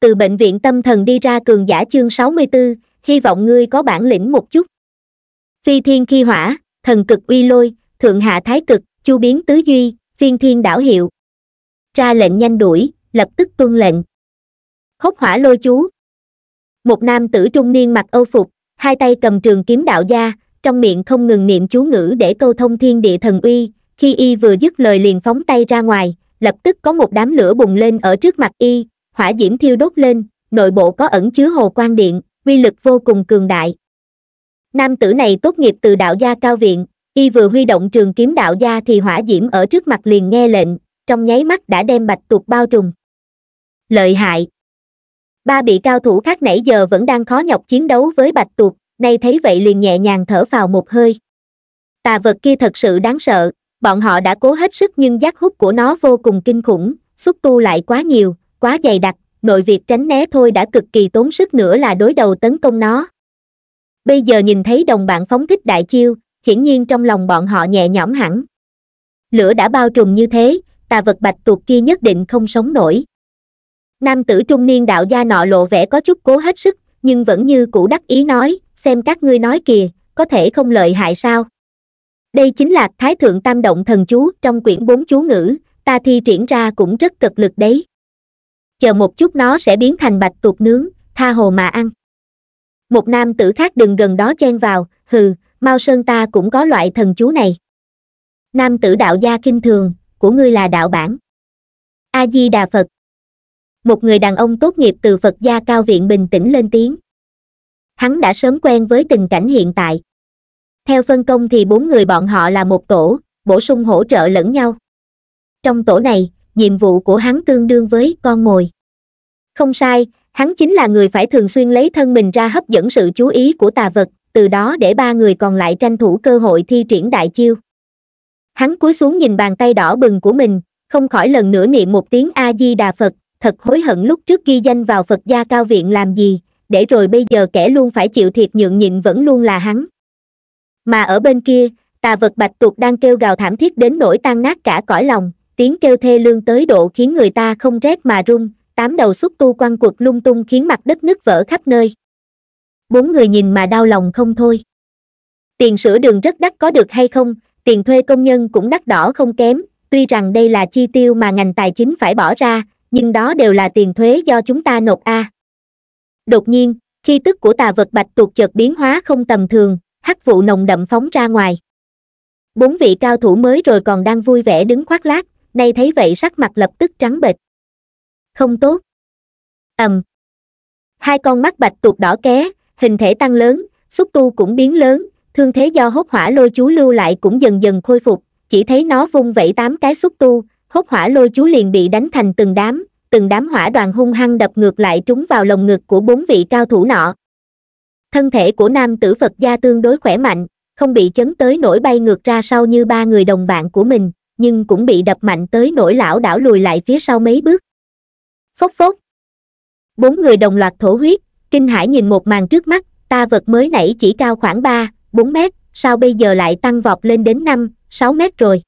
từ bệnh viện tâm thần đi ra cường giả chương 64, hy vọng ngươi có bản lĩnh một chút. Phi thiên khi hỏa, thần cực uy lôi, thượng hạ thái cực, chu biến tứ duy, phiên thiên đảo hiệu. Ra lệnh nhanh đuổi, lập tức tuân lệnh. Hốt hỏa lôi chú. Một nam tử trung niên mặc âu phục, hai tay cầm trường kiếm đạo gia, trong miệng không ngừng niệm chú ngữ để câu thông thiên địa thần uy, khi y vừa dứt lời liền phóng tay ra ngoài, lập tức có một đám lửa bùng lên ở trước mặt y, hỏa diễm thiêu đốt lên nội bộ có ẩn chứa hồ quan điện uy lực vô cùng cường đại nam tử này tốt nghiệp từ đạo gia cao viện y vừa huy động trường kiếm đạo gia thì hỏa diễm ở trước mặt liền nghe lệnh trong nháy mắt đã đem bạch tuộc bao trùm lợi hại ba bị cao thủ khác nãy giờ vẫn đang khó nhọc chiến đấu với bạch tuộc nay thấy vậy liền nhẹ nhàng thở vào một hơi tà vật kia thật sự đáng sợ bọn họ đã cố hết sức nhưng giác hút của nó vô cùng kinh khủng xúc tu lại quá nhiều quá dày đặc nội việc tránh né thôi đã cực kỳ tốn sức nữa là đối đầu tấn công nó bây giờ nhìn thấy đồng bạn phóng thích đại chiêu hiển nhiên trong lòng bọn họ nhẹ nhõm hẳn lửa đã bao trùm như thế tà vật bạch tuộc kia nhất định không sống nổi nam tử trung niên đạo gia nọ lộ vẻ có chút cố hết sức nhưng vẫn như cũ đắc ý nói xem các ngươi nói kìa có thể không lợi hại sao đây chính là thái thượng tam động thần chú trong quyển bốn chú ngữ ta thi triển ra cũng rất cực lực đấy chờ một chút nó sẽ biến thành bạch tuộc nướng tha hồ mà ăn một nam tử khác đừng gần đó chen vào hừ mau sơn ta cũng có loại thần chú này nam tử đạo gia kinh thường của ngươi là đạo bản a di đà phật một người đàn ông tốt nghiệp từ phật gia cao viện bình tĩnh lên tiếng hắn đã sớm quen với tình cảnh hiện tại theo phân công thì bốn người bọn họ là một tổ bổ sung hỗ trợ lẫn nhau trong tổ này nhiệm vụ của hắn tương đương với con mồi không sai hắn chính là người phải thường xuyên lấy thân mình ra hấp dẫn sự chú ý của tà vật từ đó để ba người còn lại tranh thủ cơ hội thi triển đại chiêu hắn cúi xuống nhìn bàn tay đỏ bừng của mình không khỏi lần nữa niệm một tiếng a di đà phật thật hối hận lúc trước ghi danh vào phật gia cao viện làm gì để rồi bây giờ kẻ luôn phải chịu thiệt nhượng nhịn vẫn luôn là hắn mà ở bên kia tà vật bạch tuộc đang kêu gào thảm thiết đến nỗi tan nát cả cõi lòng tiếng kêu thê lương tới độ khiến người ta không rét mà run tám đầu xúc tu quăng quật lung tung khiến mặt đất nứt vỡ khắp nơi bốn người nhìn mà đau lòng không thôi tiền sửa đường rất đắt có được hay không tiền thuê công nhân cũng đắt đỏ không kém tuy rằng đây là chi tiêu mà ngành tài chính phải bỏ ra nhưng đó đều là tiền thuế do chúng ta nộp a đột nhiên khi tức của tà vật bạch tuột chợt biến hóa không tầm thường hắc vụ nồng đậm phóng ra ngoài bốn vị cao thủ mới rồi còn đang vui vẻ đứng khoác lác nay thấy vậy sắc mặt lập tức trắng bệch không tốt ầm hai con mắt bạch tuột đỏ ké hình thể tăng lớn xúc tu cũng biến lớn thương thế do hốt hỏa lôi chú lưu lại cũng dần dần khôi phục chỉ thấy nó vung vẩy tám cái xúc tu hốt hỏa lôi chú liền bị đánh thành từng đám từng đám hỏa đoàn hung hăng đập ngược lại trúng vào lồng ngực của bốn vị cao thủ nọ thân thể của nam tử phật gia tương đối khỏe mạnh không bị chấn tới nổi bay ngược ra sau như ba người đồng bạn của mình nhưng cũng bị đập mạnh tới nỗi lão đảo lùi lại phía sau mấy bước phốc phốc bốn người đồng loạt thổ huyết kinh hãi nhìn một màn trước mắt ta vật mới nảy chỉ cao khoảng ba bốn mét sao bây giờ lại tăng vọt lên đến năm sáu mét rồi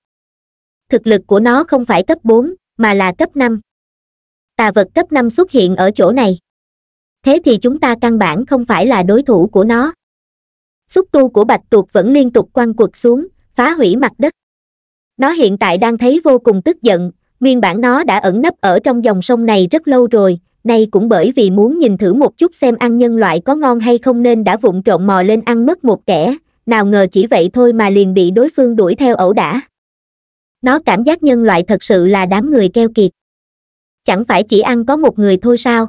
thực lực của nó không phải cấp bốn mà là cấp năm tà vật cấp năm xuất hiện ở chỗ này thế thì chúng ta căn bản không phải là đối thủ của nó xúc tu của bạch tuộc vẫn liên tục quăng quật xuống phá hủy mặt đất nó hiện tại đang thấy vô cùng tức giận nguyên bản nó đã ẩn nấp ở trong dòng sông này rất lâu rồi nay cũng bởi vì muốn nhìn thử một chút xem ăn nhân loại có ngon hay không nên đã vụng trộn mò lên ăn mất một kẻ nào ngờ chỉ vậy thôi mà liền bị đối phương đuổi theo ẩu đả nó cảm giác nhân loại thật sự là đám người keo kiệt chẳng phải chỉ ăn có một người thôi sao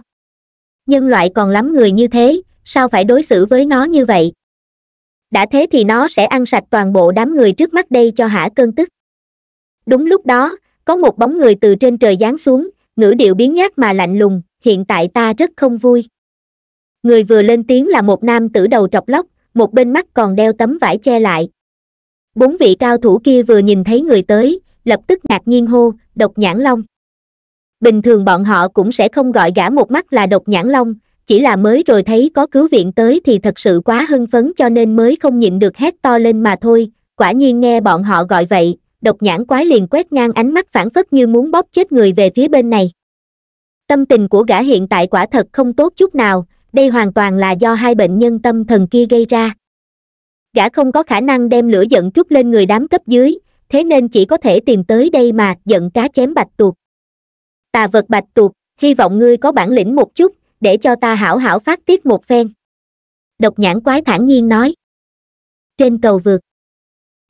nhân loại còn lắm người như thế sao phải đối xử với nó như vậy đã thế thì nó sẽ ăn sạch toàn bộ đám người trước mắt đây cho hả cơn tức đúng lúc đó có một bóng người từ trên trời giáng xuống ngữ điệu biến nhát mà lạnh lùng hiện tại ta rất không vui người vừa lên tiếng là một nam tử đầu trọc lóc một bên mắt còn đeo tấm vải che lại bốn vị cao thủ kia vừa nhìn thấy người tới lập tức ngạc nhiên hô độc nhãn long bình thường bọn họ cũng sẽ không gọi gã một mắt là độc nhãn long chỉ là mới rồi thấy có cứu viện tới thì thật sự quá hưng phấn cho nên mới không nhịn được hét to lên mà thôi quả nhiên nghe bọn họ gọi vậy độc nhãn quái liền quét ngang ánh mắt phản phất như muốn bóp chết người về phía bên này tâm tình của gã hiện tại quả thật không tốt chút nào đây hoàn toàn là do hai bệnh nhân tâm thần kia gây ra gã không có khả năng đem lửa giận trút lên người đám cấp dưới thế nên chỉ có thể tìm tới đây mà giận cá chém bạch tuộc tà vật bạch tuộc hy vọng ngươi có bản lĩnh một chút để cho ta hảo hảo phát tiết một phen độc nhãn quái thản nhiên nói trên cầu vượt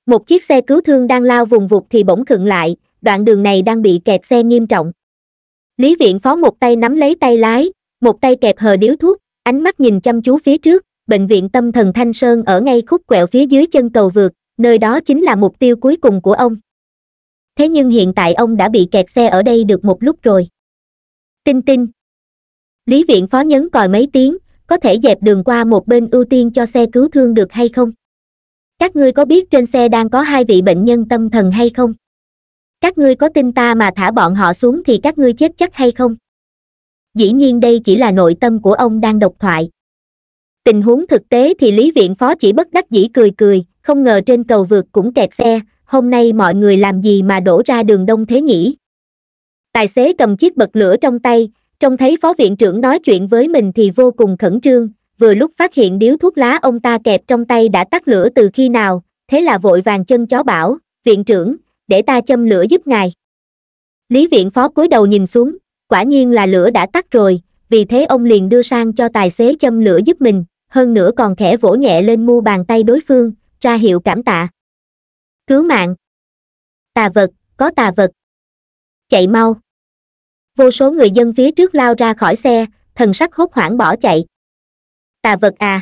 một chiếc xe cứu thương đang lao vùng vụt thì bỗng khựng lại đoạn đường này đang bị kẹt xe nghiêm trọng lý viện phó một tay nắm lấy tay lái một tay kẹp hờ điếu thuốc ánh mắt nhìn chăm chú phía trước bệnh viện tâm thần thanh sơn ở ngay khúc quẹo phía dưới chân cầu vượt nơi đó chính là mục tiêu cuối cùng của ông thế nhưng hiện tại ông đã bị kẹt xe ở đây được một lúc rồi tinh tinh lý viện phó nhấn còi mấy tiếng có thể dẹp đường qua một bên ưu tiên cho xe cứu thương được hay không các ngươi có biết trên xe đang có hai vị bệnh nhân tâm thần hay không các ngươi có tin ta mà thả bọn họ xuống thì các ngươi chết chắc hay không dĩ nhiên đây chỉ là nội tâm của ông đang độc thoại tình huống thực tế thì lý viện phó chỉ bất đắc dĩ cười cười không ngờ trên cầu vượt cũng kẹt xe hôm nay mọi người làm gì mà đổ ra đường đông thế nhỉ tài xế cầm chiếc bật lửa trong tay trông thấy phó viện trưởng nói chuyện với mình thì vô cùng khẩn trương vừa lúc phát hiện điếu thuốc lá ông ta kẹp trong tay đã tắt lửa từ khi nào thế là vội vàng chân chó bảo viện trưởng để ta châm lửa giúp ngài lý viện phó cúi đầu nhìn xuống quả nhiên là lửa đã tắt rồi vì thế ông liền đưa sang cho tài xế châm lửa giúp mình hơn nữa còn khẽ vỗ nhẹ lên mu bàn tay đối phương ra hiệu cảm tạ cứu mạng tà vật có tà vật chạy mau vô số người dân phía trước lao ra khỏi xe thần sắc hốt hoảng bỏ chạy tà vật à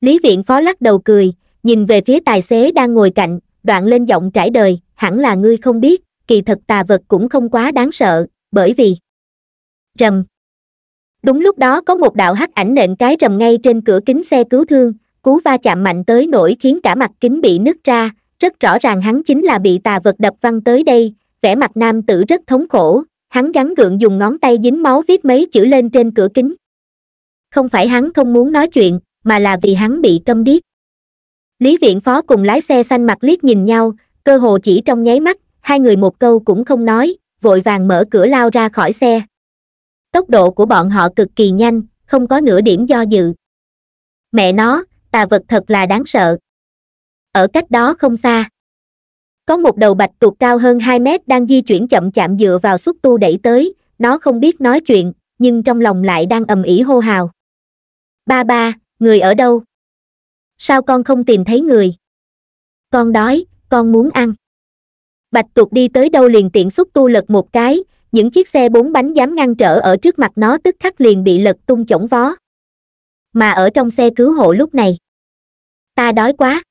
lý viện phó lắc đầu cười nhìn về phía tài xế đang ngồi cạnh đoạn lên giọng trải đời hẳn là ngươi không biết kỳ thật tà vật cũng không quá đáng sợ bởi vì rầm đúng lúc đó có một đạo hắc ảnh nện cái rầm ngay trên cửa kính xe cứu thương cú va chạm mạnh tới nổi khiến cả mặt kính bị nứt ra rất rõ ràng hắn chính là bị tà vật đập văng tới đây vẻ mặt nam tử rất thống khổ hắn gắn gượng dùng ngón tay dính máu viết mấy chữ lên trên cửa kính không phải hắn không muốn nói chuyện mà là vì hắn bị câm điếc lý viện phó cùng lái xe xanh mặt liếc nhìn nhau cơ hồ chỉ trong nháy mắt hai người một câu cũng không nói vội vàng mở cửa lao ra khỏi xe tốc độ của bọn họ cực kỳ nhanh không có nửa điểm do dự mẹ nó tà vật thật là đáng sợ ở cách đó không xa có một đầu bạch tuộc cao hơn hai mét đang di chuyển chậm chạm dựa vào xúc tu đẩy tới nó không biết nói chuyện nhưng trong lòng lại đang ầm ĩ hô hào ba ba người ở đâu sao con không tìm thấy người con đói con muốn ăn bạch tuộc đi tới đâu liền tiện xúc tu lật một cái những chiếc xe bốn bánh dám ngăn trở ở trước mặt nó tức khắc liền bị lật tung chổng vó mà ở trong xe cứu hộ lúc này ta đói quá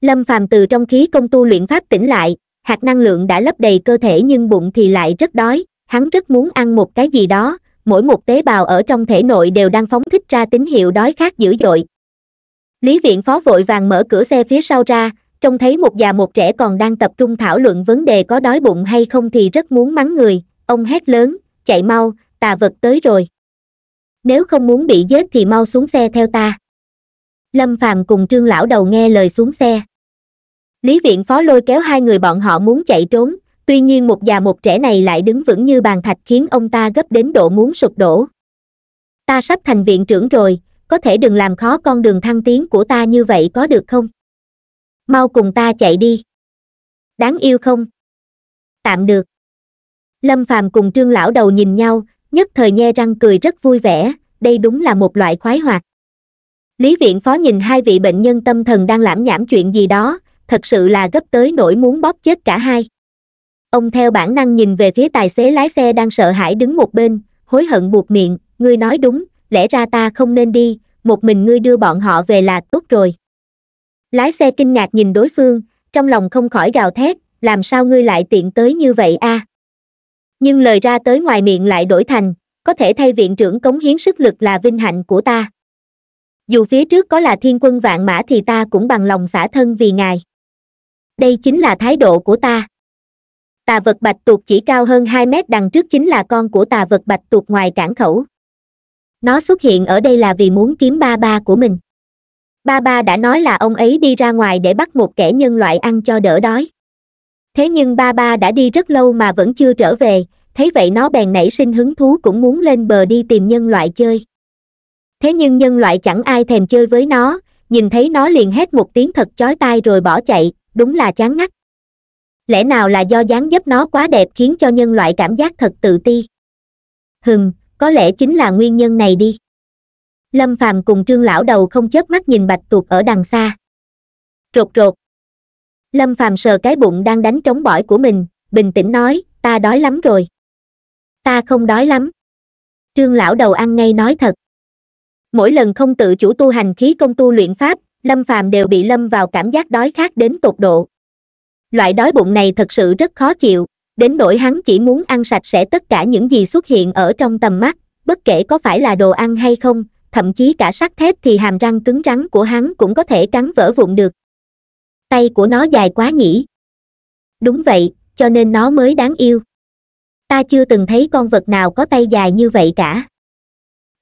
lâm phàm từ trong khí công tu luyện pháp tỉnh lại hạt năng lượng đã lấp đầy cơ thể nhưng bụng thì lại rất đói hắn rất muốn ăn một cái gì đó mỗi một tế bào ở trong thể nội đều đang phóng thích ra tín hiệu đói khát dữ dội lý viện phó vội vàng mở cửa xe phía sau ra trông thấy một già một trẻ còn đang tập trung thảo luận vấn đề có đói bụng hay không thì rất muốn mắng người ông hét lớn chạy mau tà vật tới rồi nếu không muốn bị giết thì mau xuống xe theo ta lâm phàm cùng trương lão đầu nghe lời xuống xe lý viện phó lôi kéo hai người bọn họ muốn chạy trốn tuy nhiên một già một trẻ này lại đứng vững như bàn thạch khiến ông ta gấp đến độ muốn sụp đổ ta sắp thành viện trưởng rồi có thể đừng làm khó con đường thăng tiến của ta như vậy có được không mau cùng ta chạy đi đáng yêu không tạm được lâm phàm cùng trương lão đầu nhìn nhau nhất thời nhe răng cười rất vui vẻ đây đúng là một loại khoái hoạt lý viện phó nhìn hai vị bệnh nhân tâm thần đang lãm nhảm chuyện gì đó thật sự là gấp tới nỗi muốn bóp chết cả hai ông theo bản năng nhìn về phía tài xế lái xe đang sợ hãi đứng một bên hối hận buộc miệng ngươi nói đúng lẽ ra ta không nên đi một mình ngươi đưa bọn họ về là tốt rồi lái xe kinh ngạc nhìn đối phương trong lòng không khỏi gào thét làm sao ngươi lại tiện tới như vậy a à? nhưng lời ra tới ngoài miệng lại đổi thành có thể thay viện trưởng cống hiến sức lực là vinh hạnh của ta dù phía trước có là thiên quân vạn mã thì ta cũng bằng lòng xả thân vì ngài đây chính là thái độ của ta tà vật bạch tuộc chỉ cao hơn hai mét đằng trước chính là con của tà vật bạch tuộc ngoài cảng khẩu nó xuất hiện ở đây là vì muốn kiếm ba ba của mình ba ba đã nói là ông ấy đi ra ngoài để bắt một kẻ nhân loại ăn cho đỡ đói thế nhưng ba ba đã đi rất lâu mà vẫn chưa trở về thấy vậy nó bèn nảy sinh hứng thú cũng muốn lên bờ đi tìm nhân loại chơi thế nhưng nhân loại chẳng ai thèm chơi với nó nhìn thấy nó liền hét một tiếng thật chói tai rồi bỏ chạy đúng là chán ngắt lẽ nào là do dáng dấp nó quá đẹp khiến cho nhân loại cảm giác thật tự ti hừm có lẽ chính là nguyên nhân này đi lâm phàm cùng trương lão đầu không chớp mắt nhìn bạch tuộc ở đằng xa rột rột lâm phàm sờ cái bụng đang đánh trống bỏi của mình bình tĩnh nói ta đói lắm rồi ta không đói lắm trương lão đầu ăn ngay nói thật mỗi lần không tự chủ tu hành khí công tu luyện pháp lâm phàm đều bị lâm vào cảm giác đói khát đến tột độ loại đói bụng này thật sự rất khó chịu, đến nỗi hắn chỉ muốn ăn sạch sẽ tất cả những gì xuất hiện ở trong tầm mắt, bất kể có phải là đồ ăn hay không, thậm chí cả sắt thép thì hàm răng cứng rắn của hắn cũng có thể cắn vỡ vụn được. Tay của nó dài quá nhỉ? Đúng vậy, cho nên nó mới đáng yêu. Ta chưa từng thấy con vật nào có tay dài như vậy cả.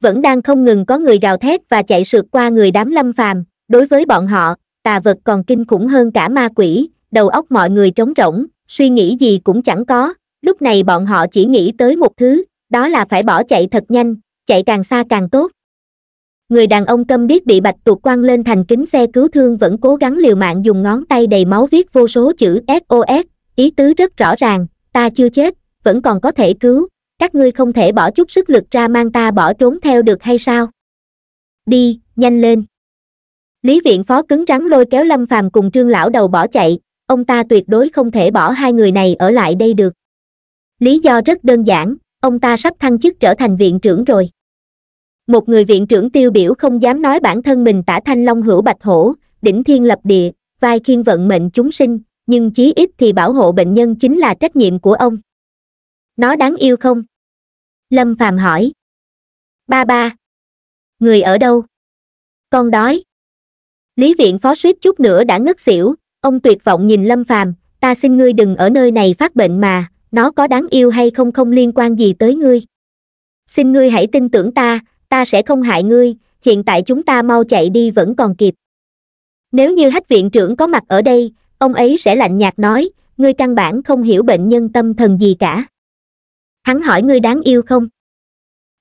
Vẫn đang không ngừng có người gào thét và chạy sượt qua người đám lâm phàm, đối với bọn họ, tà vật còn kinh khủng hơn cả ma quỷ, đầu óc mọi người trống rỗng, suy nghĩ gì cũng chẳng có, lúc này bọn họ chỉ nghĩ tới một thứ, đó là phải bỏ chạy thật nhanh, chạy càng xa càng tốt. Người đàn ông câm điếc bị bạch tuột quăng lên thành kính xe cứu thương vẫn cố gắng liều mạng dùng ngón tay đầy máu viết vô số chữ SOS, ý tứ rất rõ ràng, ta chưa chết, vẫn còn có thể cứu, các ngươi không thể bỏ chút sức lực ra mang ta bỏ trốn theo được hay sao? Đi, nhanh lên. Lý viện phó cứng rắn lôi kéo Lâm Phàm cùng Trương lão đầu bỏ chạy, ông ta tuyệt đối không thể bỏ hai người này ở lại đây được lý do rất đơn giản ông ta sắp thăng chức trở thành viện trưởng rồi một người viện trưởng tiêu biểu không dám nói bản thân mình tả thanh long hữu bạch hổ đỉnh thiên lập địa vai khiên vận mệnh chúng sinh nhưng chí ít thì bảo hộ bệnh nhân chính là trách nhiệm của ông nó đáng yêu không lâm phàm hỏi ba ba người ở đâu con đói lý viện phó suýt chút nữa đã ngất xỉu ông tuyệt vọng nhìn lâm phàm ta xin ngươi đừng ở nơi này phát bệnh mà nó có đáng yêu hay không không liên quan gì tới ngươi xin ngươi hãy tin tưởng ta ta sẽ không hại ngươi hiện tại chúng ta mau chạy đi vẫn còn kịp nếu như hách viện trưởng có mặt ở đây ông ấy sẽ lạnh nhạt nói ngươi căn bản không hiểu bệnh nhân tâm thần gì cả hắn hỏi ngươi đáng yêu không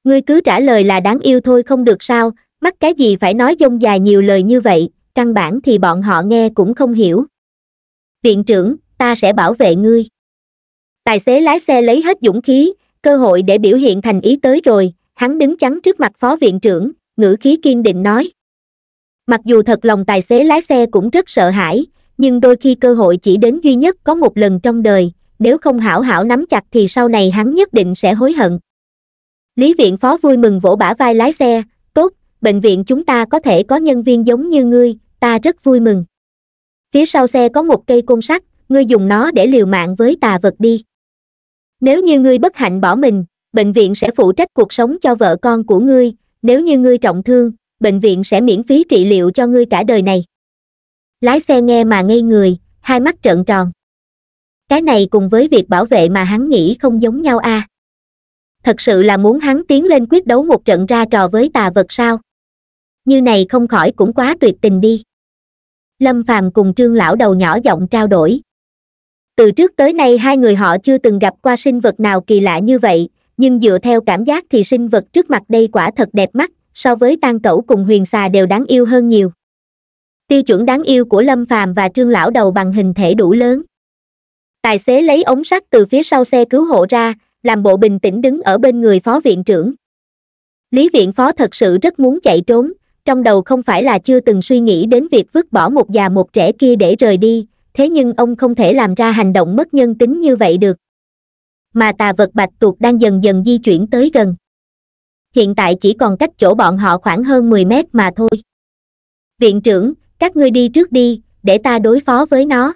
ngươi cứ trả lời là đáng yêu thôi không được sao mắc cái gì phải nói dông dài nhiều lời như vậy căn bản thì bọn họ nghe cũng không hiểu Viện trưởng ta sẽ bảo vệ ngươi tài xế lái xe lấy hết dũng khí cơ hội để biểu hiện thành ý tới rồi hắn đứng chắn trước mặt phó viện trưởng ngữ khí kiên định nói mặc dù thật lòng tài xế lái xe cũng rất sợ hãi nhưng đôi khi cơ hội chỉ đến duy nhất có một lần trong đời nếu không hảo hảo nắm chặt thì sau này hắn nhất định sẽ hối hận lý viện phó vui mừng vỗ bả vai lái xe tốt bệnh viện chúng ta có thể có nhân viên giống như ngươi ta rất vui mừng phía sau xe có một cây côn sắt ngươi dùng nó để liều mạng với tà vật đi nếu như ngươi bất hạnh bỏ mình bệnh viện sẽ phụ trách cuộc sống cho vợ con của ngươi nếu như ngươi trọng thương bệnh viện sẽ miễn phí trị liệu cho ngươi cả đời này lái xe nghe mà ngây người hai mắt trợn tròn cái này cùng với việc bảo vệ mà hắn nghĩ không giống nhau a à? thật sự là muốn hắn tiến lên quyết đấu một trận ra trò với tà vật sao như này không khỏi cũng quá tuyệt tình đi lâm phàm cùng trương lão đầu nhỏ giọng trao đổi từ trước tới nay hai người họ chưa từng gặp qua sinh vật nào kỳ lạ như vậy nhưng dựa theo cảm giác thì sinh vật trước mặt đây quả thật đẹp mắt so với tan cẩu cùng huyền xà đều đáng yêu hơn nhiều tiêu chuẩn đáng yêu của lâm phàm và trương lão đầu bằng hình thể đủ lớn tài xế lấy ống sắt từ phía sau xe cứu hộ ra làm bộ bình tĩnh đứng ở bên người phó viện trưởng lý viện phó thật sự rất muốn chạy trốn trong đầu không phải là chưa từng suy nghĩ đến việc vứt bỏ một già một trẻ kia để rời đi thế nhưng ông không thể làm ra hành động mất nhân tính như vậy được mà tà vật bạch tuộc đang dần dần di chuyển tới gần hiện tại chỉ còn cách chỗ bọn họ khoảng hơn mười mét mà thôi viện trưởng các ngươi đi trước đi để ta đối phó với nó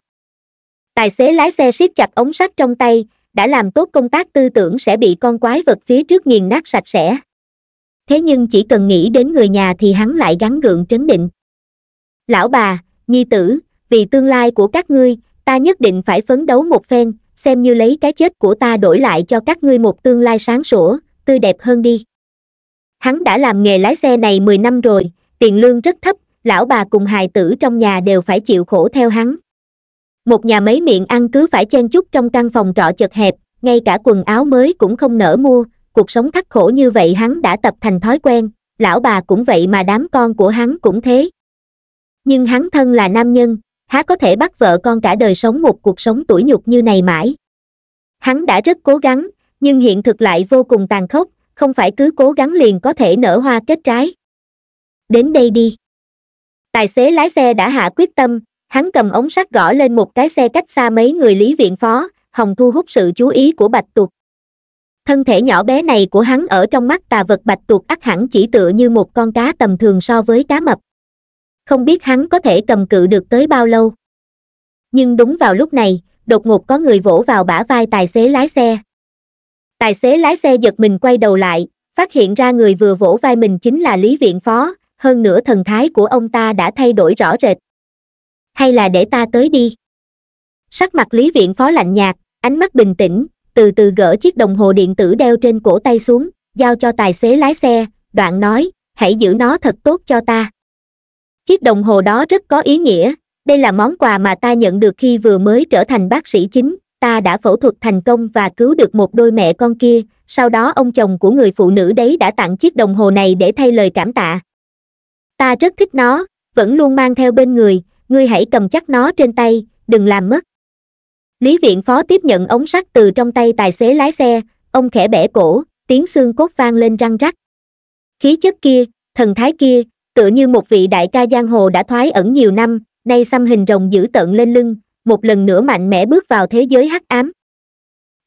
tài xế lái xe siết chặt ống sắt trong tay đã làm tốt công tác tư tưởng sẽ bị con quái vật phía trước nghiền nát sạch sẽ thế nhưng chỉ cần nghĩ đến người nhà thì hắn lại gắn gượng trấn định lão bà nhi tử vì tương lai của các ngươi ta nhất định phải phấn đấu một phen xem như lấy cái chết của ta đổi lại cho các ngươi một tương lai sáng sủa tươi đẹp hơn đi hắn đã làm nghề lái xe này mười năm rồi tiền lương rất thấp lão bà cùng hài tử trong nhà đều phải chịu khổ theo hắn một nhà mấy miệng ăn cứ phải chen chúc trong căn phòng trọ chật hẹp ngay cả quần áo mới cũng không nỡ mua cuộc sống khắc khổ như vậy hắn đã tập thành thói quen lão bà cũng vậy mà đám con của hắn cũng thế nhưng hắn thân là nam nhân há có thể bắt vợ con cả đời sống một cuộc sống tủi nhục như này mãi hắn đã rất cố gắng nhưng hiện thực lại vô cùng tàn khốc không phải cứ cố gắng liền có thể nở hoa kết trái đến đây đi tài xế lái xe đã hạ quyết tâm hắn cầm ống sắt gõ lên một cái xe cách xa mấy người lý viện phó hồng thu hút sự chú ý của bạch tuộc thân thể nhỏ bé này của hắn ở trong mắt tà vật bạch tuộc ắt hẳn chỉ tựa như một con cá tầm thường so với cá mập không biết hắn có thể cầm cự được tới bao lâu nhưng đúng vào lúc này đột ngột có người vỗ vào bả vai tài xế lái xe tài xế lái xe giật mình quay đầu lại phát hiện ra người vừa vỗ vai mình chính là lý viện phó hơn nữa thần thái của ông ta đã thay đổi rõ rệt hay là để ta tới đi sắc mặt lý viện phó lạnh nhạt ánh mắt bình tĩnh từ từ gỡ chiếc đồng hồ điện tử đeo trên cổ tay xuống giao cho tài xế lái xe đoạn nói hãy giữ nó thật tốt cho ta chiếc đồng hồ đó rất có ý nghĩa đây là món quà mà ta nhận được khi vừa mới trở thành bác sĩ chính ta đã phẫu thuật thành công và cứu được một đôi mẹ con kia sau đó ông chồng của người phụ nữ đấy đã tặng chiếc đồng hồ này để thay lời cảm tạ ta rất thích nó vẫn luôn mang theo bên người ngươi hãy cầm chắc nó trên tay đừng làm mất lý viện phó tiếp nhận ống sắt từ trong tay tài xế lái xe ông khẽ bẻ cổ tiếng xương cốt vang lên răng rắc khí chất kia thần thái kia tựa như một vị đại ca giang hồ đã thoái ẩn nhiều năm nay xăm hình rồng dữ tợn lên lưng một lần nữa mạnh mẽ bước vào thế giới hắc ám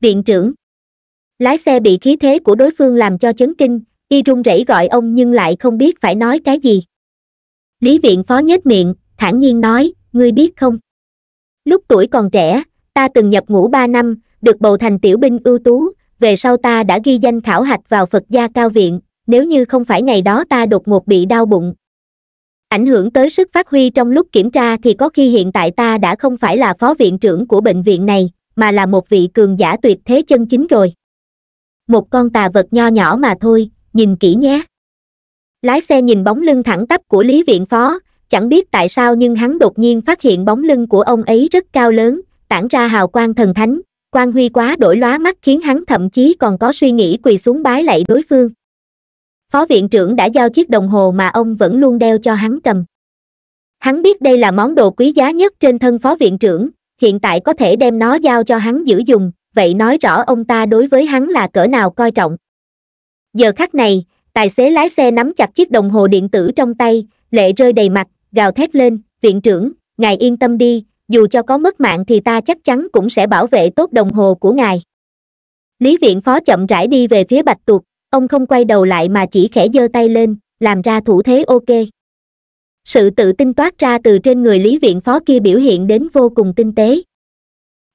viện trưởng lái xe bị khí thế của đối phương làm cho chấn kinh y run rẩy gọi ông nhưng lại không biết phải nói cái gì lý viện phó nhếch miệng thản nhiên nói ngươi biết không lúc tuổi còn trẻ ta từng nhập ngũ ba năm được bầu thành tiểu binh ưu tú về sau ta đã ghi danh khảo hạch vào phật gia cao viện nếu như không phải ngày đó ta đột ngột bị đau bụng ảnh hưởng tới sức phát huy trong lúc kiểm tra thì có khi hiện tại ta đã không phải là phó viện trưởng của bệnh viện này mà là một vị cường giả tuyệt thế chân chính rồi một con tà vật nho nhỏ mà thôi nhìn kỹ nhé lái xe nhìn bóng lưng thẳng tắp của lý viện phó chẳng biết tại sao nhưng hắn đột nhiên phát hiện bóng lưng của ông ấy rất cao lớn tản ra hào quang thần thánh quang huy quá đổi lóa mắt khiến hắn thậm chí còn có suy nghĩ quỳ xuống bái lạy đối phương phó viện trưởng đã giao chiếc đồng hồ mà ông vẫn luôn đeo cho hắn cầm hắn biết đây là món đồ quý giá nhất trên thân phó viện trưởng hiện tại có thể đem nó giao cho hắn giữ dùng vậy nói rõ ông ta đối với hắn là cỡ nào coi trọng giờ khắc này tài xế lái xe nắm chặt chiếc đồng hồ điện tử trong tay lệ rơi đầy mặt gào thét lên viện trưởng ngài yên tâm đi dù cho có mất mạng thì ta chắc chắn cũng sẽ bảo vệ tốt đồng hồ của ngài lý viện phó chậm rãi đi về phía bạch tuộc ông không quay đầu lại mà chỉ khẽ giơ tay lên làm ra thủ thế ok sự tự tin toát ra từ trên người lý viện phó kia biểu hiện đến vô cùng tinh tế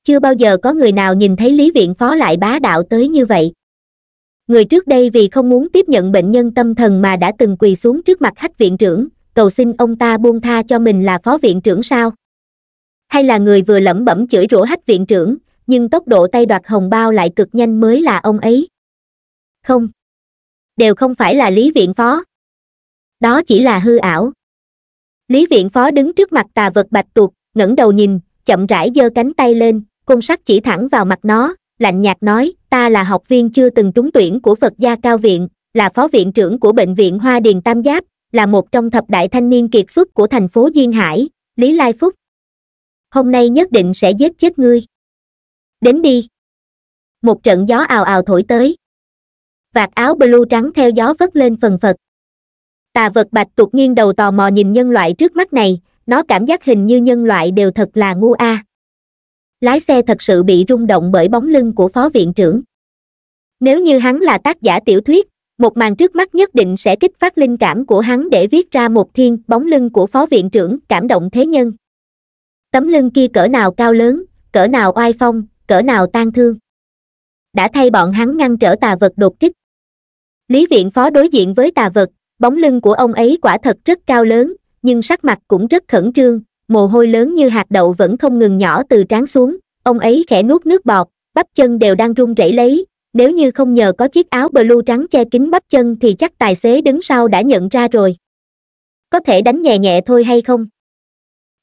chưa bao giờ có người nào nhìn thấy lý viện phó lại bá đạo tới như vậy người trước đây vì không muốn tiếp nhận bệnh nhân tâm thần mà đã từng quỳ xuống trước mặt hách viện trưởng cầu xin ông ta buông tha cho mình là phó viện trưởng sao hay là người vừa lẩm bẩm chửi rủa hách viện trưởng nhưng tốc độ tay đoạt hồng bao lại cực nhanh mới là ông ấy không đều không phải là lý viện phó đó chỉ là hư ảo lý viện phó đứng trước mặt tà vật bạch tuộc ngẩng đầu nhìn chậm rãi giơ cánh tay lên cung sắt chỉ thẳng vào mặt nó lạnh nhạt nói ta là học viên chưa từng trúng tuyển của phật gia cao viện là phó viện trưởng của bệnh viện hoa điền tam giáp là một trong thập đại thanh niên kiệt xuất của thành phố duyên hải lý lai phúc hôm nay nhất định sẽ giết chết ngươi đến đi một trận gió ào ào thổi tới vạt áo blue trắng theo gió vất lên phần phật tà vật bạch tuộc nghiêng đầu tò mò nhìn nhân loại trước mắt này nó cảm giác hình như nhân loại đều thật là ngu a lái xe thật sự bị rung động bởi bóng lưng của phó viện trưởng nếu như hắn là tác giả tiểu thuyết một màn trước mắt nhất định sẽ kích phát linh cảm của hắn để viết ra một thiên bóng lưng của phó viện trưởng cảm động thế nhân tấm lưng kia cỡ nào cao lớn cỡ nào oai phong cỡ nào tan thương đã thay bọn hắn ngăn trở tà vật đột kích lý viện phó đối diện với tà vật bóng lưng của ông ấy quả thật rất cao lớn nhưng sắc mặt cũng rất khẩn trương mồ hôi lớn như hạt đậu vẫn không ngừng nhỏ từ trán xuống ông ấy khẽ nuốt nước bọt bắp chân đều đang run rẩy lấy nếu như không nhờ có chiếc áo blue trắng che kín bắp chân thì chắc tài xế đứng sau đã nhận ra rồi có thể đánh nhẹ nhẹ thôi hay không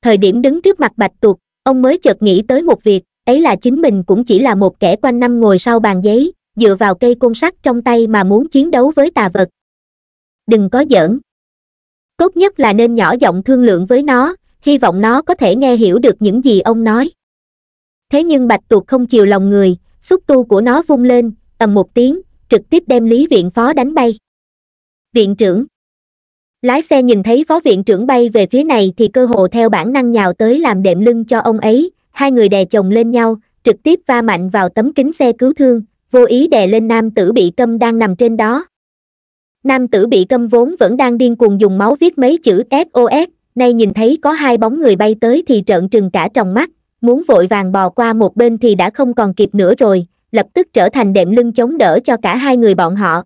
thời điểm đứng trước mặt bạch tuộc ông mới chợt nghĩ tới một việc ấy là chính mình cũng chỉ là một kẻ quanh năm ngồi sau bàn giấy dựa vào cây côn sắt trong tay mà muốn chiến đấu với tà vật đừng có giỡn tốt nhất là nên nhỏ giọng thương lượng với nó hy vọng nó có thể nghe hiểu được những gì ông nói thế nhưng bạch tuộc không chiều lòng người xúc tu của nó vung lên ầm một tiếng trực tiếp đem lý viện phó đánh bay viện trưởng lái xe nhìn thấy phó viện trưởng bay về phía này thì cơ hồ theo bản năng nhào tới làm đệm lưng cho ông ấy hai người đè chồng lên nhau trực tiếp va mạnh vào tấm kính xe cứu thương vô ý đè lên nam tử bị câm đang nằm trên đó nam tử bị câm vốn vẫn đang điên cuồng dùng máu viết mấy chữ sos nay nhìn thấy có hai bóng người bay tới thì trợn trừng cả tròng mắt muốn vội vàng bò qua một bên thì đã không còn kịp nữa rồi lập tức trở thành đệm lưng chống đỡ cho cả hai người bọn họ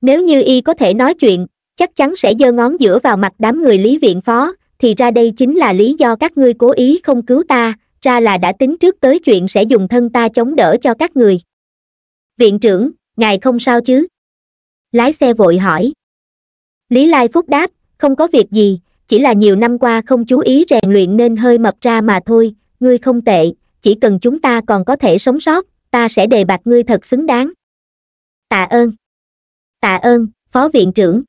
nếu như y có thể nói chuyện chắc chắn sẽ giơ ngón giữa vào mặt đám người lý viện phó thì ra đây chính là lý do các ngươi cố ý không cứu ta ra là đã tính trước tới chuyện sẽ dùng thân ta chống đỡ cho các người viện trưởng ngài không sao chứ lái xe vội hỏi lý lai phúc đáp không có việc gì chỉ là nhiều năm qua không chú ý rèn luyện nên hơi mập ra mà thôi ngươi không tệ chỉ cần chúng ta còn có thể sống sót ta sẽ đề bạt ngươi thật xứng đáng tạ ơn tạ ơn phó viện trưởng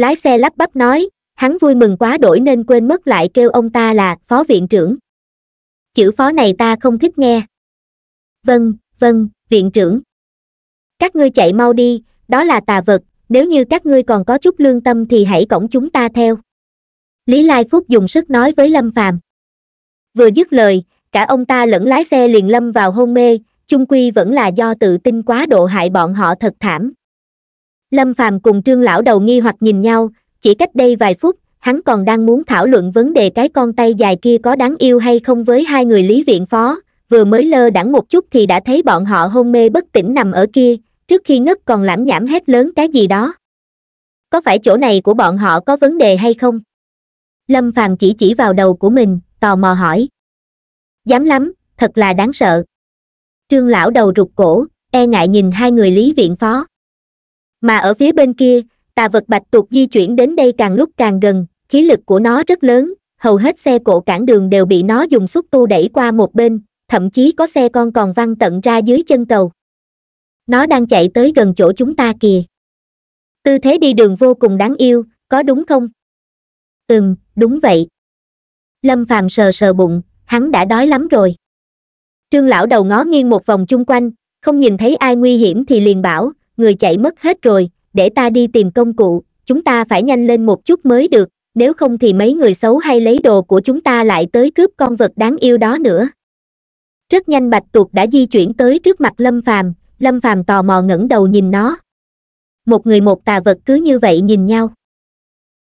lái xe lắp bắp nói hắn vui mừng quá đổi nên quên mất lại kêu ông ta là phó viện trưởng chữ phó này ta không thích nghe vâng vâng viện trưởng các ngươi chạy mau đi đó là tà vật nếu như các ngươi còn có chút lương tâm thì hãy cổng chúng ta theo lý lai phúc dùng sức nói với lâm phàm vừa dứt lời cả ông ta lẫn lái xe liền lâm vào hôn mê chung quy vẫn là do tự tin quá độ hại bọn họ thật thảm lâm phàm cùng trương lão đầu nghi hoặc nhìn nhau chỉ cách đây vài phút hắn còn đang muốn thảo luận vấn đề cái con tay dài kia có đáng yêu hay không với hai người lý viện phó vừa mới lơ đãng một chút thì đã thấy bọn họ hôn mê bất tỉnh nằm ở kia trước khi ngất còn lãm nhảm hét lớn cái gì đó có phải chỗ này của bọn họ có vấn đề hay không lâm phàm chỉ chỉ vào đầu của mình tò mò hỏi dám lắm thật là đáng sợ trương lão đầu rụt cổ e ngại nhìn hai người lý viện phó mà ở phía bên kia tà vật bạch tuộc di chuyển đến đây càng lúc càng gần khí lực của nó rất lớn hầu hết xe cộ cản đường đều bị nó dùng xúc tu đẩy qua một bên thậm chí có xe con còn văng tận ra dưới chân cầu nó đang chạy tới gần chỗ chúng ta kìa tư thế đi đường vô cùng đáng yêu có đúng không ừm đúng vậy lâm phàm sờ sờ bụng hắn đã đói lắm rồi trương lão đầu ngó nghiêng một vòng chung quanh không nhìn thấy ai nguy hiểm thì liền bảo người chạy mất hết rồi để ta đi tìm công cụ chúng ta phải nhanh lên một chút mới được nếu không thì mấy người xấu hay lấy đồ của chúng ta lại tới cướp con vật đáng yêu đó nữa rất nhanh bạch tuộc đã di chuyển tới trước mặt lâm phàm lâm phàm tò mò ngẩng đầu nhìn nó một người một tà vật cứ như vậy nhìn nhau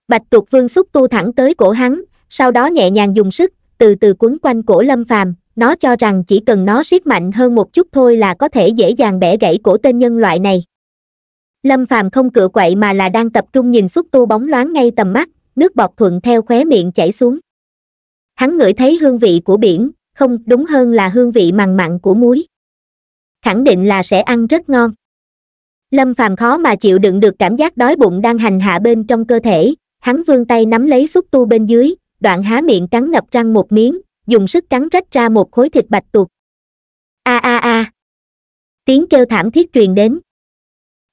bạch tuộc vương xúc tu thẳng tới cổ hắn sau đó nhẹ nhàng dùng sức từ từ quấn quanh cổ lâm phàm nó cho rằng chỉ cần nó siết mạnh hơn một chút thôi là có thể dễ dàng bẻ gãy cổ tên nhân loại này lâm phàm không cựa quậy mà là đang tập trung nhìn xúc tu bóng loáng ngay tầm mắt nước bọt thuận theo khóe miệng chảy xuống hắn ngửi thấy hương vị của biển không đúng hơn là hương vị mặn mặn của muối khẳng định là sẽ ăn rất ngon lâm phàm khó mà chịu đựng được cảm giác đói bụng đang hành hạ bên trong cơ thể hắn vươn tay nắm lấy xúc tu bên dưới đoạn há miệng cắn ngập răng một miếng dùng sức cắn rách ra một khối thịt bạch tuộc a a a tiếng kêu thảm thiết truyền đến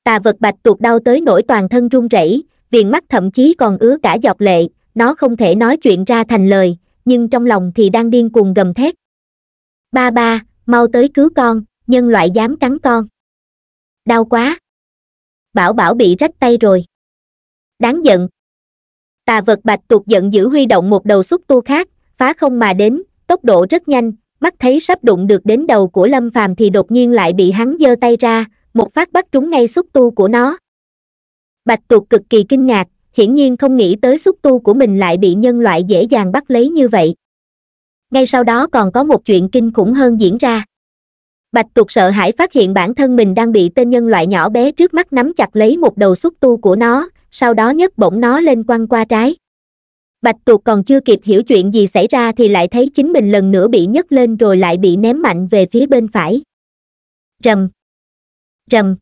tà vật bạch tuột đau tới nỗi toàn thân run rẩy viền mắt thậm chí còn ứa cả giọt lệ nó không thể nói chuyện ra thành lời nhưng trong lòng thì đang điên cuồng gầm thét ba ba mau tới cứu con nhân loại dám cắn con đau quá bảo bảo bị rách tay rồi đáng giận tà vật bạch tuột giận dữ huy động một đầu xúc tu khác phá không mà đến tốc độ rất nhanh mắt thấy sắp đụng được đến đầu của lâm phàm thì đột nhiên lại bị hắn giơ tay ra một phát bắt trúng ngay xúc tu của nó bạch tuộc cực kỳ kinh ngạc hiển nhiên không nghĩ tới xúc tu của mình lại bị nhân loại dễ dàng bắt lấy như vậy ngay sau đó còn có một chuyện kinh khủng hơn diễn ra bạch tuộc sợ hãi phát hiện bản thân mình đang bị tên nhân loại nhỏ bé trước mắt nắm chặt lấy một đầu xúc tu của nó sau đó nhấc bổng nó lên quăng qua trái bạch tuộc còn chưa kịp hiểu chuyện gì xảy ra thì lại thấy chính mình lần nữa bị nhấc lên rồi lại bị ném mạnh về phía bên phải rầm rầm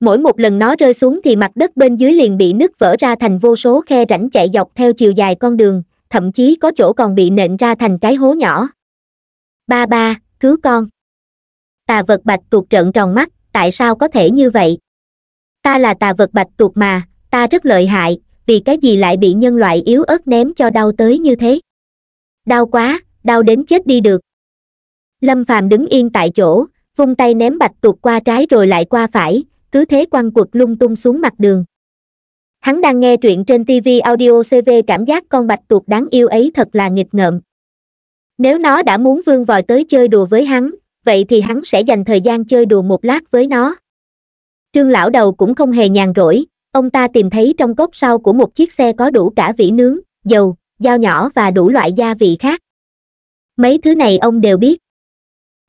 mỗi một lần nó rơi xuống thì mặt đất bên dưới liền bị nứt vỡ ra thành vô số khe rãnh chạy dọc theo chiều dài con đường thậm chí có chỗ còn bị nện ra thành cái hố nhỏ ba ba cứu con tà vật bạch tuột trợn tròn mắt tại sao có thể như vậy ta là tà vật bạch tuột mà ta rất lợi hại vì cái gì lại bị nhân loại yếu ớt ném cho đau tới như thế đau quá đau đến chết đi được lâm phàm đứng yên tại chỗ vung tay ném bạch tuộc qua trái rồi lại qua phải cứ thế quăng quật lung tung xuống mặt đường hắn đang nghe truyện trên tv audio cv cảm giác con bạch tuộc đáng yêu ấy thật là nghịch ngợm nếu nó đã muốn vương vòi tới chơi đùa với hắn vậy thì hắn sẽ dành thời gian chơi đùa một lát với nó trương lão đầu cũng không hề nhàn rỗi ông ta tìm thấy trong cốc sau của một chiếc xe có đủ cả vỉ nướng dầu dao nhỏ và đủ loại gia vị khác mấy thứ này ông đều biết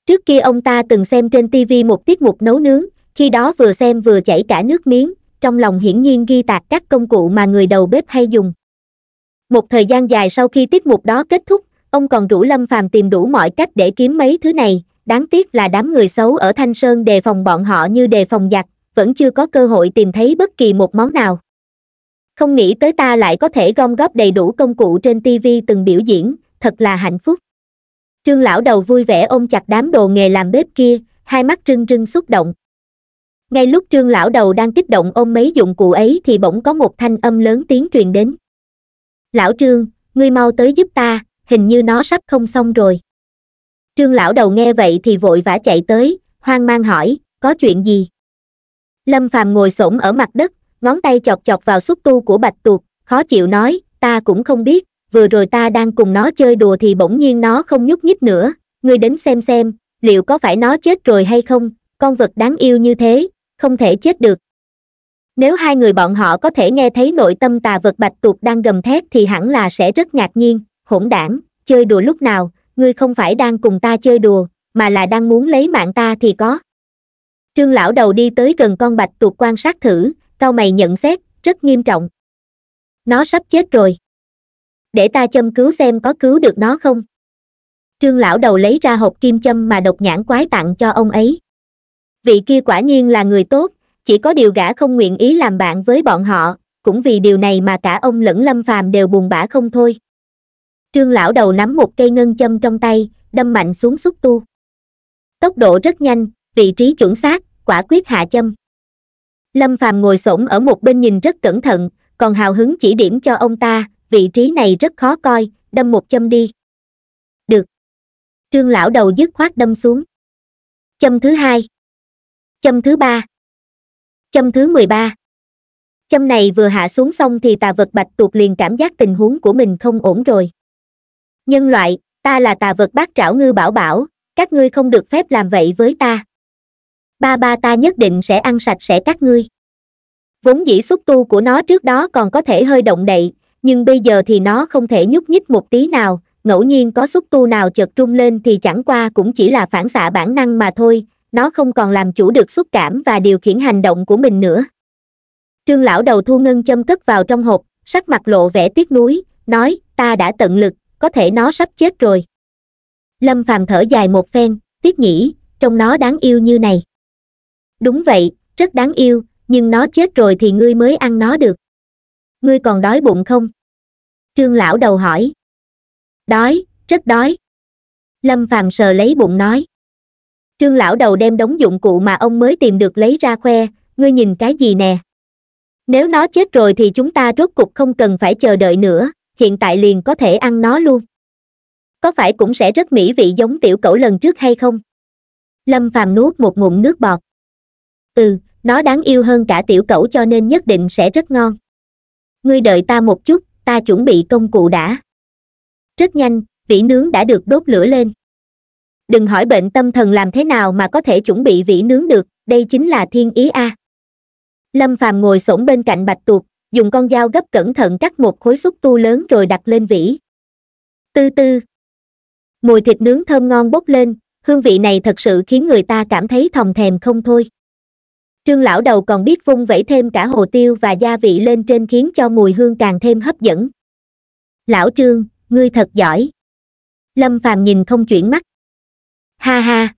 trước kia ông ta từng xem trên tv một tiết mục nấu nướng khi đó vừa xem vừa chảy cả nước miếng trong lòng hiển nhiên ghi tạc các công cụ mà người đầu bếp hay dùng một thời gian dài sau khi tiết mục đó kết thúc ông còn rủ lâm phàm tìm đủ mọi cách để kiếm mấy thứ này đáng tiếc là đám người xấu ở thanh sơn đề phòng bọn họ như đề phòng giặc vẫn chưa có cơ hội tìm thấy bất kỳ một món nào không nghĩ tới ta lại có thể gom góp đầy đủ công cụ trên tv từng biểu diễn thật là hạnh phúc trương lão đầu vui vẻ ôm chặt đám đồ nghề làm bếp kia hai mắt trưng trưng xúc động ngay lúc trương lão đầu đang kích động ôm mấy dụng cụ ấy thì bỗng có một thanh âm lớn tiếng truyền đến lão trương ngươi mau tới giúp ta hình như nó sắp không xong rồi trương lão đầu nghe vậy thì vội vã chạy tới hoang mang hỏi có chuyện gì lâm phàm ngồi xổm ở mặt đất ngón tay chọc chọc vào xúc tu của bạch tuộc khó chịu nói ta cũng không biết vừa rồi ta đang cùng nó chơi đùa thì bỗng nhiên nó không nhúc nhích nữa ngươi đến xem xem liệu có phải nó chết rồi hay không con vật đáng yêu như thế không thể chết được nếu hai người bọn họ có thể nghe thấy nội tâm tà vật bạch tuộc đang gầm thét thì hẳn là sẽ rất ngạc nhiên hỗn đảng chơi đùa lúc nào ngươi không phải đang cùng ta chơi đùa mà là đang muốn lấy mạng ta thì có trương lão đầu đi tới gần con bạch tuộc quan sát thử cao mày nhận xét rất nghiêm trọng nó sắp chết rồi để ta châm cứu xem có cứu được nó không trương lão đầu lấy ra hộp kim châm mà độc nhãn quái tặng cho ông ấy vị kia quả nhiên là người tốt chỉ có điều gã không nguyện ý làm bạn với bọn họ cũng vì điều này mà cả ông lẫn lâm phàm đều buồn bã không thôi trương lão đầu nắm một cây ngân châm trong tay đâm mạnh xuống xúc tu tốc độ rất nhanh vị trí chuẩn xác quả quyết hạ châm lâm phàm ngồi xổm ở một bên nhìn rất cẩn thận còn hào hứng chỉ điểm cho ông ta vị trí này rất khó coi đâm một châm đi được trương lão đầu dứt khoát đâm xuống châm thứ hai châm thứ ba châm thứ mười ba châm này vừa hạ xuống xong thì tà vật bạch tuộc liền cảm giác tình huống của mình không ổn rồi nhân loại ta là tà vật bác trảo ngư bảo bảo các ngươi không được phép làm vậy với ta ba ba ta nhất định sẽ ăn sạch sẽ các ngươi vốn dĩ xúc tu của nó trước đó còn có thể hơi động đậy nhưng bây giờ thì nó không thể nhúc nhích một tí nào ngẫu nhiên có xúc tu nào chợt trung lên thì chẳng qua cũng chỉ là phản xạ bản năng mà thôi nó không còn làm chủ được xúc cảm và điều khiển hành động của mình nữa trương lão đầu thu ngân châm cất vào trong hộp sắc mặt lộ vẻ tiếc nuối nói ta đã tận lực có thể nó sắp chết rồi lâm phàm thở dài một phen tiếc nhỉ trong nó đáng yêu như này đúng vậy rất đáng yêu nhưng nó chết rồi thì ngươi mới ăn nó được ngươi còn đói bụng không trương lão đầu hỏi đói rất đói lâm phàm sờ lấy bụng nói trương lão đầu đem đống dụng cụ mà ông mới tìm được lấy ra khoe ngươi nhìn cái gì nè nếu nó chết rồi thì chúng ta rốt cục không cần phải chờ đợi nữa hiện tại liền có thể ăn nó luôn có phải cũng sẽ rất mỹ vị giống tiểu cẩu lần trước hay không lâm phàm nuốt một ngụm nước bọt ừ nó đáng yêu hơn cả tiểu cẩu cho nên nhất định sẽ rất ngon ngươi đợi ta một chút ta chuẩn bị công cụ đã rất nhanh vỉ nướng đã được đốt lửa lên đừng hỏi bệnh tâm thần làm thế nào mà có thể chuẩn bị vỉ nướng được đây chính là thiên ý a lâm phàm ngồi xổm bên cạnh bạch tuộc dùng con dao gấp cẩn thận cắt một khối xúc tu lớn rồi đặt lên vỉ tư tư mùi thịt nướng thơm ngon bốc lên hương vị này thật sự khiến người ta cảm thấy thòng thèm không thôi trương lão đầu còn biết vung vẩy thêm cả hồ tiêu và gia vị lên trên khiến cho mùi hương càng thêm hấp dẫn lão trương ngươi thật giỏi lâm phàm nhìn không chuyển mắt ha ha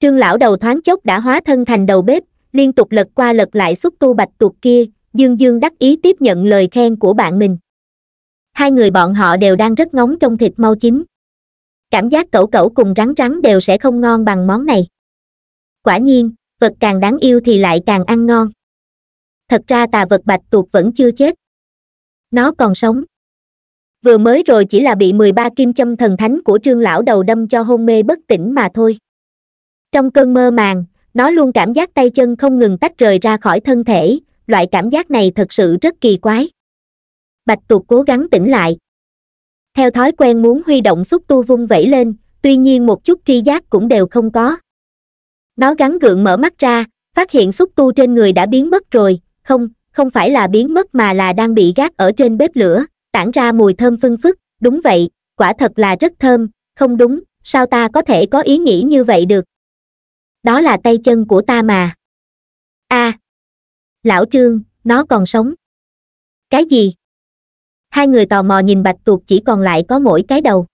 trương lão đầu thoáng chốc đã hóa thân thành đầu bếp liên tục lật qua lật lại xúc tu bạch tuộc kia dương dương đắc ý tiếp nhận lời khen của bạn mình hai người bọn họ đều đang rất ngóng trong thịt mau chín cảm giác cẩu cẩu cùng rắn rắn đều sẽ không ngon bằng món này quả nhiên vật càng đáng yêu thì lại càng ăn ngon thật ra tà vật bạch tuộc vẫn chưa chết nó còn sống vừa mới rồi chỉ là bị mười ba kim châm thần thánh của trương lão đầu đâm cho hôn mê bất tỉnh mà thôi trong cơn mơ màng nó luôn cảm giác tay chân không ngừng tách rời ra khỏi thân thể loại cảm giác này thật sự rất kỳ quái bạch tuộc cố gắng tỉnh lại theo thói quen muốn huy động xúc tu vung vẩy lên tuy nhiên một chút tri giác cũng đều không có nó gắn gượng mở mắt ra phát hiện xúc tu trên người đã biến mất rồi không không phải là biến mất mà là đang bị gác ở trên bếp lửa tản ra mùi thơm phưng phức đúng vậy quả thật là rất thơm không đúng sao ta có thể có ý nghĩ như vậy được đó là tay chân của ta mà a à, lão trương nó còn sống cái gì hai người tò mò nhìn bạch tuộc chỉ còn lại có mỗi cái đầu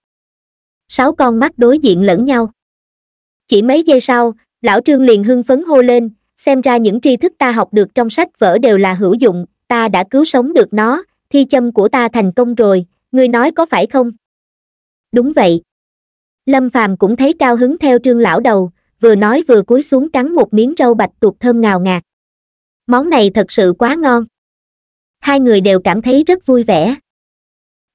sáu con mắt đối diện lẫn nhau chỉ mấy giây sau lão trương liền hưng phấn hô lên xem ra những tri thức ta học được trong sách vở đều là hữu dụng ta đã cứu sống được nó thi châm của ta thành công rồi ngươi nói có phải không đúng vậy lâm phàm cũng thấy cao hứng theo trương lão đầu vừa nói vừa cúi xuống cắn một miếng rau bạch tuộc thơm ngào ngạt món này thật sự quá ngon hai người đều cảm thấy rất vui vẻ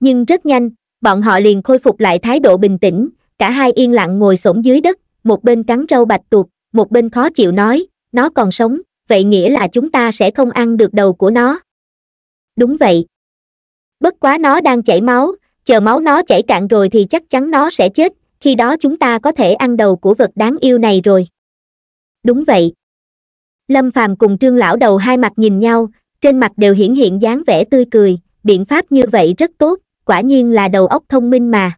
nhưng rất nhanh bọn họ liền khôi phục lại thái độ bình tĩnh cả hai yên lặng ngồi xổm dưới đất một bên cắn rau bạch tuộc một bên khó chịu nói nó còn sống vậy nghĩa là chúng ta sẽ không ăn được đầu của nó đúng vậy bất quá nó đang chảy máu chờ máu nó chảy cạn rồi thì chắc chắn nó sẽ chết khi đó chúng ta có thể ăn đầu của vật đáng yêu này rồi đúng vậy lâm phàm cùng trương lão đầu hai mặt nhìn nhau trên mặt đều hiển hiện dáng vẻ tươi cười biện pháp như vậy rất tốt quả nhiên là đầu óc thông minh mà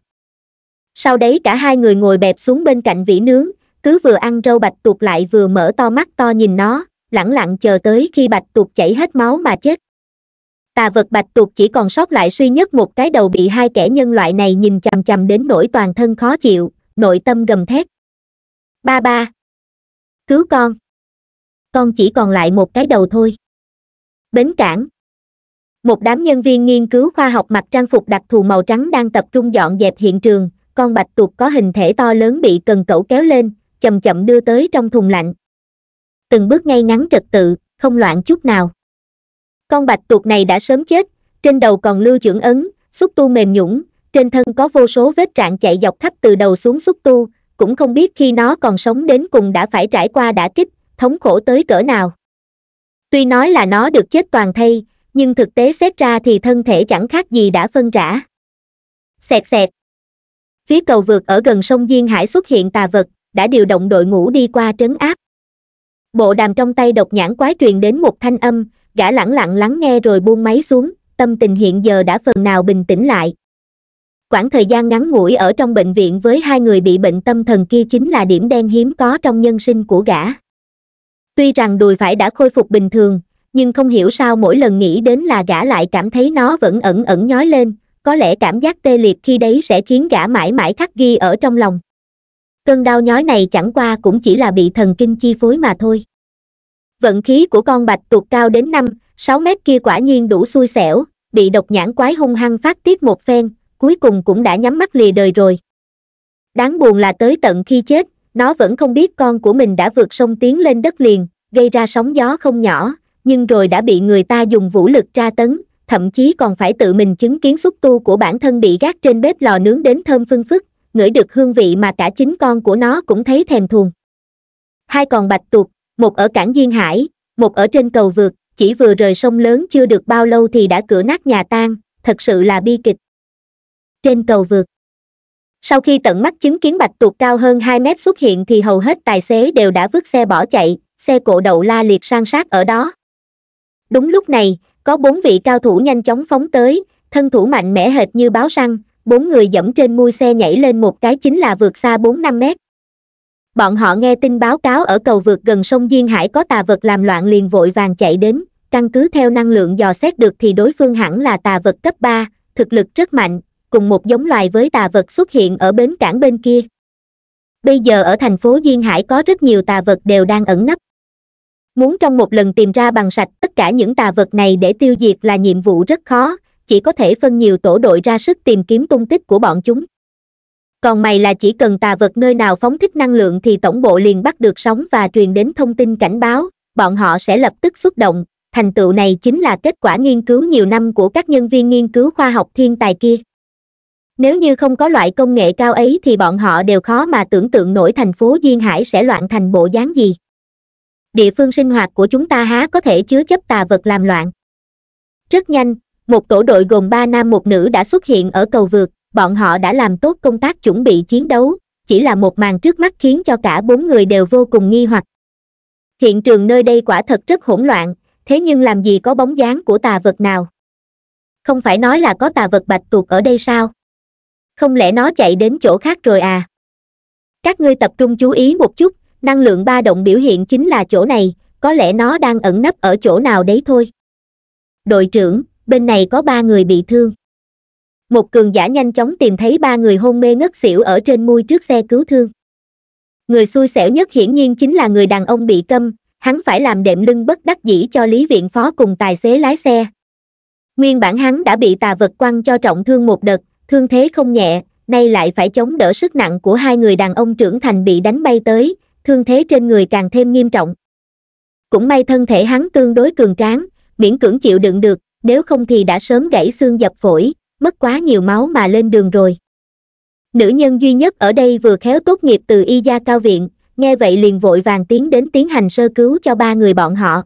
sau đấy cả hai người ngồi bẹp xuống bên cạnh vỉ nướng cứ vừa ăn râu bạch tuộc lại vừa mở to mắt to nhìn nó lẳng lặng chờ tới khi bạch tuộc chảy hết máu mà chết tà vật bạch tuộc chỉ còn sót lại suy nhất một cái đầu bị hai kẻ nhân loại này nhìn chằm chằm đến nỗi toàn thân khó chịu nội tâm gầm thét ba ba cứu con con chỉ còn lại một cái đầu thôi bến cảng một đám nhân viên nghiên cứu khoa học mặc trang phục đặc thù màu trắng đang tập trung dọn dẹp hiện trường con bạch tuộc có hình thể to lớn bị cần cẩu kéo lên chậm chậm đưa tới trong thùng lạnh từng bước ngay ngắn trật tự không loạn chút nào con bạch tuộc này đã sớm chết trên đầu còn lưu chưởng ấn xúc tu mềm nhũng trên thân có vô số vết trạng chạy dọc khắp từ đầu xuống xúc tu cũng không biết khi nó còn sống đến cùng đã phải trải qua đã kích thống khổ tới cỡ nào tuy nói là nó được chết toàn thây nhưng thực tế xét ra thì thân thể chẳng khác gì đã phân rã xẹt xẹt phía cầu vượt ở gần sông duyên hải xuất hiện tà vật đã điều động đội ngũ đi qua trấn áp bộ đàm trong tay độc nhãn quái truyền đến một thanh âm gã lẳng lặng lắng nghe rồi buông máy xuống tâm tình hiện giờ đã phần nào bình tĩnh lại quãng thời gian ngắn ngủi ở trong bệnh viện với hai người bị bệnh tâm thần kia chính là điểm đen hiếm có trong nhân sinh của gã tuy rằng đùi phải đã khôi phục bình thường nhưng không hiểu sao mỗi lần nghĩ đến là gã lại cảm thấy nó vẫn ẩn ẩn nhói lên có lẽ cảm giác tê liệt khi đấy sẽ khiến gã mãi mãi khắc ghi ở trong lòng cơn đau nhói này chẳng qua cũng chỉ là bị thần kinh chi phối mà thôi vận khí của con bạch tuột cao đến năm sáu mét kia quả nhiên đủ xui xẻo bị độc nhãn quái hung hăng phát tiết một phen cuối cùng cũng đã nhắm mắt lìa đời rồi đáng buồn là tới tận khi chết nó vẫn không biết con của mình đã vượt sông tiến lên đất liền gây ra sóng gió không nhỏ nhưng rồi đã bị người ta dùng vũ lực tra tấn thậm chí còn phải tự mình chứng kiến xúc tu của bản thân bị gác trên bếp lò nướng đến thơm phưng phức ngửi được hương vị mà cả chính con của nó cũng thấy thèm thuồng hai con bạch tuộc một ở cảng duyên hải một ở trên cầu vượt chỉ vừa rời sông lớn chưa được bao lâu thì đã cửa nát nhà tan thật sự là bi kịch trên cầu vượt sau khi tận mắt chứng kiến bạch tuộc cao hơn hai mét xuất hiện thì hầu hết tài xế đều đã vứt xe bỏ chạy xe cộ đậu la liệt san sát ở đó đúng lúc này có bốn vị cao thủ nhanh chóng phóng tới thân thủ mạnh mẽ hệt như báo săn bốn người dẫm trên mui xe nhảy lên một cái chính là vượt xa bốn năm mét bọn họ nghe tin báo cáo ở cầu vượt gần sông duyên hải có tà vật làm loạn liền vội vàng chạy đến căn cứ theo năng lượng dò xét được thì đối phương hẳn là tà vật cấp ba thực lực rất mạnh cùng một giống loài với tà vật xuất hiện ở bến cảng bên kia bây giờ ở thành phố duyên hải có rất nhiều tà vật đều đang ẩn nấp muốn trong một lần tìm ra bằng sạch tất cả những tà vật này để tiêu diệt là nhiệm vụ rất khó chỉ có thể phân nhiều tổ đội ra sức tìm kiếm tung tích của bọn chúng còn mày là chỉ cần tà vật nơi nào phóng thích năng lượng thì tổng bộ liền bắt được sóng và truyền đến thông tin cảnh báo bọn họ sẽ lập tức xuất động thành tựu này chính là kết quả nghiên cứu nhiều năm của các nhân viên nghiên cứu khoa học thiên tài kia nếu như không có loại công nghệ cao ấy thì bọn họ đều khó mà tưởng tượng nổi thành phố duyên hải sẽ loạn thành bộ dáng gì địa phương sinh hoạt của chúng ta há có thể chứa chấp tà vật làm loạn rất nhanh một tổ đội gồm ba nam một nữ đã xuất hiện ở cầu vượt bọn họ đã làm tốt công tác chuẩn bị chiến đấu chỉ là một màn trước mắt khiến cho cả bốn người đều vô cùng nghi hoặc hiện trường nơi đây quả thật rất hỗn loạn thế nhưng làm gì có bóng dáng của tà vật nào không phải nói là có tà vật bạch tuộc ở đây sao không lẽ nó chạy đến chỗ khác rồi à các ngươi tập trung chú ý một chút năng lượng ba động biểu hiện chính là chỗ này có lẽ nó đang ẩn nấp ở chỗ nào đấy thôi đội trưởng bên này có ba người bị thương một cường giả nhanh chóng tìm thấy ba người hôn mê ngất xỉu ở trên mui trước xe cứu thương người xui xẻo nhất hiển nhiên chính là người đàn ông bị câm hắn phải làm đệm lưng bất đắc dĩ cho lý viện phó cùng tài xế lái xe nguyên bản hắn đã bị tà vật quăng cho trọng thương một đợt thương thế không nhẹ nay lại phải chống đỡ sức nặng của hai người đàn ông trưởng thành bị đánh bay tới thương thế trên người càng thêm nghiêm trọng cũng may thân thể hắn tương đối cường tráng miễn cưỡng chịu đựng được nếu không thì đã sớm gãy xương dập phổi mất quá nhiều máu mà lên đường rồi nữ nhân duy nhất ở đây vừa khéo tốt nghiệp từ y gia cao viện nghe vậy liền vội vàng tiến đến tiến hành sơ cứu cho ba người bọn họ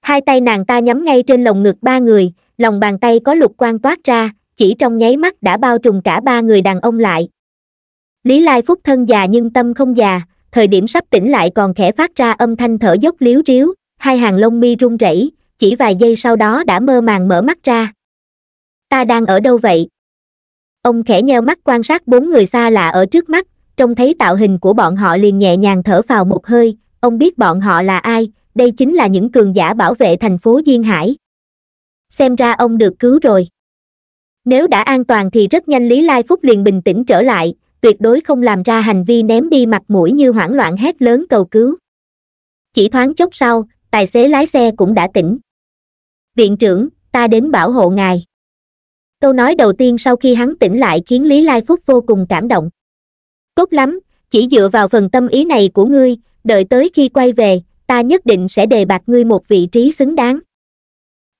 hai tay nàng ta nhắm ngay trên lồng ngực ba người lòng bàn tay có lục quang toát ra chỉ trong nháy mắt đã bao trùm cả ba người đàn ông lại lý lai phúc thân già nhưng tâm không già thời điểm sắp tỉnh lại còn khẽ phát ra âm thanh thở dốc liếu riếu hai hàng lông mi run rẩy chỉ vài giây sau đó đã mơ màng mở mắt ra ta đang ở đâu vậy ông khẽ nheo mắt quan sát bốn người xa lạ ở trước mắt trông thấy tạo hình của bọn họ liền nhẹ nhàng thở vào một hơi ông biết bọn họ là ai đây chính là những cường giả bảo vệ thành phố duyên hải xem ra ông được cứu rồi nếu đã an toàn thì rất nhanh lý lai phúc liền bình tĩnh trở lại tuyệt đối không làm ra hành vi ném đi mặt mũi như hoảng loạn hét lớn cầu cứu chỉ thoáng chốc sau tài xế lái xe cũng đã tỉnh viện trưởng ta đến bảo hộ ngài câu nói đầu tiên sau khi hắn tỉnh lại khiến lý lai phúc vô cùng cảm động tốt lắm chỉ dựa vào phần tâm ý này của ngươi đợi tới khi quay về ta nhất định sẽ đề bạt ngươi một vị trí xứng đáng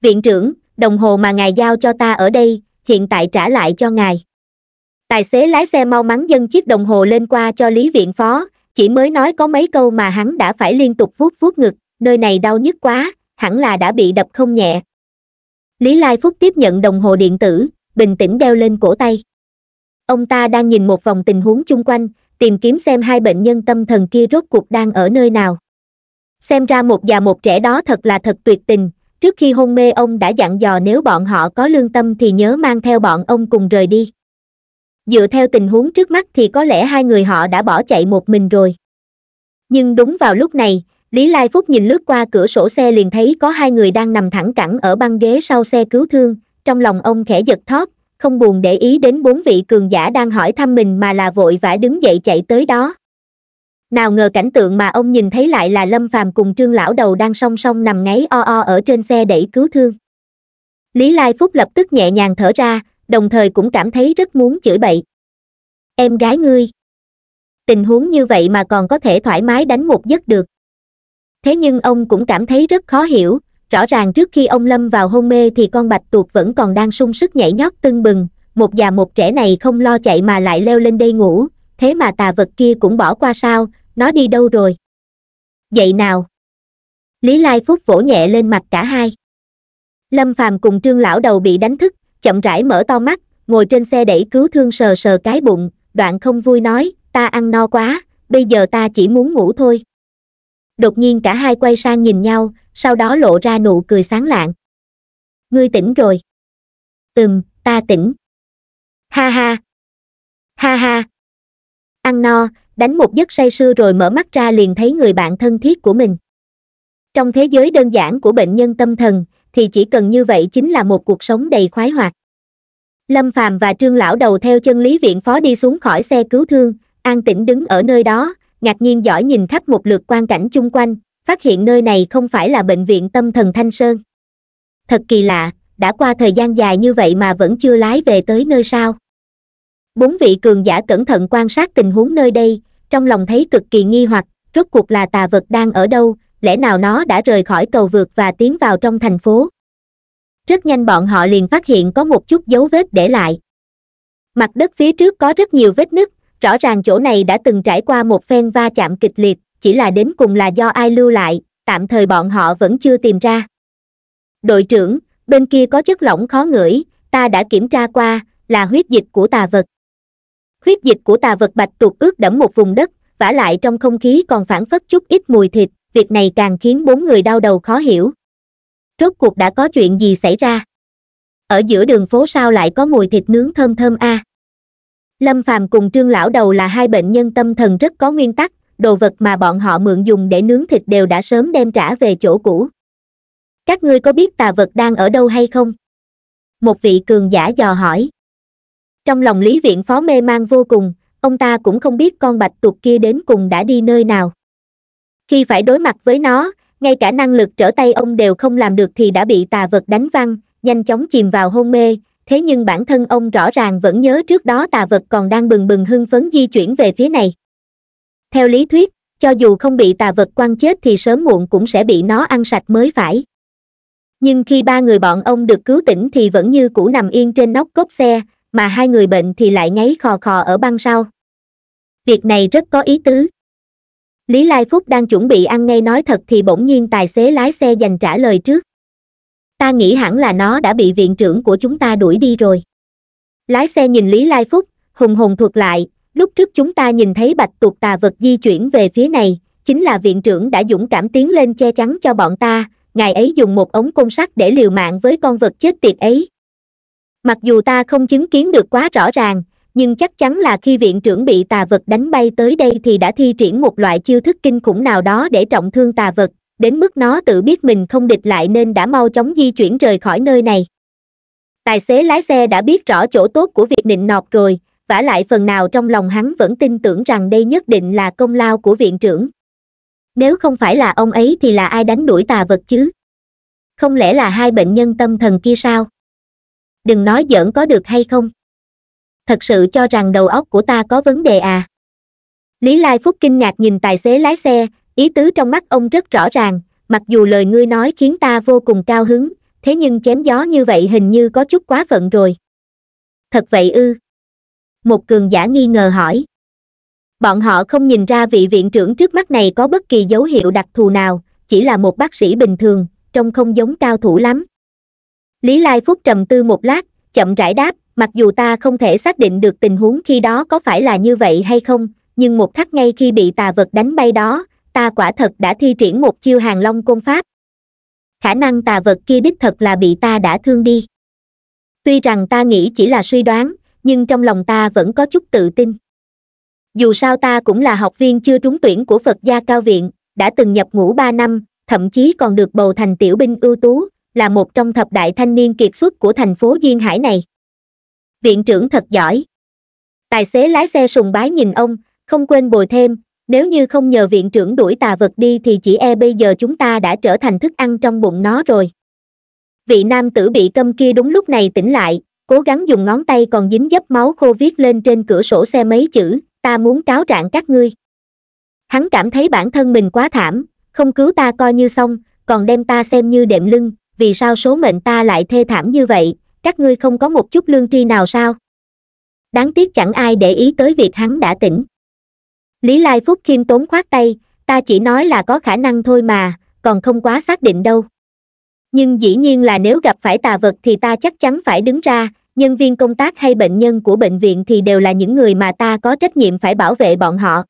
viện trưởng đồng hồ mà ngài giao cho ta ở đây hiện tại trả lại cho ngài tài xế lái xe mau mắn dâng chiếc đồng hồ lên qua cho lý viện phó chỉ mới nói có mấy câu mà hắn đã phải liên tục vuốt vuốt ngực nơi này đau nhức quá hẳn là đã bị đập không nhẹ lý lai phúc tiếp nhận đồng hồ điện tử bình tĩnh đeo lên cổ tay ông ta đang nhìn một vòng tình huống chung quanh tìm kiếm xem hai bệnh nhân tâm thần kia rốt cuộc đang ở nơi nào xem ra một già một trẻ đó thật là thật tuyệt tình trước khi hôn mê ông đã dặn dò nếu bọn họ có lương tâm thì nhớ mang theo bọn ông cùng rời đi dựa theo tình huống trước mắt thì có lẽ hai người họ đã bỏ chạy một mình rồi nhưng đúng vào lúc này Lý Lai Phúc nhìn lướt qua cửa sổ xe liền thấy có hai người đang nằm thẳng cẳng ở băng ghế sau xe cứu thương, trong lòng ông khẽ giật thót, không buồn để ý đến bốn vị cường giả đang hỏi thăm mình mà là vội vã đứng dậy chạy tới đó. Nào ngờ cảnh tượng mà ông nhìn thấy lại là Lâm Phàm cùng Trương lão đầu đang song song nằm ngáy o o ở trên xe đẩy cứu thương. Lý Lai Phúc lập tức nhẹ nhàng thở ra, đồng thời cũng cảm thấy rất muốn chửi bậy. Em gái ngươi. Tình huống như vậy mà còn có thể thoải mái đánh một giấc được thế nhưng ông cũng cảm thấy rất khó hiểu rõ ràng trước khi ông lâm vào hôn mê thì con bạch tuộc vẫn còn đang sung sức nhảy nhót tưng bừng một già một trẻ này không lo chạy mà lại leo lên đây ngủ thế mà tà vật kia cũng bỏ qua sao nó đi đâu rồi vậy nào lý lai phúc vỗ nhẹ lên mặt cả hai lâm phàm cùng trương lão đầu bị đánh thức chậm rãi mở to mắt ngồi trên xe đẩy cứu thương sờ sờ cái bụng đoạn không vui nói ta ăn no quá bây giờ ta chỉ muốn ngủ thôi đột nhiên cả hai quay sang nhìn nhau sau đó lộ ra nụ cười sáng lạng ngươi tỉnh rồi ừm ta tỉnh ha ha ha ha ăn no đánh một giấc say sưa rồi mở mắt ra liền thấy người bạn thân thiết của mình trong thế giới đơn giản của bệnh nhân tâm thần thì chỉ cần như vậy chính là một cuộc sống đầy khoái hoạt lâm phàm và trương lão đầu theo chân lý viện phó đi xuống khỏi xe cứu thương an tĩnh đứng ở nơi đó ngạc nhiên giỏi nhìn khắp một lượt quan cảnh chung quanh phát hiện nơi này không phải là bệnh viện tâm thần thanh sơn thật kỳ lạ đã qua thời gian dài như vậy mà vẫn chưa lái về tới nơi sao bốn vị cường giả cẩn thận quan sát tình huống nơi đây trong lòng thấy cực kỳ nghi hoặc rốt cuộc là tà vật đang ở đâu lẽ nào nó đã rời khỏi cầu vượt và tiến vào trong thành phố rất nhanh bọn họ liền phát hiện có một chút dấu vết để lại mặt đất phía trước có rất nhiều vết nứt rõ ràng chỗ này đã từng trải qua một phen va chạm kịch liệt chỉ là đến cùng là do ai lưu lại tạm thời bọn họ vẫn chưa tìm ra đội trưởng bên kia có chất lỏng khó ngửi ta đã kiểm tra qua là huyết dịch của tà vật huyết dịch của tà vật bạch tuộc ướt đẫm một vùng đất vả lại trong không khí còn phản phất chút ít mùi thịt việc này càng khiến bốn người đau đầu khó hiểu rốt cuộc đã có chuyện gì xảy ra ở giữa đường phố sao lại có mùi thịt nướng thơm thơm a à? lâm phàm cùng trương lão đầu là hai bệnh nhân tâm thần rất có nguyên tắc đồ vật mà bọn họ mượn dùng để nướng thịt đều đã sớm đem trả về chỗ cũ các ngươi có biết tà vật đang ở đâu hay không một vị cường giả dò hỏi trong lòng lý viện phó mê mang vô cùng ông ta cũng không biết con bạch tuộc kia đến cùng đã đi nơi nào khi phải đối mặt với nó ngay cả năng lực trở tay ông đều không làm được thì đã bị tà vật đánh văng nhanh chóng chìm vào hôn mê thế nhưng bản thân ông rõ ràng vẫn nhớ trước đó tà vật còn đang bừng bừng hưng phấn di chuyển về phía này theo lý thuyết cho dù không bị tà vật quăng chết thì sớm muộn cũng sẽ bị nó ăn sạch mới phải nhưng khi ba người bọn ông được cứu tỉnh thì vẫn như cũ nằm yên trên nóc cốp xe mà hai người bệnh thì lại ngáy khò khò ở băng sau việc này rất có ý tứ lý lai phúc đang chuẩn bị ăn ngay nói thật thì bỗng nhiên tài xế lái xe dành trả lời trước ta nghĩ hẳn là nó đã bị viện trưởng của chúng ta đuổi đi rồi lái xe nhìn lý lai phúc hùng hùng thuật lại lúc trước chúng ta nhìn thấy bạch tuộc tà vật di chuyển về phía này chính là viện trưởng đã dũng cảm tiến lên che chắn cho bọn ta ngài ấy dùng một ống côn sắt để liều mạng với con vật chết tiệt ấy mặc dù ta không chứng kiến được quá rõ ràng nhưng chắc chắn là khi viện trưởng bị tà vật đánh bay tới đây thì đã thi triển một loại chiêu thức kinh khủng nào đó để trọng thương tà vật đến mức nó tự biết mình không địch lại nên đã mau chóng di chuyển rời khỏi nơi này tài xế lái xe đã biết rõ chỗ tốt của việc nịnh nọt rồi vả lại phần nào trong lòng hắn vẫn tin tưởng rằng đây nhất định là công lao của viện trưởng nếu không phải là ông ấy thì là ai đánh đuổi tà vật chứ không lẽ là hai bệnh nhân tâm thần kia sao đừng nói giỡn có được hay không thật sự cho rằng đầu óc của ta có vấn đề à lý lai phúc kinh ngạc nhìn tài xế lái xe ý tứ trong mắt ông rất rõ ràng mặc dù lời ngươi nói khiến ta vô cùng cao hứng thế nhưng chém gió như vậy hình như có chút quá phận rồi thật vậy ư một cường giả nghi ngờ hỏi bọn họ không nhìn ra vị viện trưởng trước mắt này có bất kỳ dấu hiệu đặc thù nào chỉ là một bác sĩ bình thường trông không giống cao thủ lắm lý lai phúc trầm tư một lát chậm rãi đáp mặc dù ta không thể xác định được tình huống khi đó có phải là như vậy hay không nhưng một khắc ngay khi bị tà vật đánh bay đó ta quả thật đã thi triển một chiêu hàng long công pháp khả năng tà vật kia đích thật là bị ta đã thương đi tuy rằng ta nghĩ chỉ là suy đoán nhưng trong lòng ta vẫn có chút tự tin dù sao ta cũng là học viên chưa trúng tuyển của phật gia cao viện đã từng nhập ngũ ba năm thậm chí còn được bầu thành tiểu binh ưu tú là một trong thập đại thanh niên kiệt xuất của thành phố duyên hải này viện trưởng thật giỏi tài xế lái xe sùng bái nhìn ông không quên bồi thêm nếu như không nhờ viện trưởng đuổi tà vật đi thì chỉ e bây giờ chúng ta đã trở thành thức ăn trong bụng nó rồi vị nam tử bị câm kia đúng lúc này tỉnh lại cố gắng dùng ngón tay còn dính dấp máu khô viết lên trên cửa sổ xe mấy chữ ta muốn cáo trạng các ngươi hắn cảm thấy bản thân mình quá thảm không cứu ta coi như xong còn đem ta xem như đệm lưng vì sao số mệnh ta lại thê thảm như vậy các ngươi không có một chút lương tri nào sao đáng tiếc chẳng ai để ý tới việc hắn đã tỉnh lý lai phúc khiêm tốn khoát tay ta chỉ nói là có khả năng thôi mà còn không quá xác định đâu nhưng dĩ nhiên là nếu gặp phải tà vật thì ta chắc chắn phải đứng ra nhân viên công tác hay bệnh nhân của bệnh viện thì đều là những người mà ta có trách nhiệm phải bảo vệ bọn họ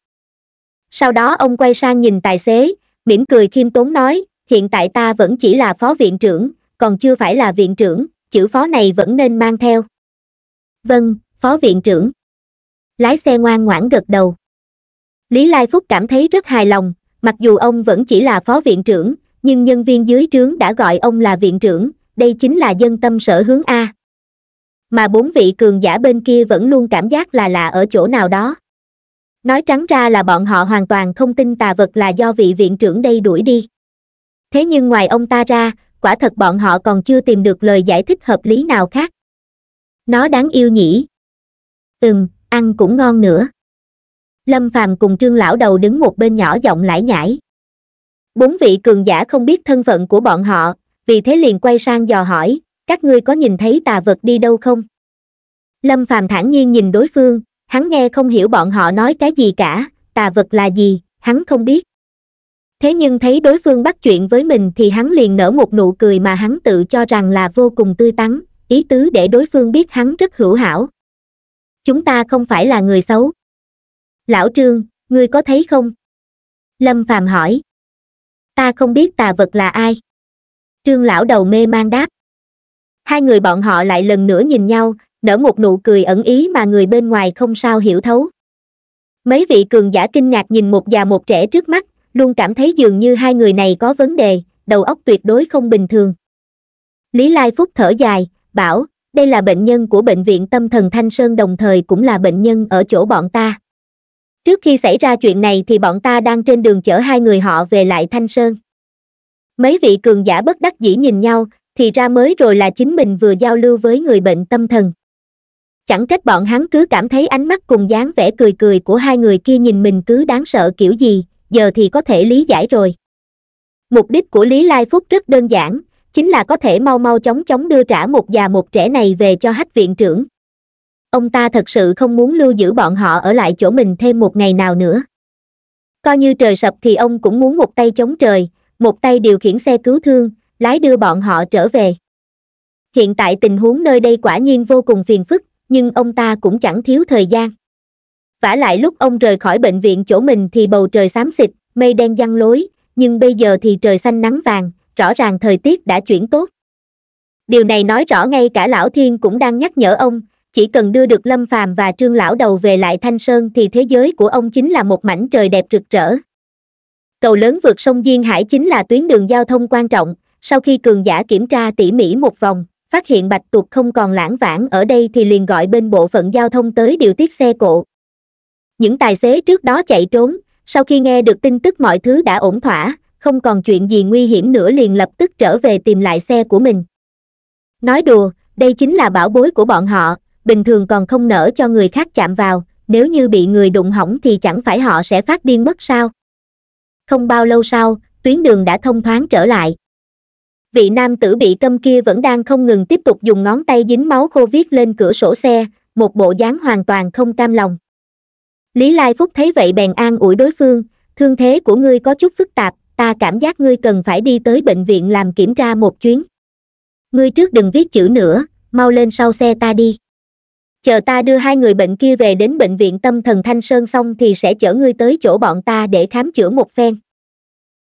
sau đó ông quay sang nhìn tài xế mỉm cười khiêm tốn nói hiện tại ta vẫn chỉ là phó viện trưởng còn chưa phải là viện trưởng chữ phó này vẫn nên mang theo vâng phó viện trưởng lái xe ngoan ngoãn gật đầu Lý Lai Phúc cảm thấy rất hài lòng, mặc dù ông vẫn chỉ là phó viện trưởng, nhưng nhân viên dưới trướng đã gọi ông là viện trưởng, đây chính là dân tâm sở hướng A. Mà bốn vị cường giả bên kia vẫn luôn cảm giác là lạ ở chỗ nào đó. Nói trắng ra là bọn họ hoàn toàn không tin tà vật là do vị viện trưởng đây đuổi đi. Thế nhưng ngoài ông ta ra, quả thật bọn họ còn chưa tìm được lời giải thích hợp lý nào khác. Nó đáng yêu nhỉ. Ừm, ăn cũng ngon nữa lâm phàm cùng trương lão đầu đứng một bên nhỏ giọng lải nhải bốn vị cường giả không biết thân phận của bọn họ vì thế liền quay sang dò hỏi các ngươi có nhìn thấy tà vật đi đâu không lâm phàm thản nhiên nhìn đối phương hắn nghe không hiểu bọn họ nói cái gì cả tà vật là gì hắn không biết thế nhưng thấy đối phương bắt chuyện với mình thì hắn liền nở một nụ cười mà hắn tự cho rằng là vô cùng tươi tắn ý tứ để đối phương biết hắn rất hữu hảo chúng ta không phải là người xấu lão trương ngươi có thấy không lâm phàm hỏi ta không biết tà vật là ai trương lão đầu mê mang đáp hai người bọn họ lại lần nữa nhìn nhau nở một nụ cười ẩn ý mà người bên ngoài không sao hiểu thấu mấy vị cường giả kinh ngạc nhìn một già một trẻ trước mắt luôn cảm thấy dường như hai người này có vấn đề đầu óc tuyệt đối không bình thường lý lai phúc thở dài bảo đây là bệnh nhân của bệnh viện tâm thần thanh sơn đồng thời cũng là bệnh nhân ở chỗ bọn ta trước khi xảy ra chuyện này thì bọn ta đang trên đường chở hai người họ về lại thanh sơn mấy vị cường giả bất đắc dĩ nhìn nhau thì ra mới rồi là chính mình vừa giao lưu với người bệnh tâm thần chẳng trách bọn hắn cứ cảm thấy ánh mắt cùng dáng vẻ cười cười của hai người kia nhìn mình cứ đáng sợ kiểu gì giờ thì có thể lý giải rồi mục đích của lý lai phúc rất đơn giản chính là có thể mau mau chóng chóng đưa trả một già một trẻ này về cho hách viện trưởng ông ta thật sự không muốn lưu giữ bọn họ ở lại chỗ mình thêm một ngày nào nữa coi như trời sập thì ông cũng muốn một tay chống trời một tay điều khiển xe cứu thương lái đưa bọn họ trở về hiện tại tình huống nơi đây quả nhiên vô cùng phiền phức nhưng ông ta cũng chẳng thiếu thời gian vả lại lúc ông rời khỏi bệnh viện chỗ mình thì bầu trời xám xịt mây đen giăng lối nhưng bây giờ thì trời xanh nắng vàng rõ ràng thời tiết đã chuyển tốt điều này nói rõ ngay cả lão thiên cũng đang nhắc nhở ông chỉ cần đưa được lâm phàm và trương lão đầu về lại thanh sơn thì thế giới của ông chính là một mảnh trời đẹp rực rỡ cầu lớn vượt sông duyên hải chính là tuyến đường giao thông quan trọng sau khi cường giả kiểm tra tỉ mỉ một vòng phát hiện bạch tuộc không còn lãng vãng ở đây thì liền gọi bên bộ phận giao thông tới điều tiết xe cộ những tài xế trước đó chạy trốn sau khi nghe được tin tức mọi thứ đã ổn thỏa không còn chuyện gì nguy hiểm nữa liền lập tức trở về tìm lại xe của mình nói đùa đây chính là bảo bối của bọn họ bình thường còn không nở cho người khác chạm vào nếu như bị người đụng hỏng thì chẳng phải họ sẽ phát điên mất sao không bao lâu sau tuyến đường đã thông thoáng trở lại vị nam tử bị câm kia vẫn đang không ngừng tiếp tục dùng ngón tay dính máu khô viết lên cửa sổ xe một bộ dáng hoàn toàn không cam lòng lý lai phúc thấy vậy bèn an ủi đối phương thương thế của ngươi có chút phức tạp ta cảm giác ngươi cần phải đi tới bệnh viện làm kiểm tra một chuyến ngươi trước đừng viết chữ nữa mau lên sau xe ta đi chờ ta đưa hai người bệnh kia về đến bệnh viện tâm thần thanh sơn xong thì sẽ chở ngươi tới chỗ bọn ta để khám chữa một phen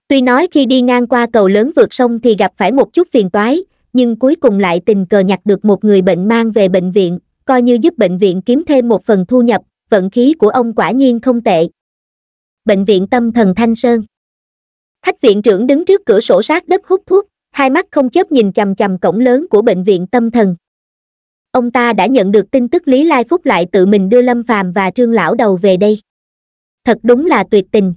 tuy nói khi đi ngang qua cầu lớn vượt sông thì gặp phải một chút phiền toái nhưng cuối cùng lại tình cờ nhặt được một người bệnh mang về bệnh viện coi như giúp bệnh viện kiếm thêm một phần thu nhập vận khí của ông quả nhiên không tệ bệnh viện tâm thần thanh sơn khách viện trưởng đứng trước cửa sổ sát đất hút thuốc hai mắt không chớp nhìn chằm chằm cổng lớn của bệnh viện tâm thần ông ta đã nhận được tin tức lý lai phúc lại tự mình đưa lâm phàm và trương lão đầu về đây thật đúng là tuyệt tình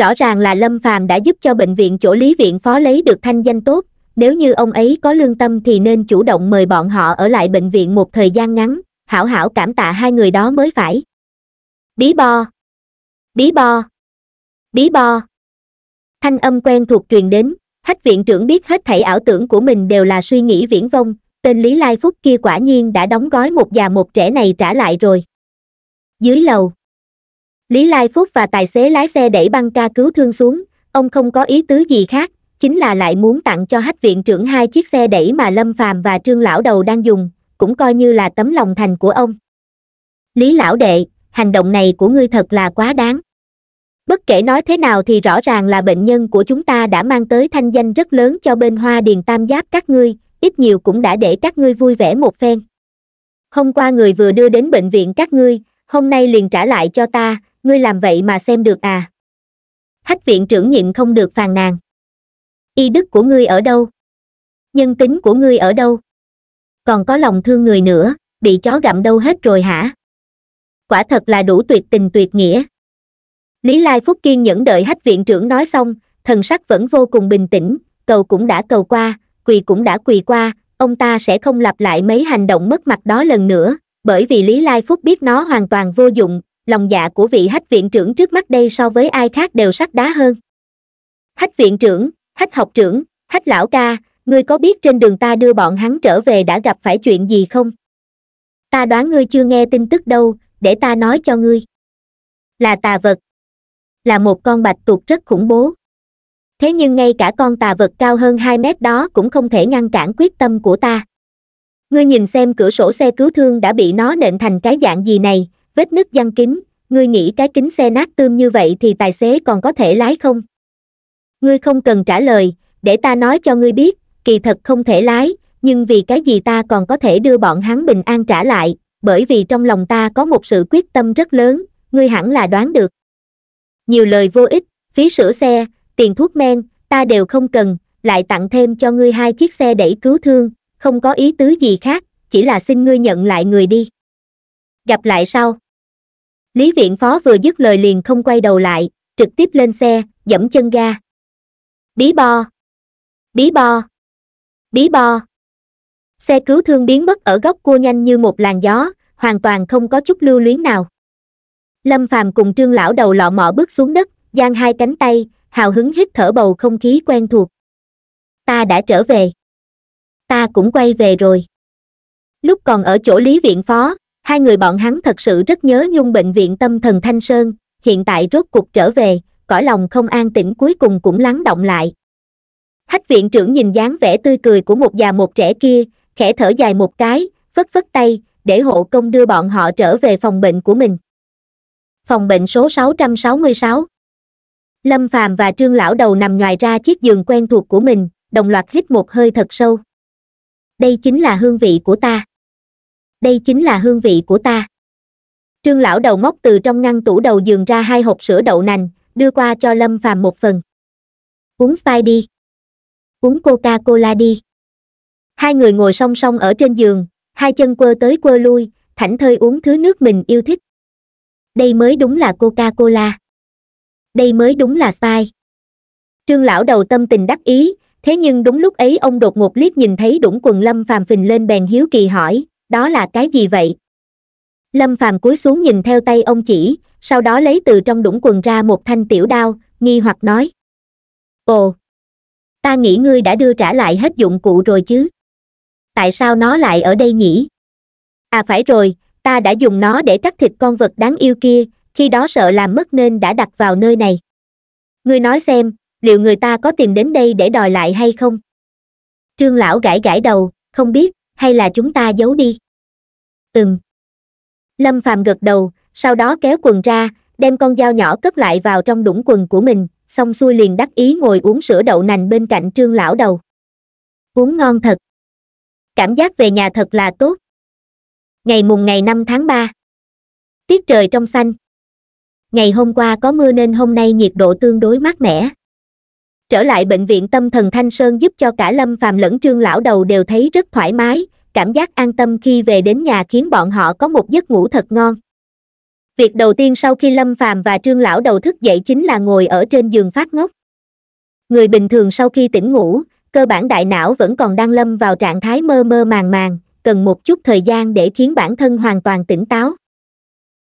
rõ ràng là lâm phàm đã giúp cho bệnh viện chỗ lý viện phó lấy được thanh danh tốt nếu như ông ấy có lương tâm thì nên chủ động mời bọn họ ở lại bệnh viện một thời gian ngắn hảo hảo cảm tạ hai người đó mới phải bí bo bí bo bí bo thanh âm quen thuộc truyền đến khách viện trưởng biết hết thảy ảo tưởng của mình đều là suy nghĩ viễn vông tên lý lai phúc kia quả nhiên đã đóng gói một già một trẻ này trả lại rồi dưới lầu lý lai phúc và tài xế lái xe đẩy băng ca cứu thương xuống ông không có ý tứ gì khác chính là lại muốn tặng cho hách viện trưởng hai chiếc xe đẩy mà lâm phàm và trương lão đầu đang dùng cũng coi như là tấm lòng thành của ông lý lão đệ hành động này của ngươi thật là quá đáng bất kể nói thế nào thì rõ ràng là bệnh nhân của chúng ta đã mang tới thanh danh rất lớn cho bên hoa điền tam giáp các ngươi ít nhiều cũng đã để các ngươi vui vẻ một phen hôm qua người vừa đưa đến bệnh viện các ngươi hôm nay liền trả lại cho ta ngươi làm vậy mà xem được à hách viện trưởng nhịn không được phàn nàn y đức của ngươi ở đâu nhân tính của ngươi ở đâu còn có lòng thương người nữa bị chó gặm đâu hết rồi hả quả thật là đủ tuyệt tình tuyệt nghĩa lý lai phúc kiên nhẫn đợi hách viện trưởng nói xong thần sắc vẫn vô cùng bình tĩnh cầu cũng đã cầu qua quỳ cũng đã quỳ qua ông ta sẽ không lặp lại mấy hành động mất mặt đó lần nữa bởi vì lý lai phúc biết nó hoàn toàn vô dụng lòng dạ của vị hách viện trưởng trước mắt đây so với ai khác đều sắc đá hơn hách viện trưởng hách học trưởng hách lão ca ngươi có biết trên đường ta đưa bọn hắn trở về đã gặp phải chuyện gì không ta đoán ngươi chưa nghe tin tức đâu để ta nói cho ngươi là tà vật là một con bạch tuộc rất khủng bố thế nhưng ngay cả con tà vật cao hơn hai mét đó cũng không thể ngăn cản quyết tâm của ta ngươi nhìn xem cửa sổ xe cứu thương đã bị nó nện thành cái dạng gì này vết nứt văng kính ngươi nghĩ cái kính xe nát tươm như vậy thì tài xế còn có thể lái không ngươi không cần trả lời để ta nói cho ngươi biết kỳ thật không thể lái nhưng vì cái gì ta còn có thể đưa bọn hắn bình an trả lại bởi vì trong lòng ta có một sự quyết tâm rất lớn ngươi hẳn là đoán được nhiều lời vô ích phí sửa xe tiền thuốc men ta đều không cần lại tặng thêm cho ngươi hai chiếc xe đẩy cứu thương không có ý tứ gì khác chỉ là xin ngươi nhận lại người đi gặp lại sau lý viện phó vừa dứt lời liền không quay đầu lại trực tiếp lên xe dẫm chân ga bí bo bí bo bí bo xe cứu thương biến mất ở góc cua nhanh như một làn gió hoàn toàn không có chút lưu luyến nào lâm phàm cùng trương lão đầu lọ mọ bước xuống đất giang hai cánh tay hào hứng hít thở bầu không khí quen thuộc ta đã trở về ta cũng quay về rồi lúc còn ở chỗ lý viện phó hai người bọn hắn thật sự rất nhớ nhung bệnh viện tâm thần thanh sơn hiện tại rốt cuộc trở về cõi lòng không an tĩnh cuối cùng cũng lắng động lại hách viện trưởng nhìn dáng vẻ tươi cười của một già một trẻ kia khẽ thở dài một cái phất phất tay để hộ công đưa bọn họ trở về phòng bệnh của mình phòng bệnh số 666 lâm phàm và trương lão đầu nằm ngoài ra chiếc giường quen thuộc của mình đồng loạt hít một hơi thật sâu đây chính là hương vị của ta đây chính là hương vị của ta trương lão đầu móc từ trong ngăn tủ đầu giường ra hai hộp sữa đậu nành đưa qua cho lâm phàm một phần uống spy đi uống coca cola đi hai người ngồi song song ở trên giường hai chân quơ tới quơ lui thảnh thơi uống thứ nước mình yêu thích đây mới đúng là coca cola đây mới đúng là spy trương lão đầu tâm tình đắc ý thế nhưng đúng lúc ấy ông đột ngột liếc nhìn thấy đũng quần lâm phàm phình lên bèn hiếu kỳ hỏi đó là cái gì vậy lâm phàm cúi xuống nhìn theo tay ông chỉ sau đó lấy từ trong đũng quần ra một thanh tiểu đao nghi hoặc nói ồ ta nghĩ ngươi đã đưa trả lại hết dụng cụ rồi chứ tại sao nó lại ở đây nhỉ à phải rồi ta đã dùng nó để cắt thịt con vật đáng yêu kia khi đó sợ làm mất nên đã đặt vào nơi này ngươi nói xem liệu người ta có tìm đến đây để đòi lại hay không trương lão gãi gãi đầu không biết hay là chúng ta giấu đi ừm lâm phàm gật đầu sau đó kéo quần ra đem con dao nhỏ cất lại vào trong đũng quần của mình xong xuôi liền đắc ý ngồi uống sữa đậu nành bên cạnh trương lão đầu uống ngon thật cảm giác về nhà thật là tốt ngày mùng ngày năm tháng ba tiết trời trong xanh ngày hôm qua có mưa nên hôm nay nhiệt độ tương đối mát mẻ. Trở lại bệnh viện tâm thần Thanh Sơn giúp cho cả Lâm Phàm lẫn Trương lão đầu đều thấy rất thoải mái, cảm giác an tâm khi về đến nhà khiến bọn họ có một giấc ngủ thật ngon. Việc đầu tiên sau khi Lâm Phàm và Trương lão đầu thức dậy chính là ngồi ở trên giường phát ngốc. Người bình thường sau khi tỉnh ngủ, cơ bản đại não vẫn còn đang lâm vào trạng thái mơ mơ màng màng, cần một chút thời gian để khiến bản thân hoàn toàn tỉnh táo.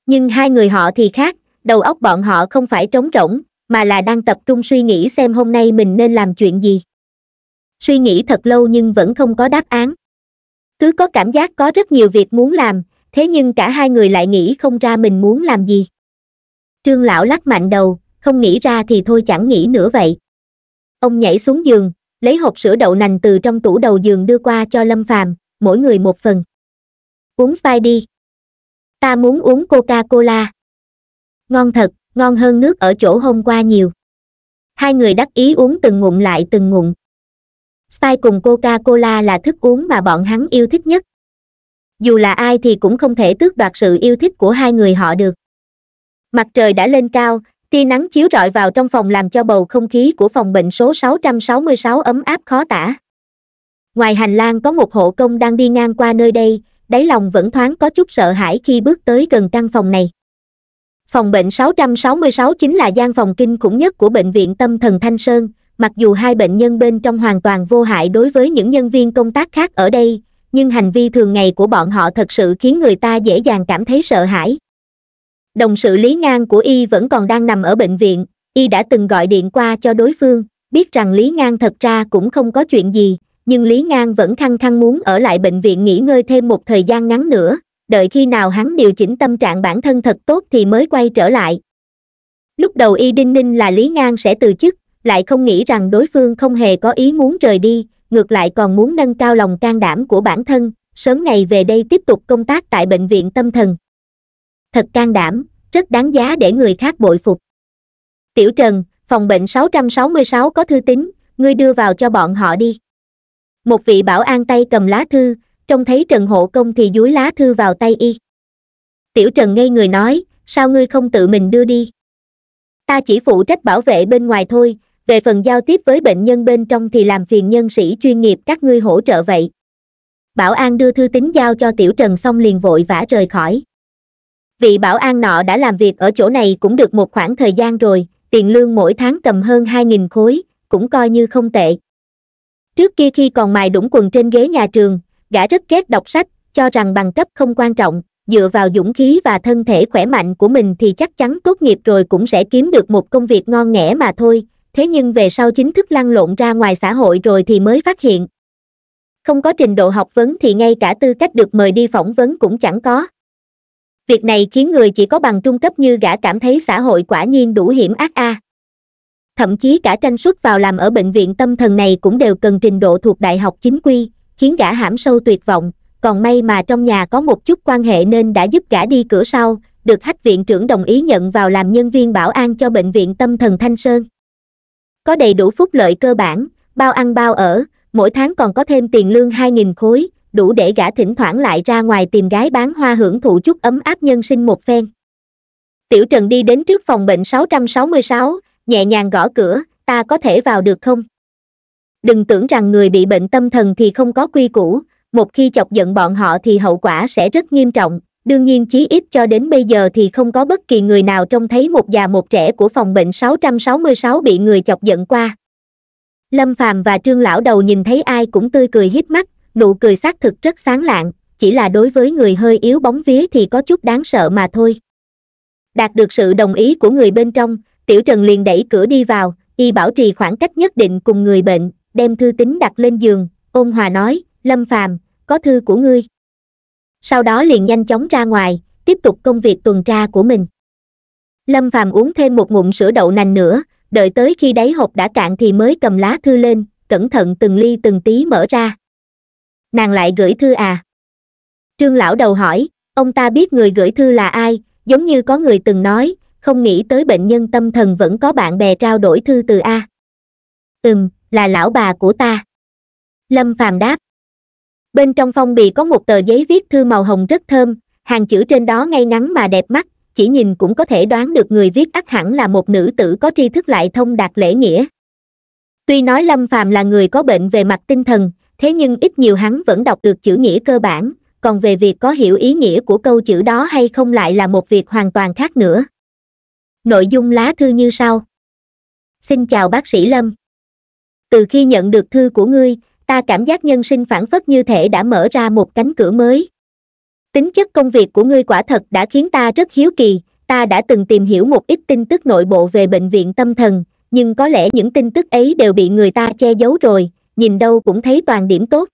Nhưng hai người họ thì khác, đầu óc bọn họ không phải trống rỗng mà là đang tập trung suy nghĩ xem hôm nay mình nên làm chuyện gì suy nghĩ thật lâu nhưng vẫn không có đáp án cứ có cảm giác có rất nhiều việc muốn làm thế nhưng cả hai người lại nghĩ không ra mình muốn làm gì trương lão lắc mạnh đầu không nghĩ ra thì thôi chẳng nghĩ nữa vậy ông nhảy xuống giường lấy hộp sữa đậu nành từ trong tủ đầu giường đưa qua cho lâm phàm mỗi người một phần uống spy đi ta muốn uống coca cola ngon thật ngon hơn nước ở chỗ hôm qua nhiều hai người đắc ý uống từng ngụm lại từng ngụm spy cùng coca cola là thức uống mà bọn hắn yêu thích nhất dù là ai thì cũng không thể tước đoạt sự yêu thích của hai người họ được mặt trời đã lên cao tia nắng chiếu rọi vào trong phòng làm cho bầu không khí của phòng bệnh số 666 ấm áp khó tả ngoài hành lang có một hộ công đang đi ngang qua nơi đây đáy lòng vẫn thoáng có chút sợ hãi khi bước tới gần căn phòng này phòng bệnh 666 chính là gian phòng kinh khủng nhất của bệnh viện tâm thần Thanh Sơn, mặc dù hai bệnh nhân bên trong hoàn toàn vô hại đối với những nhân viên công tác khác ở đây, nhưng hành vi thường ngày của bọn họ thật sự khiến người ta dễ dàng cảm thấy sợ hãi. Đồng sự Lý Ngang của Y vẫn còn đang nằm ở bệnh viện, Y đã từng gọi điện qua cho đối phương, biết rằng Lý Ngang thật ra cũng không có chuyện gì, nhưng Lý Ngang vẫn khăng khăng muốn ở lại bệnh viện nghỉ ngơi thêm một thời gian ngắn nữa, đợi khi nào hắn điều chỉnh tâm trạng bản thân thật tốt thì mới quay trở lại lúc đầu y đinh ninh là lý ngang sẽ từ chức lại không nghĩ rằng đối phương không hề có ý muốn rời đi ngược lại còn muốn nâng cao lòng can đảm của bản thân sớm ngày về đây tiếp tục công tác tại bệnh viện tâm thần thật can đảm rất đáng giá để người khác bội phục tiểu trần phòng bệnh 666 có thư tín ngươi đưa vào cho bọn họ đi một vị bảo an tay cầm lá thư trông thấy trần hộ công thì dúi lá thư vào tay y tiểu trần ngây người nói sao ngươi không tự mình đưa đi ta chỉ phụ trách bảo vệ bên ngoài thôi về phần giao tiếp với bệnh nhân bên trong thì làm phiền nhân sĩ chuyên nghiệp các ngươi hỗ trợ vậy bảo an đưa thư tính giao cho tiểu trần xong liền vội vã rời khỏi vị bảo an nọ đã làm việc ở chỗ này cũng được một khoảng thời gian rồi tiền lương mỗi tháng tầm hơn hai nghìn khối cũng coi như không tệ trước kia khi còn mài đũng quần trên ghế nhà trường gã rất ghét đọc sách cho rằng bằng cấp không quan trọng dựa vào dũng khí và thân thể khỏe mạnh của mình thì chắc chắn tốt nghiệp rồi cũng sẽ kiếm được một công việc ngon nghẻ mà thôi thế nhưng về sau chính thức lăn lộn ra ngoài xã hội rồi thì mới phát hiện không có trình độ học vấn thì ngay cả tư cách được mời đi phỏng vấn cũng chẳng có việc này khiến người chỉ có bằng trung cấp như gã cảm thấy xã hội quả nhiên đủ hiểm ác a thậm chí cả tranh xuất vào làm ở bệnh viện tâm thần này cũng đều cần trình độ thuộc đại học chính quy khiến gã hãm sâu tuyệt vọng còn may mà trong nhà có một chút quan hệ nên đã giúp gã đi cửa sau được hách viện trưởng đồng ý nhận vào làm nhân viên bảo an cho bệnh viện tâm thần thanh sơn có đầy đủ phúc lợi cơ bản bao ăn bao ở mỗi tháng còn có thêm tiền lương hai nghìn khối đủ để gã thỉnh thoảng lại ra ngoài tìm gái bán hoa hưởng thụ chút ấm áp nhân sinh một phen tiểu trần đi đến trước phòng bệnh 666, nhẹ nhàng gõ cửa ta có thể vào được không đừng tưởng rằng người bị bệnh tâm thần thì không có quy củ một khi chọc giận bọn họ thì hậu quả sẽ rất nghiêm trọng đương nhiên chí ít cho đến bây giờ thì không có bất kỳ người nào trông thấy một già một trẻ của phòng bệnh 666 bị người chọc giận qua lâm phàm và trương lão đầu nhìn thấy ai cũng tươi cười hiếp mắt nụ cười xác thực rất sáng lạng chỉ là đối với người hơi yếu bóng vía thì có chút đáng sợ mà thôi đạt được sự đồng ý của người bên trong tiểu trần liền đẩy cửa đi vào y bảo trì khoảng cách nhất định cùng người bệnh đem thư tín đặt lên giường, ôn hòa nói, Lâm Phàm, có thư của ngươi. Sau đó liền nhanh chóng ra ngoài, tiếp tục công việc tuần tra của mình. Lâm Phàm uống thêm một ngụm sữa đậu nành nữa, đợi tới khi đáy hộp đã cạn thì mới cầm lá thư lên, cẩn thận từng ly từng tí mở ra. Nàng lại gửi thư à? Trương lão đầu hỏi, ông ta biết người gửi thư là ai, giống như có người từng nói, không nghĩ tới bệnh nhân tâm thần vẫn có bạn bè trao đổi thư từ A. Ừm, là lão bà của ta lâm phàm đáp bên trong phong bì có một tờ giấy viết thư màu hồng rất thơm hàng chữ trên đó ngay ngắn mà đẹp mắt chỉ nhìn cũng có thể đoán được người viết ắt hẳn là một nữ tử có tri thức lại thông đạt lễ nghĩa tuy nói lâm phàm là người có bệnh về mặt tinh thần thế nhưng ít nhiều hắn vẫn đọc được chữ nghĩa cơ bản còn về việc có hiểu ý nghĩa của câu chữ đó hay không lại là một việc hoàn toàn khác nữa nội dung lá thư như sau xin chào bác sĩ lâm từ khi nhận được thư của ngươi, ta cảm giác nhân sinh phản phất như thể đã mở ra một cánh cửa mới. Tính chất công việc của ngươi quả thật đã khiến ta rất hiếu kỳ, ta đã từng tìm hiểu một ít tin tức nội bộ về bệnh viện tâm thần, nhưng có lẽ những tin tức ấy đều bị người ta che giấu rồi, nhìn đâu cũng thấy toàn điểm tốt.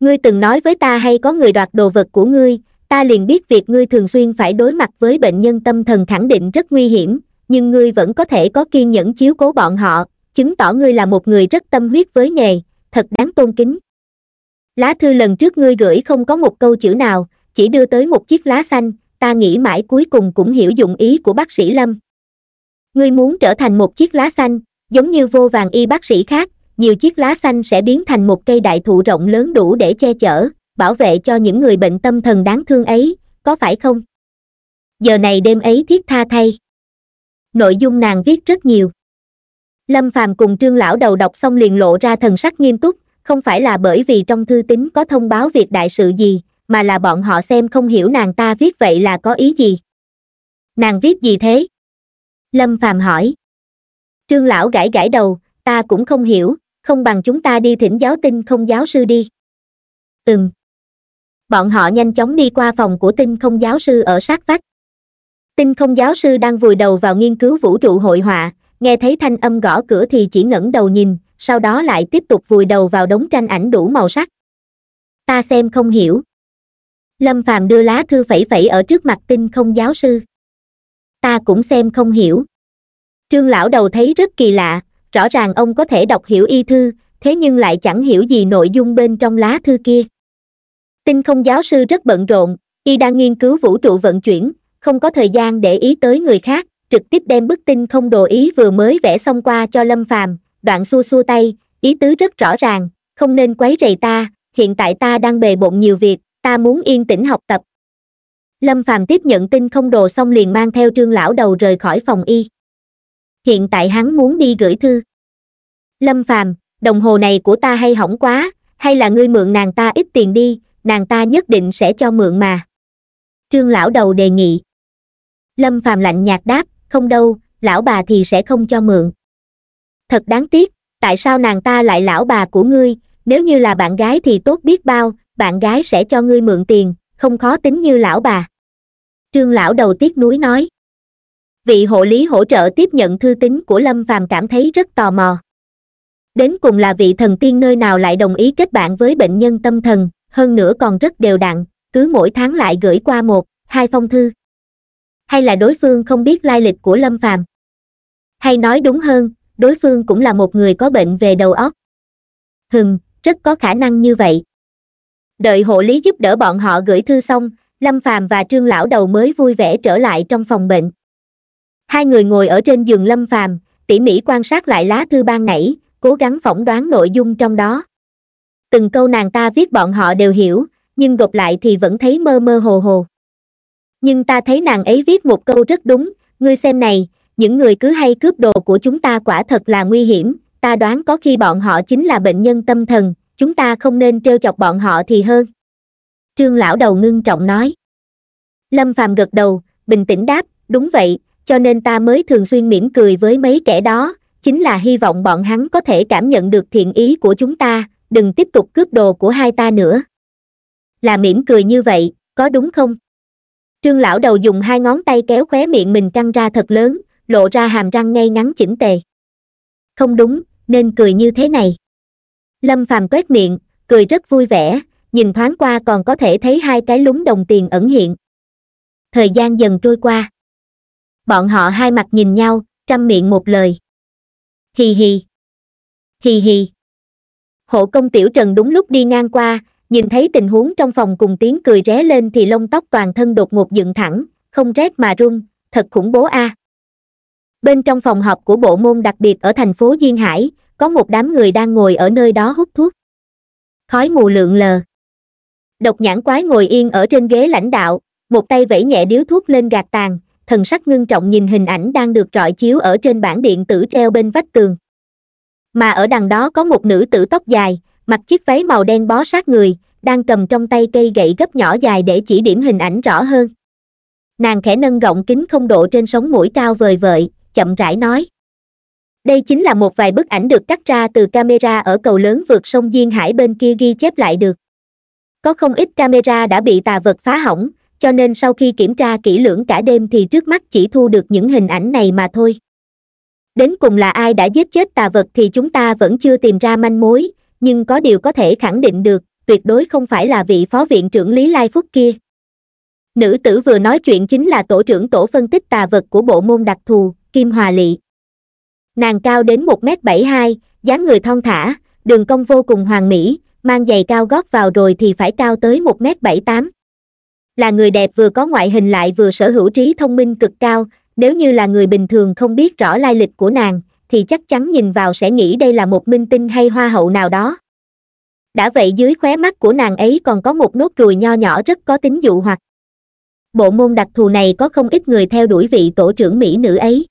Ngươi từng nói với ta hay có người đoạt đồ vật của ngươi, ta liền biết việc ngươi thường xuyên phải đối mặt với bệnh nhân tâm thần khẳng định rất nguy hiểm, nhưng ngươi vẫn có thể có kiên nhẫn chiếu cố bọn họ, chứng tỏ ngươi là một người rất tâm huyết với nghề thật đáng tôn kính lá thư lần trước ngươi gửi không có một câu chữ nào chỉ đưa tới một chiếc lá xanh ta nghĩ mãi cuối cùng cũng hiểu dụng ý của bác sĩ lâm ngươi muốn trở thành một chiếc lá xanh giống như vô vàng y bác sĩ khác nhiều chiếc lá xanh sẽ biến thành một cây đại thụ rộng lớn đủ để che chở bảo vệ cho những người bệnh tâm thần đáng thương ấy có phải không giờ này đêm ấy thiết tha thay nội dung nàng viết rất nhiều lâm phàm cùng trương lão đầu đọc xong liền lộ ra thần sắc nghiêm túc không phải là bởi vì trong thư tín có thông báo việc đại sự gì mà là bọn họ xem không hiểu nàng ta viết vậy là có ý gì nàng viết gì thế lâm phàm hỏi trương lão gãi gãi đầu ta cũng không hiểu không bằng chúng ta đi thỉnh giáo tinh không giáo sư đi ừm bọn họ nhanh chóng đi qua phòng của tinh không giáo sư ở sát vách tinh không giáo sư đang vùi đầu vào nghiên cứu vũ trụ hội họa nghe thấy thanh âm gõ cửa thì chỉ ngẩng đầu nhìn sau đó lại tiếp tục vùi đầu vào đống tranh ảnh đủ màu sắc ta xem không hiểu lâm phàm đưa lá thư phẩy phẩy ở trước mặt tinh không giáo sư ta cũng xem không hiểu trương lão đầu thấy rất kỳ lạ rõ ràng ông có thể đọc hiểu y thư thế nhưng lại chẳng hiểu gì nội dung bên trong lá thư kia tinh không giáo sư rất bận rộn y đang nghiên cứu vũ trụ vận chuyển không có thời gian để ý tới người khác trực tiếp đem bức tin không đồ ý vừa mới vẽ xong qua cho lâm phàm đoạn xua xua tay ý tứ rất rõ ràng không nên quấy rầy ta hiện tại ta đang bề bộn nhiều việc ta muốn yên tĩnh học tập lâm phàm tiếp nhận tin không đồ xong liền mang theo trương lão đầu rời khỏi phòng y hiện tại hắn muốn đi gửi thư lâm phàm đồng hồ này của ta hay hỏng quá hay là ngươi mượn nàng ta ít tiền đi nàng ta nhất định sẽ cho mượn mà trương lão đầu đề nghị lâm phàm lạnh nhạt đáp không đâu lão bà thì sẽ không cho mượn thật đáng tiếc tại sao nàng ta lại lão bà của ngươi nếu như là bạn gái thì tốt biết bao bạn gái sẽ cho ngươi mượn tiền không khó tính như lão bà trương lão đầu tiếc núi nói vị hộ lý hỗ trợ tiếp nhận thư tín của lâm phàm cảm thấy rất tò mò đến cùng là vị thần tiên nơi nào lại đồng ý kết bạn với bệnh nhân tâm thần hơn nữa còn rất đều đặn cứ mỗi tháng lại gửi qua một hai phong thư hay là đối phương không biết lai lịch của lâm phàm hay nói đúng hơn đối phương cũng là một người có bệnh về đầu óc hừm rất có khả năng như vậy đợi hộ lý giúp đỡ bọn họ gửi thư xong lâm phàm và trương lão đầu mới vui vẻ trở lại trong phòng bệnh hai người ngồi ở trên giường lâm phàm tỉ mỉ quan sát lại lá thư ban nãy cố gắng phỏng đoán nội dung trong đó từng câu nàng ta viết bọn họ đều hiểu nhưng gộp lại thì vẫn thấy mơ mơ hồ hồ nhưng ta thấy nàng ấy viết một câu rất đúng ngươi xem này những người cứ hay cướp đồ của chúng ta quả thật là nguy hiểm ta đoán có khi bọn họ chính là bệnh nhân tâm thần chúng ta không nên trêu chọc bọn họ thì hơn trương lão đầu ngưng trọng nói lâm phàm gật đầu bình tĩnh đáp đúng vậy cho nên ta mới thường xuyên mỉm cười với mấy kẻ đó chính là hy vọng bọn hắn có thể cảm nhận được thiện ý của chúng ta đừng tiếp tục cướp đồ của hai ta nữa là mỉm cười như vậy có đúng không Trương lão đầu dùng hai ngón tay kéo khóe miệng mình căng ra thật lớn, lộ ra hàm răng ngay ngắn chỉnh tề. Không đúng, nên cười như thế này. Lâm Phàm quét miệng, cười rất vui vẻ, nhìn thoáng qua còn có thể thấy hai cái lúng đồng tiền ẩn hiện. Thời gian dần trôi qua. Bọn họ hai mặt nhìn nhau, trăm miệng một lời. Hì hì. Hì hì. Hộ công tiểu trần đúng lúc đi ngang qua, nhìn thấy tình huống trong phòng cùng tiếng cười ré lên thì lông tóc toàn thân đột ngột dựng thẳng không rét mà run thật khủng bố a à. bên trong phòng họp của bộ môn đặc biệt ở thành phố duyên hải có một đám người đang ngồi ở nơi đó hút thuốc khói mù lượn lờ độc nhãn quái ngồi yên ở trên ghế lãnh đạo một tay vẫy nhẹ điếu thuốc lên gạt tàn thần sắc ngưng trọng nhìn hình ảnh đang được rọi chiếu ở trên bảng điện tử treo bên vách tường mà ở đằng đó có một nữ tử tóc dài mặc chiếc váy màu đen bó sát người đang cầm trong tay cây gậy gấp nhỏ dài để chỉ điểm hình ảnh rõ hơn nàng khẽ nâng gọng kính không độ trên sống mũi cao vời vợi chậm rãi nói đây chính là một vài bức ảnh được cắt ra từ camera ở cầu lớn vượt sông duyên hải bên kia ghi chép lại được có không ít camera đã bị tà vật phá hỏng cho nên sau khi kiểm tra kỹ lưỡng cả đêm thì trước mắt chỉ thu được những hình ảnh này mà thôi đến cùng là ai đã giết chết tà vật thì chúng ta vẫn chưa tìm ra manh mối nhưng có điều có thể khẳng định được tuyệt đối không phải là vị phó viện trưởng lý lai phúc kia nữ tử vừa nói chuyện chính là tổ trưởng tổ phân tích tà vật của bộ môn đặc thù kim hòa lị nàng cao đến một m bảy hai dáng người thon thả đường cong vô cùng hoàn mỹ mang giày cao gót vào rồi thì phải cao tới một m bảy tám là người đẹp vừa có ngoại hình lại vừa sở hữu trí thông minh cực cao nếu như là người bình thường không biết rõ lai lịch của nàng thì chắc chắn nhìn vào sẽ nghĩ đây là một minh tinh hay hoa hậu nào đó đã vậy dưới khóe mắt của nàng ấy còn có một nốt ruồi nho nhỏ rất có tính dụ hoặc bộ môn đặc thù này có không ít người theo đuổi vị tổ trưởng mỹ nữ ấy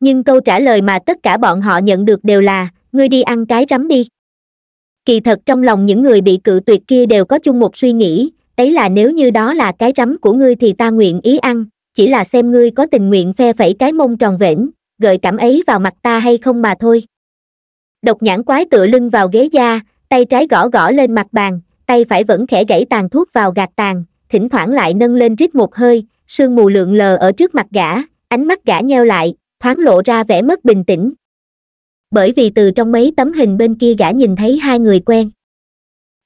nhưng câu trả lời mà tất cả bọn họ nhận được đều là ngươi đi ăn cái rắm đi kỳ thật trong lòng những người bị cự tuyệt kia đều có chung một suy nghĩ ấy là nếu như đó là cái rắm của ngươi thì ta nguyện ý ăn chỉ là xem ngươi có tình nguyện phe phẩy cái mông tròn vẻn gợi cảm ấy vào mặt ta hay không mà thôi độc nhãn quái tựa lưng vào ghế da tay trái gõ gõ lên mặt bàn tay phải vẫn khẽ gãy tàn thuốc vào gạt tàn thỉnh thoảng lại nâng lên rít một hơi sương mù lượn lờ ở trước mặt gã ánh mắt gã nheo lại thoáng lộ ra vẻ mất bình tĩnh bởi vì từ trong mấy tấm hình bên kia gã nhìn thấy hai người quen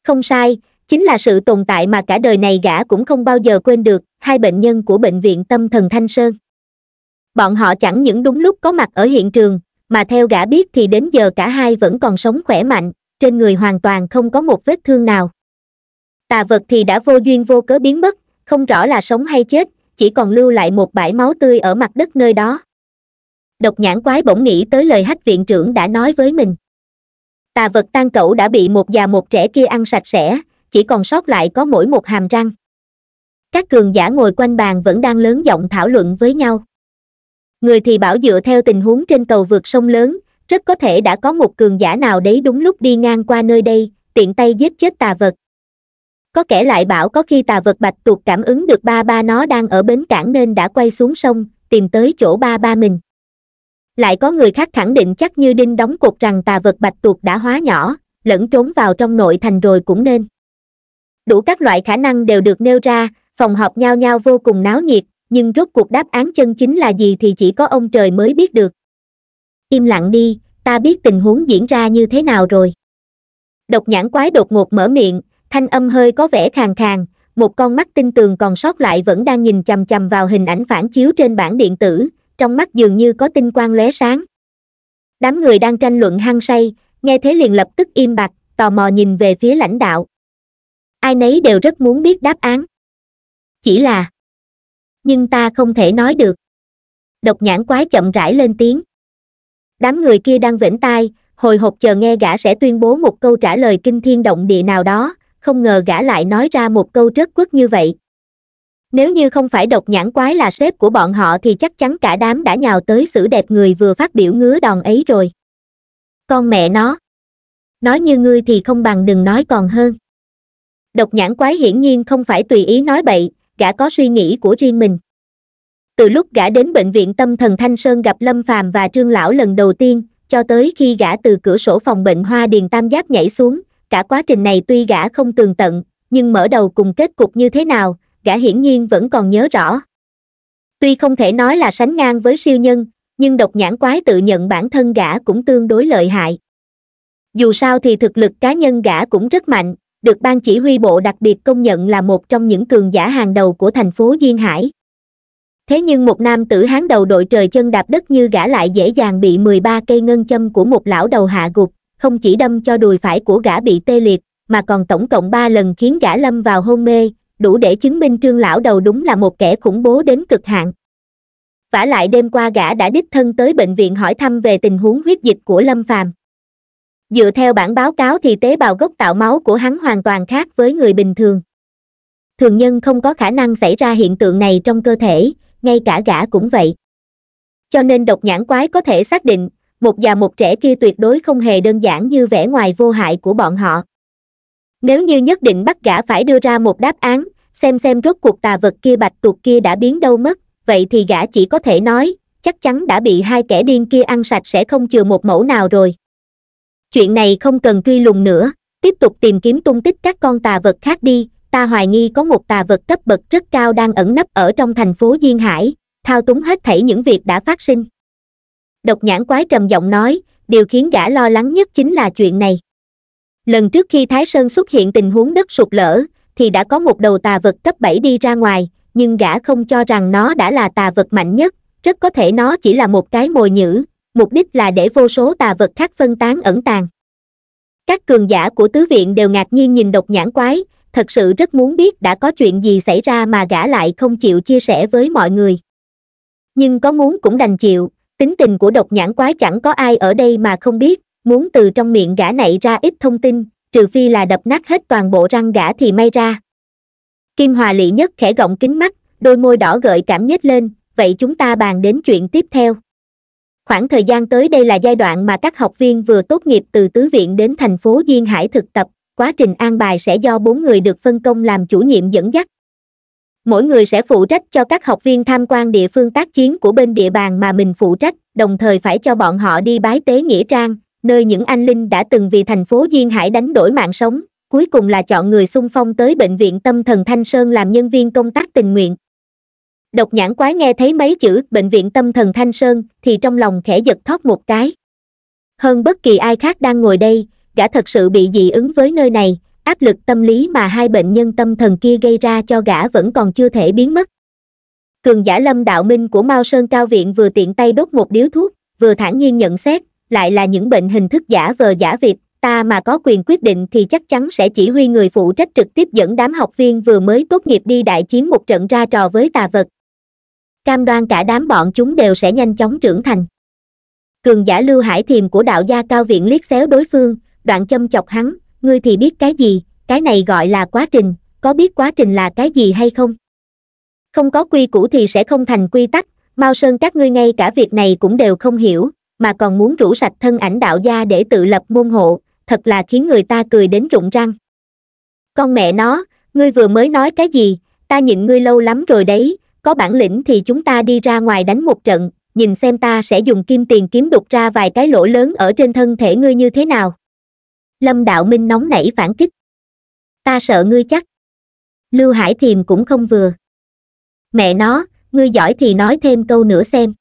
không sai chính là sự tồn tại mà cả đời này gã cũng không bao giờ quên được hai bệnh nhân của bệnh viện tâm thần thanh sơn bọn họ chẳng những đúng lúc có mặt ở hiện trường mà theo gã biết thì đến giờ cả hai vẫn còn sống khỏe mạnh trên người hoàn toàn không có một vết thương nào tà vật thì đã vô duyên vô cớ biến mất không rõ là sống hay chết chỉ còn lưu lại một bãi máu tươi ở mặt đất nơi đó độc nhãn quái bỗng nghĩ tới lời hách viện trưởng đã nói với mình tà vật tan cẩu đã bị một già một trẻ kia ăn sạch sẽ chỉ còn sót lại có mỗi một hàm răng các cường giả ngồi quanh bàn vẫn đang lớn giọng thảo luận với nhau người thì bảo dựa theo tình huống trên cầu vượt sông lớn rất có thể đã có một cường giả nào đấy đúng lúc đi ngang qua nơi đây tiện tay giết chết tà vật có kẻ lại bảo có khi tà vật bạch tuộc cảm ứng được ba ba nó đang ở bến cảng nên đã quay xuống sông tìm tới chỗ ba ba mình lại có người khác khẳng định chắc như đinh đóng cột rằng tà vật bạch tuộc đã hóa nhỏ lẫn trốn vào trong nội thành rồi cũng nên đủ các loại khả năng đều được nêu ra phòng họp nhao nhau vô cùng náo nhiệt nhưng rốt cuộc đáp án chân chính là gì thì chỉ có ông trời mới biết được im lặng đi ta biết tình huống diễn ra như thế nào rồi độc nhãn quái đột ngột mở miệng thanh âm hơi có vẻ khàn khàn một con mắt tinh tường còn sót lại vẫn đang nhìn chằm chằm vào hình ảnh phản chiếu trên bảng điện tử trong mắt dường như có tinh quang lóe sáng đám người đang tranh luận hăng say nghe thế liền lập tức im bặt tò mò nhìn về phía lãnh đạo ai nấy đều rất muốn biết đáp án chỉ là nhưng ta không thể nói được độc nhãn quái chậm rãi lên tiếng đám người kia đang vĩnh tai hồi hộp chờ nghe gã sẽ tuyên bố một câu trả lời kinh thiên động địa nào đó không ngờ gã lại nói ra một câu rất quất như vậy nếu như không phải độc nhãn quái là sếp của bọn họ thì chắc chắn cả đám đã nhào tới xử đẹp người vừa phát biểu ngứa đòn ấy rồi con mẹ nó nói như ngươi thì không bằng đừng nói còn hơn độc nhãn quái hiển nhiên không phải tùy ý nói bậy gã có suy nghĩ của riêng mình từ lúc gã đến bệnh viện tâm thần thanh sơn gặp lâm phàm và trương lão lần đầu tiên cho tới khi gã từ cửa sổ phòng bệnh hoa điền tam giác nhảy xuống cả quá trình này tuy gã không tường tận nhưng mở đầu cùng kết cục như thế nào gã hiển nhiên vẫn còn nhớ rõ tuy không thể nói là sánh ngang với siêu nhân nhưng độc nhãn quái tự nhận bản thân gã cũng tương đối lợi hại dù sao thì thực lực cá nhân gã cũng rất mạnh được ban chỉ huy bộ đặc biệt công nhận là một trong những cường giả hàng đầu của thành phố Duyên Hải. Thế nhưng một nam tử hán đầu đội trời chân đạp đất như gã lại dễ dàng bị 13 cây ngân châm của một lão đầu hạ gục, không chỉ đâm cho đùi phải của gã bị tê liệt, mà còn tổng cộng 3 lần khiến gã lâm vào hôn mê, đủ để chứng minh trương lão đầu đúng là một kẻ khủng bố đến cực hạn. Vả lại đêm qua gã đã đích thân tới bệnh viện hỏi thăm về tình huống huyết dịch của Lâm Phàm dựa theo bản báo cáo thì tế bào gốc tạo máu của hắn hoàn toàn khác với người bình thường thường nhân không có khả năng xảy ra hiện tượng này trong cơ thể ngay cả gã cũng vậy cho nên độc nhãn quái có thể xác định một già một trẻ kia tuyệt đối không hề đơn giản như vẻ ngoài vô hại của bọn họ nếu như nhất định bắt gã phải đưa ra một đáp án xem xem rốt cuộc tà vật kia bạch tuộc kia đã biến đâu mất vậy thì gã chỉ có thể nói chắc chắn đã bị hai kẻ điên kia ăn sạch sẽ không chừa một mẫu nào rồi chuyện này không cần truy lùng nữa tiếp tục tìm kiếm tung tích các con tà vật khác đi ta hoài nghi có một tà vật cấp bậc rất cao đang ẩn nấp ở trong thành phố duyên hải thao túng hết thảy những việc đã phát sinh độc nhãn quái trầm giọng nói điều khiến gã lo lắng nhất chính là chuyện này lần trước khi thái sơn xuất hiện tình huống đất sụt lở thì đã có một đầu tà vật cấp bảy đi ra ngoài nhưng gã không cho rằng nó đã là tà vật mạnh nhất rất có thể nó chỉ là một cái mồi nhữ mục đích là để vô số tà vật khác phân tán ẩn tàng các cường giả của tứ viện đều ngạc nhiên nhìn độc nhãn quái thật sự rất muốn biết đã có chuyện gì xảy ra mà gã lại không chịu chia sẻ với mọi người nhưng có muốn cũng đành chịu tính tình của độc nhãn quái chẳng có ai ở đây mà không biết muốn từ trong miệng gã này ra ít thông tin trừ phi là đập nát hết toàn bộ răng gã thì may ra kim hòa lị nhất khẽ gọng kính mắt đôi môi đỏ gợi cảm nhếch lên vậy chúng ta bàn đến chuyện tiếp theo khoảng thời gian tới đây là giai đoạn mà các học viên vừa tốt nghiệp từ tứ viện đến thành phố duyên hải thực tập quá trình an bài sẽ do bốn người được phân công làm chủ nhiệm dẫn dắt mỗi người sẽ phụ trách cho các học viên tham quan địa phương tác chiến của bên địa bàn mà mình phụ trách đồng thời phải cho bọn họ đi bái tế nghĩa trang nơi những anh linh đã từng vì thành phố duyên hải đánh đổi mạng sống cuối cùng là chọn người xung phong tới bệnh viện tâm thần thanh sơn làm nhân viên công tác tình nguyện độc nhãn quái nghe thấy mấy chữ bệnh viện tâm thần thanh sơn thì trong lòng khẽ giật thoát một cái hơn bất kỳ ai khác đang ngồi đây gã thật sự bị dị ứng với nơi này áp lực tâm lý mà hai bệnh nhân tâm thần kia gây ra cho gã vẫn còn chưa thể biến mất cường giả lâm đạo minh của mao sơn cao viện vừa tiện tay đốt một điếu thuốc vừa thản nhiên nhận xét lại là những bệnh hình thức giả vờ giả việc ta mà có quyền quyết định thì chắc chắn sẽ chỉ huy người phụ trách trực tiếp dẫn đám học viên vừa mới tốt nghiệp đi đại chiến một trận ra trò với tà vật cam đoan cả đám bọn chúng đều sẽ nhanh chóng trưởng thành cường giả lưu hải thiềm của đạo gia cao viện liếc xéo đối phương đoạn châm chọc hắn ngươi thì biết cái gì cái này gọi là quá trình có biết quá trình là cái gì hay không không có quy củ thì sẽ không thành quy tắc mao sơn các ngươi ngay cả việc này cũng đều không hiểu mà còn muốn rủ sạch thân ảnh đạo gia để tự lập môn hộ thật là khiến người ta cười đến rụng răng con mẹ nó ngươi vừa mới nói cái gì ta nhịn ngươi lâu lắm rồi đấy có bản lĩnh thì chúng ta đi ra ngoài đánh một trận nhìn xem ta sẽ dùng kim tiền kiếm đục ra vài cái lỗ lớn ở trên thân thể ngươi như thế nào lâm đạo minh nóng nảy phản kích ta sợ ngươi chắc lưu hải thiềm cũng không vừa mẹ nó ngươi giỏi thì nói thêm câu nữa xem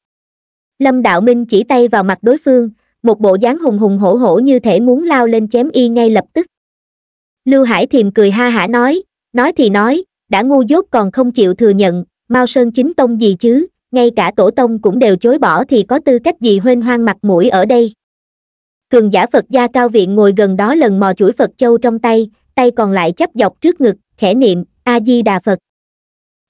lâm đạo minh chỉ tay vào mặt đối phương một bộ dáng hùng hùng hổ hổ như thể muốn lao lên chém y ngay lập tức lưu hải thiềm cười ha hả nói nói thì nói đã ngu dốt còn không chịu thừa nhận Mao Sơn chính tông gì chứ, ngay cả tổ tông cũng đều chối bỏ thì có tư cách gì huênh hoang mặt mũi ở đây. Cường giả Phật gia cao viện ngồi gần đó lần mò chuỗi Phật châu trong tay, tay còn lại chấp dọc trước ngực, khẽ niệm, A-di-đà Phật.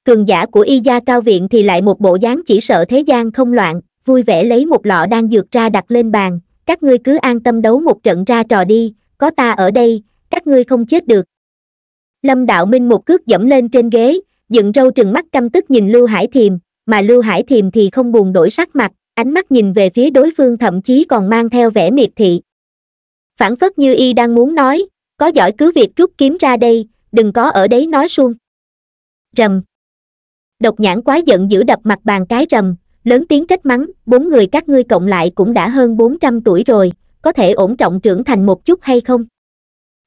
Cường giả của y gia cao viện thì lại một bộ dáng chỉ sợ thế gian không loạn, vui vẻ lấy một lọ đang dược ra đặt lên bàn, các ngươi cứ an tâm đấu một trận ra trò đi, có ta ở đây, các ngươi không chết được. Lâm Đạo Minh một cước dẫm lên trên ghế, dựng râu trừng mắt căm tức nhìn lưu hải thiềm mà lưu hải thiềm thì không buồn đổi sắc mặt ánh mắt nhìn về phía đối phương thậm chí còn mang theo vẻ miệt thị phản phất như y đang muốn nói có giỏi cứ việc rút kiếm ra đây đừng có ở đấy nói suông rầm độc nhãn quá giận giữ đập mặt bàn cái rầm lớn tiếng trách mắng bốn người các ngươi cộng lại cũng đã hơn bốn trăm tuổi rồi có thể ổn trọng trưởng thành một chút hay không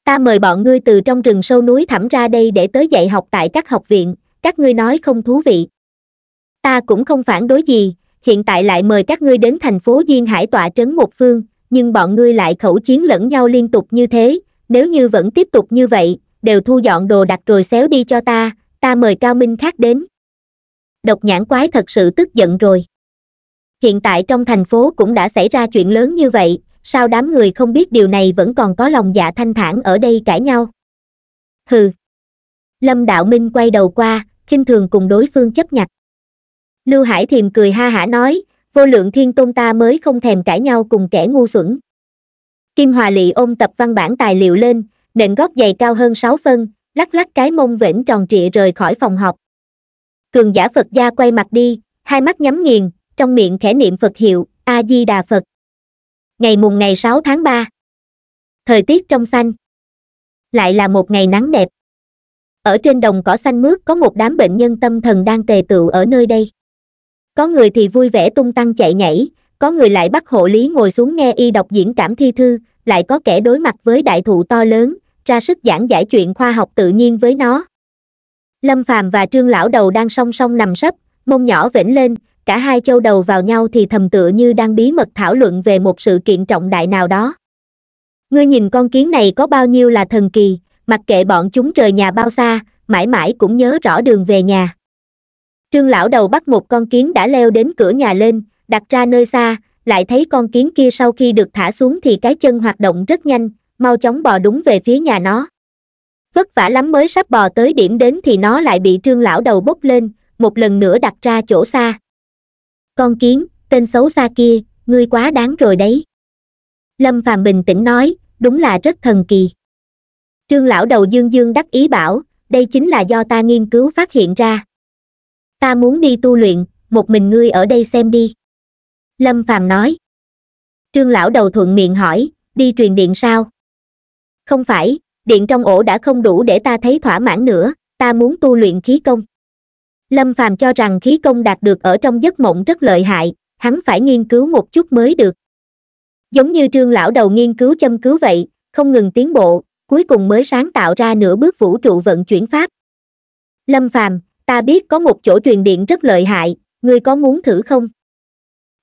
ta mời bọn ngươi từ trong rừng sâu núi thẳm ra đây để tới dạy học tại các học viện các ngươi nói không thú vị ta cũng không phản đối gì hiện tại lại mời các ngươi đến thành phố duyên hải tọa trấn một phương nhưng bọn ngươi lại khẩu chiến lẫn nhau liên tục như thế nếu như vẫn tiếp tục như vậy đều thu dọn đồ đặt rồi xéo đi cho ta ta mời cao minh khác đến độc nhãn quái thật sự tức giận rồi hiện tại trong thành phố cũng đã xảy ra chuyện lớn như vậy sao đám người không biết điều này vẫn còn có lòng dạ thanh thản ở đây cãi nhau hừ lâm đạo minh quay đầu qua khinh thường cùng đối phương chấp nhặt lưu hải thiềm cười ha hả nói vô lượng thiên tôn ta mới không thèm cãi nhau cùng kẻ ngu xuẩn kim hòa lị ôm tập văn bản tài liệu lên nện gót giày cao hơn sáu phân lắc lắc cái mông vểnh tròn trịa rời khỏi phòng học cường giả phật gia quay mặt đi hai mắt nhắm nghiền trong miệng khẽ niệm phật hiệu a di đà phật ngày mùng ngày sáu tháng ba thời tiết trong xanh lại là một ngày nắng đẹp ở trên đồng cỏ xanh mướt có một đám bệnh nhân tâm thần đang tề tựu ở nơi đây có người thì vui vẻ tung tăng chạy nhảy có người lại bắt hộ lý ngồi xuống nghe y đọc diễn cảm thi thư lại có kẻ đối mặt với đại thụ to lớn ra sức giảng giải chuyện khoa học tự nhiên với nó lâm phàm và trương lão đầu đang song song nằm sấp mông nhỏ vểnh lên cả hai châu đầu vào nhau thì thầm tựa như đang bí mật thảo luận về một sự kiện trọng đại nào đó ngươi nhìn con kiến này có bao nhiêu là thần kỳ mặc kệ bọn chúng rời nhà bao xa mãi mãi cũng nhớ rõ đường về nhà trương lão đầu bắt một con kiến đã leo đến cửa nhà lên đặt ra nơi xa lại thấy con kiến kia sau khi được thả xuống thì cái chân hoạt động rất nhanh mau chóng bò đúng về phía nhà nó vất vả lắm mới sắp bò tới điểm đến thì nó lại bị trương lão đầu bốc lên một lần nữa đặt ra chỗ xa con kiến tên xấu xa kia ngươi quá đáng rồi đấy lâm Phạm bình tĩnh nói đúng là rất thần kỳ trương lão đầu dương dương đắc ý bảo đây chính là do ta nghiên cứu phát hiện ra ta muốn đi tu luyện một mình ngươi ở đây xem đi lâm phàm nói trương lão đầu thuận miệng hỏi đi truyền điện sao không phải điện trong ổ đã không đủ để ta thấy thỏa mãn nữa ta muốn tu luyện khí công lâm phàm cho rằng khí công đạt được ở trong giấc mộng rất lợi hại hắn phải nghiên cứu một chút mới được giống như trương lão đầu nghiên cứu châm cứu vậy không ngừng tiến bộ cuối cùng mới sáng tạo ra nửa bước vũ trụ vận chuyển pháp. Lâm Phàm, ta biết có một chỗ truyền điện rất lợi hại, ngươi có muốn thử không?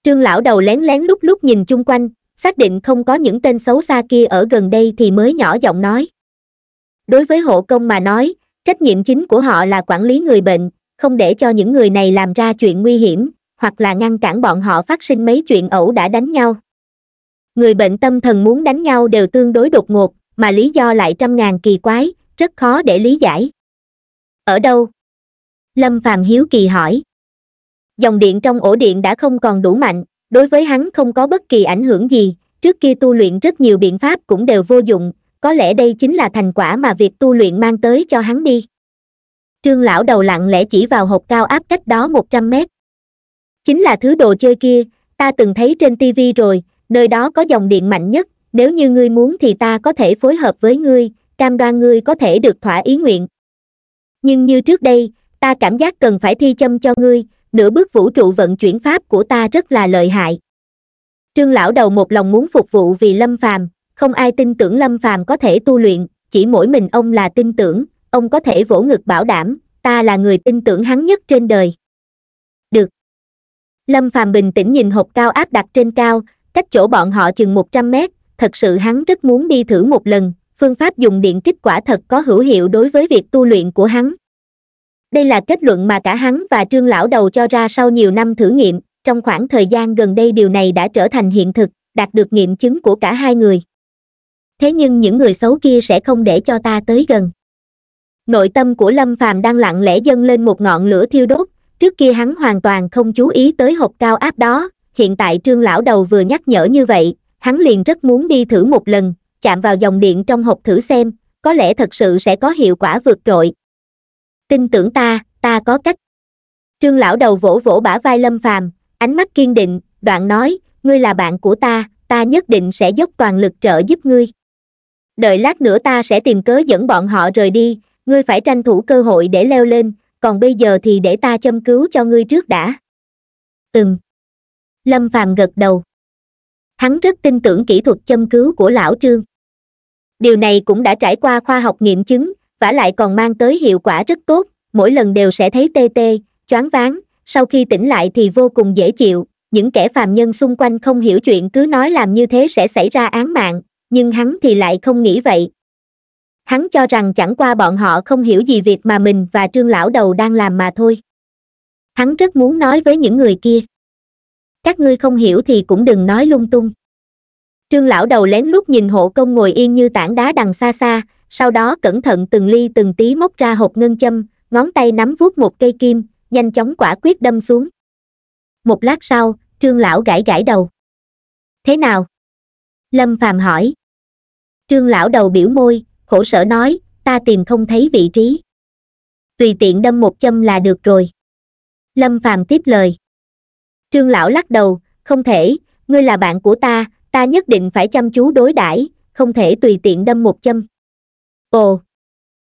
Trương lão đầu lén lén lúc lúc nhìn chung quanh, xác định không có những tên xấu xa kia ở gần đây thì mới nhỏ giọng nói. Đối với hộ công mà nói, trách nhiệm chính của họ là quản lý người bệnh, không để cho những người này làm ra chuyện nguy hiểm, hoặc là ngăn cản bọn họ phát sinh mấy chuyện ẩu đã đánh nhau. Người bệnh tâm thần muốn đánh nhau đều tương đối đột ngột, mà lý do lại trăm ngàn kỳ quái rất khó để lý giải ở đâu lâm phàm hiếu kỳ hỏi dòng điện trong ổ điện đã không còn đủ mạnh đối với hắn không có bất kỳ ảnh hưởng gì trước kia tu luyện rất nhiều biện pháp cũng đều vô dụng có lẽ đây chính là thành quả mà việc tu luyện mang tới cho hắn đi trương lão đầu lặng lẽ chỉ vào hộp cao áp cách đó một trăm mét chính là thứ đồ chơi kia ta từng thấy trên tivi rồi nơi đó có dòng điện mạnh nhất nếu như ngươi muốn thì ta có thể phối hợp với ngươi cam đoan ngươi có thể được thỏa ý nguyện nhưng như trước đây ta cảm giác cần phải thi châm cho ngươi nửa bước vũ trụ vận chuyển pháp của ta rất là lợi hại trương lão đầu một lòng muốn phục vụ vì lâm phàm không ai tin tưởng lâm phàm có thể tu luyện chỉ mỗi mình ông là tin tưởng ông có thể vỗ ngực bảo đảm ta là người tin tưởng hắn nhất trên đời được lâm phàm bình tĩnh nhìn hộp cao áp đặt trên cao cách chỗ bọn họ chừng một trăm mét thật sự hắn rất muốn đi thử một lần phương pháp dùng điện kích quả thật có hữu hiệu đối với việc tu luyện của hắn đây là kết luận mà cả hắn và trương lão đầu cho ra sau nhiều năm thử nghiệm trong khoảng thời gian gần đây điều này đã trở thành hiện thực đạt được nghiệm chứng của cả hai người thế nhưng những người xấu kia sẽ không để cho ta tới gần nội tâm của lâm phàm đang lặng lẽ dâng lên một ngọn lửa thiêu đốt trước kia hắn hoàn toàn không chú ý tới hộp cao áp đó hiện tại trương lão đầu vừa nhắc nhở như vậy hắn liền rất muốn đi thử một lần, chạm vào dòng điện trong hộp thử xem, có lẽ thật sự sẽ có hiệu quả vượt trội. Tin tưởng ta, ta có cách. Trương lão đầu vỗ vỗ bả vai Lâm Phàm, ánh mắt kiên định, đoạn nói, ngươi là bạn của ta, ta nhất định sẽ dốc toàn lực trợ giúp ngươi. Đợi lát nữa ta sẽ tìm cớ dẫn bọn họ rời đi, ngươi phải tranh thủ cơ hội để leo lên, còn bây giờ thì để ta châm cứu cho ngươi trước đã. Ừm. Lâm Phàm gật đầu hắn rất tin tưởng kỹ thuật châm cứu của lão trương điều này cũng đã trải qua khoa học nghiệm chứng vả lại còn mang tới hiệu quả rất tốt mỗi lần đều sẽ thấy tê tê choáng váng sau khi tỉnh lại thì vô cùng dễ chịu những kẻ phàm nhân xung quanh không hiểu chuyện cứ nói làm như thế sẽ xảy ra án mạng nhưng hắn thì lại không nghĩ vậy hắn cho rằng chẳng qua bọn họ không hiểu gì việc mà mình và trương lão đầu đang làm mà thôi hắn rất muốn nói với những người kia các ngươi không hiểu thì cũng đừng nói lung tung trương lão đầu lén lút nhìn hộ công ngồi yên như tảng đá đằng xa xa sau đó cẩn thận từng ly từng tí móc ra hộp ngân châm ngón tay nắm vuốt một cây kim nhanh chóng quả quyết đâm xuống một lát sau trương lão gãi gãi đầu thế nào lâm phàm hỏi trương lão đầu biểu môi khổ sở nói ta tìm không thấy vị trí tùy tiện đâm một châm là được rồi lâm phàm tiếp lời Trương lão lắc đầu, không thể, ngươi là bạn của ta, ta nhất định phải chăm chú đối đãi, không thể tùy tiện đâm một châm. Ồ,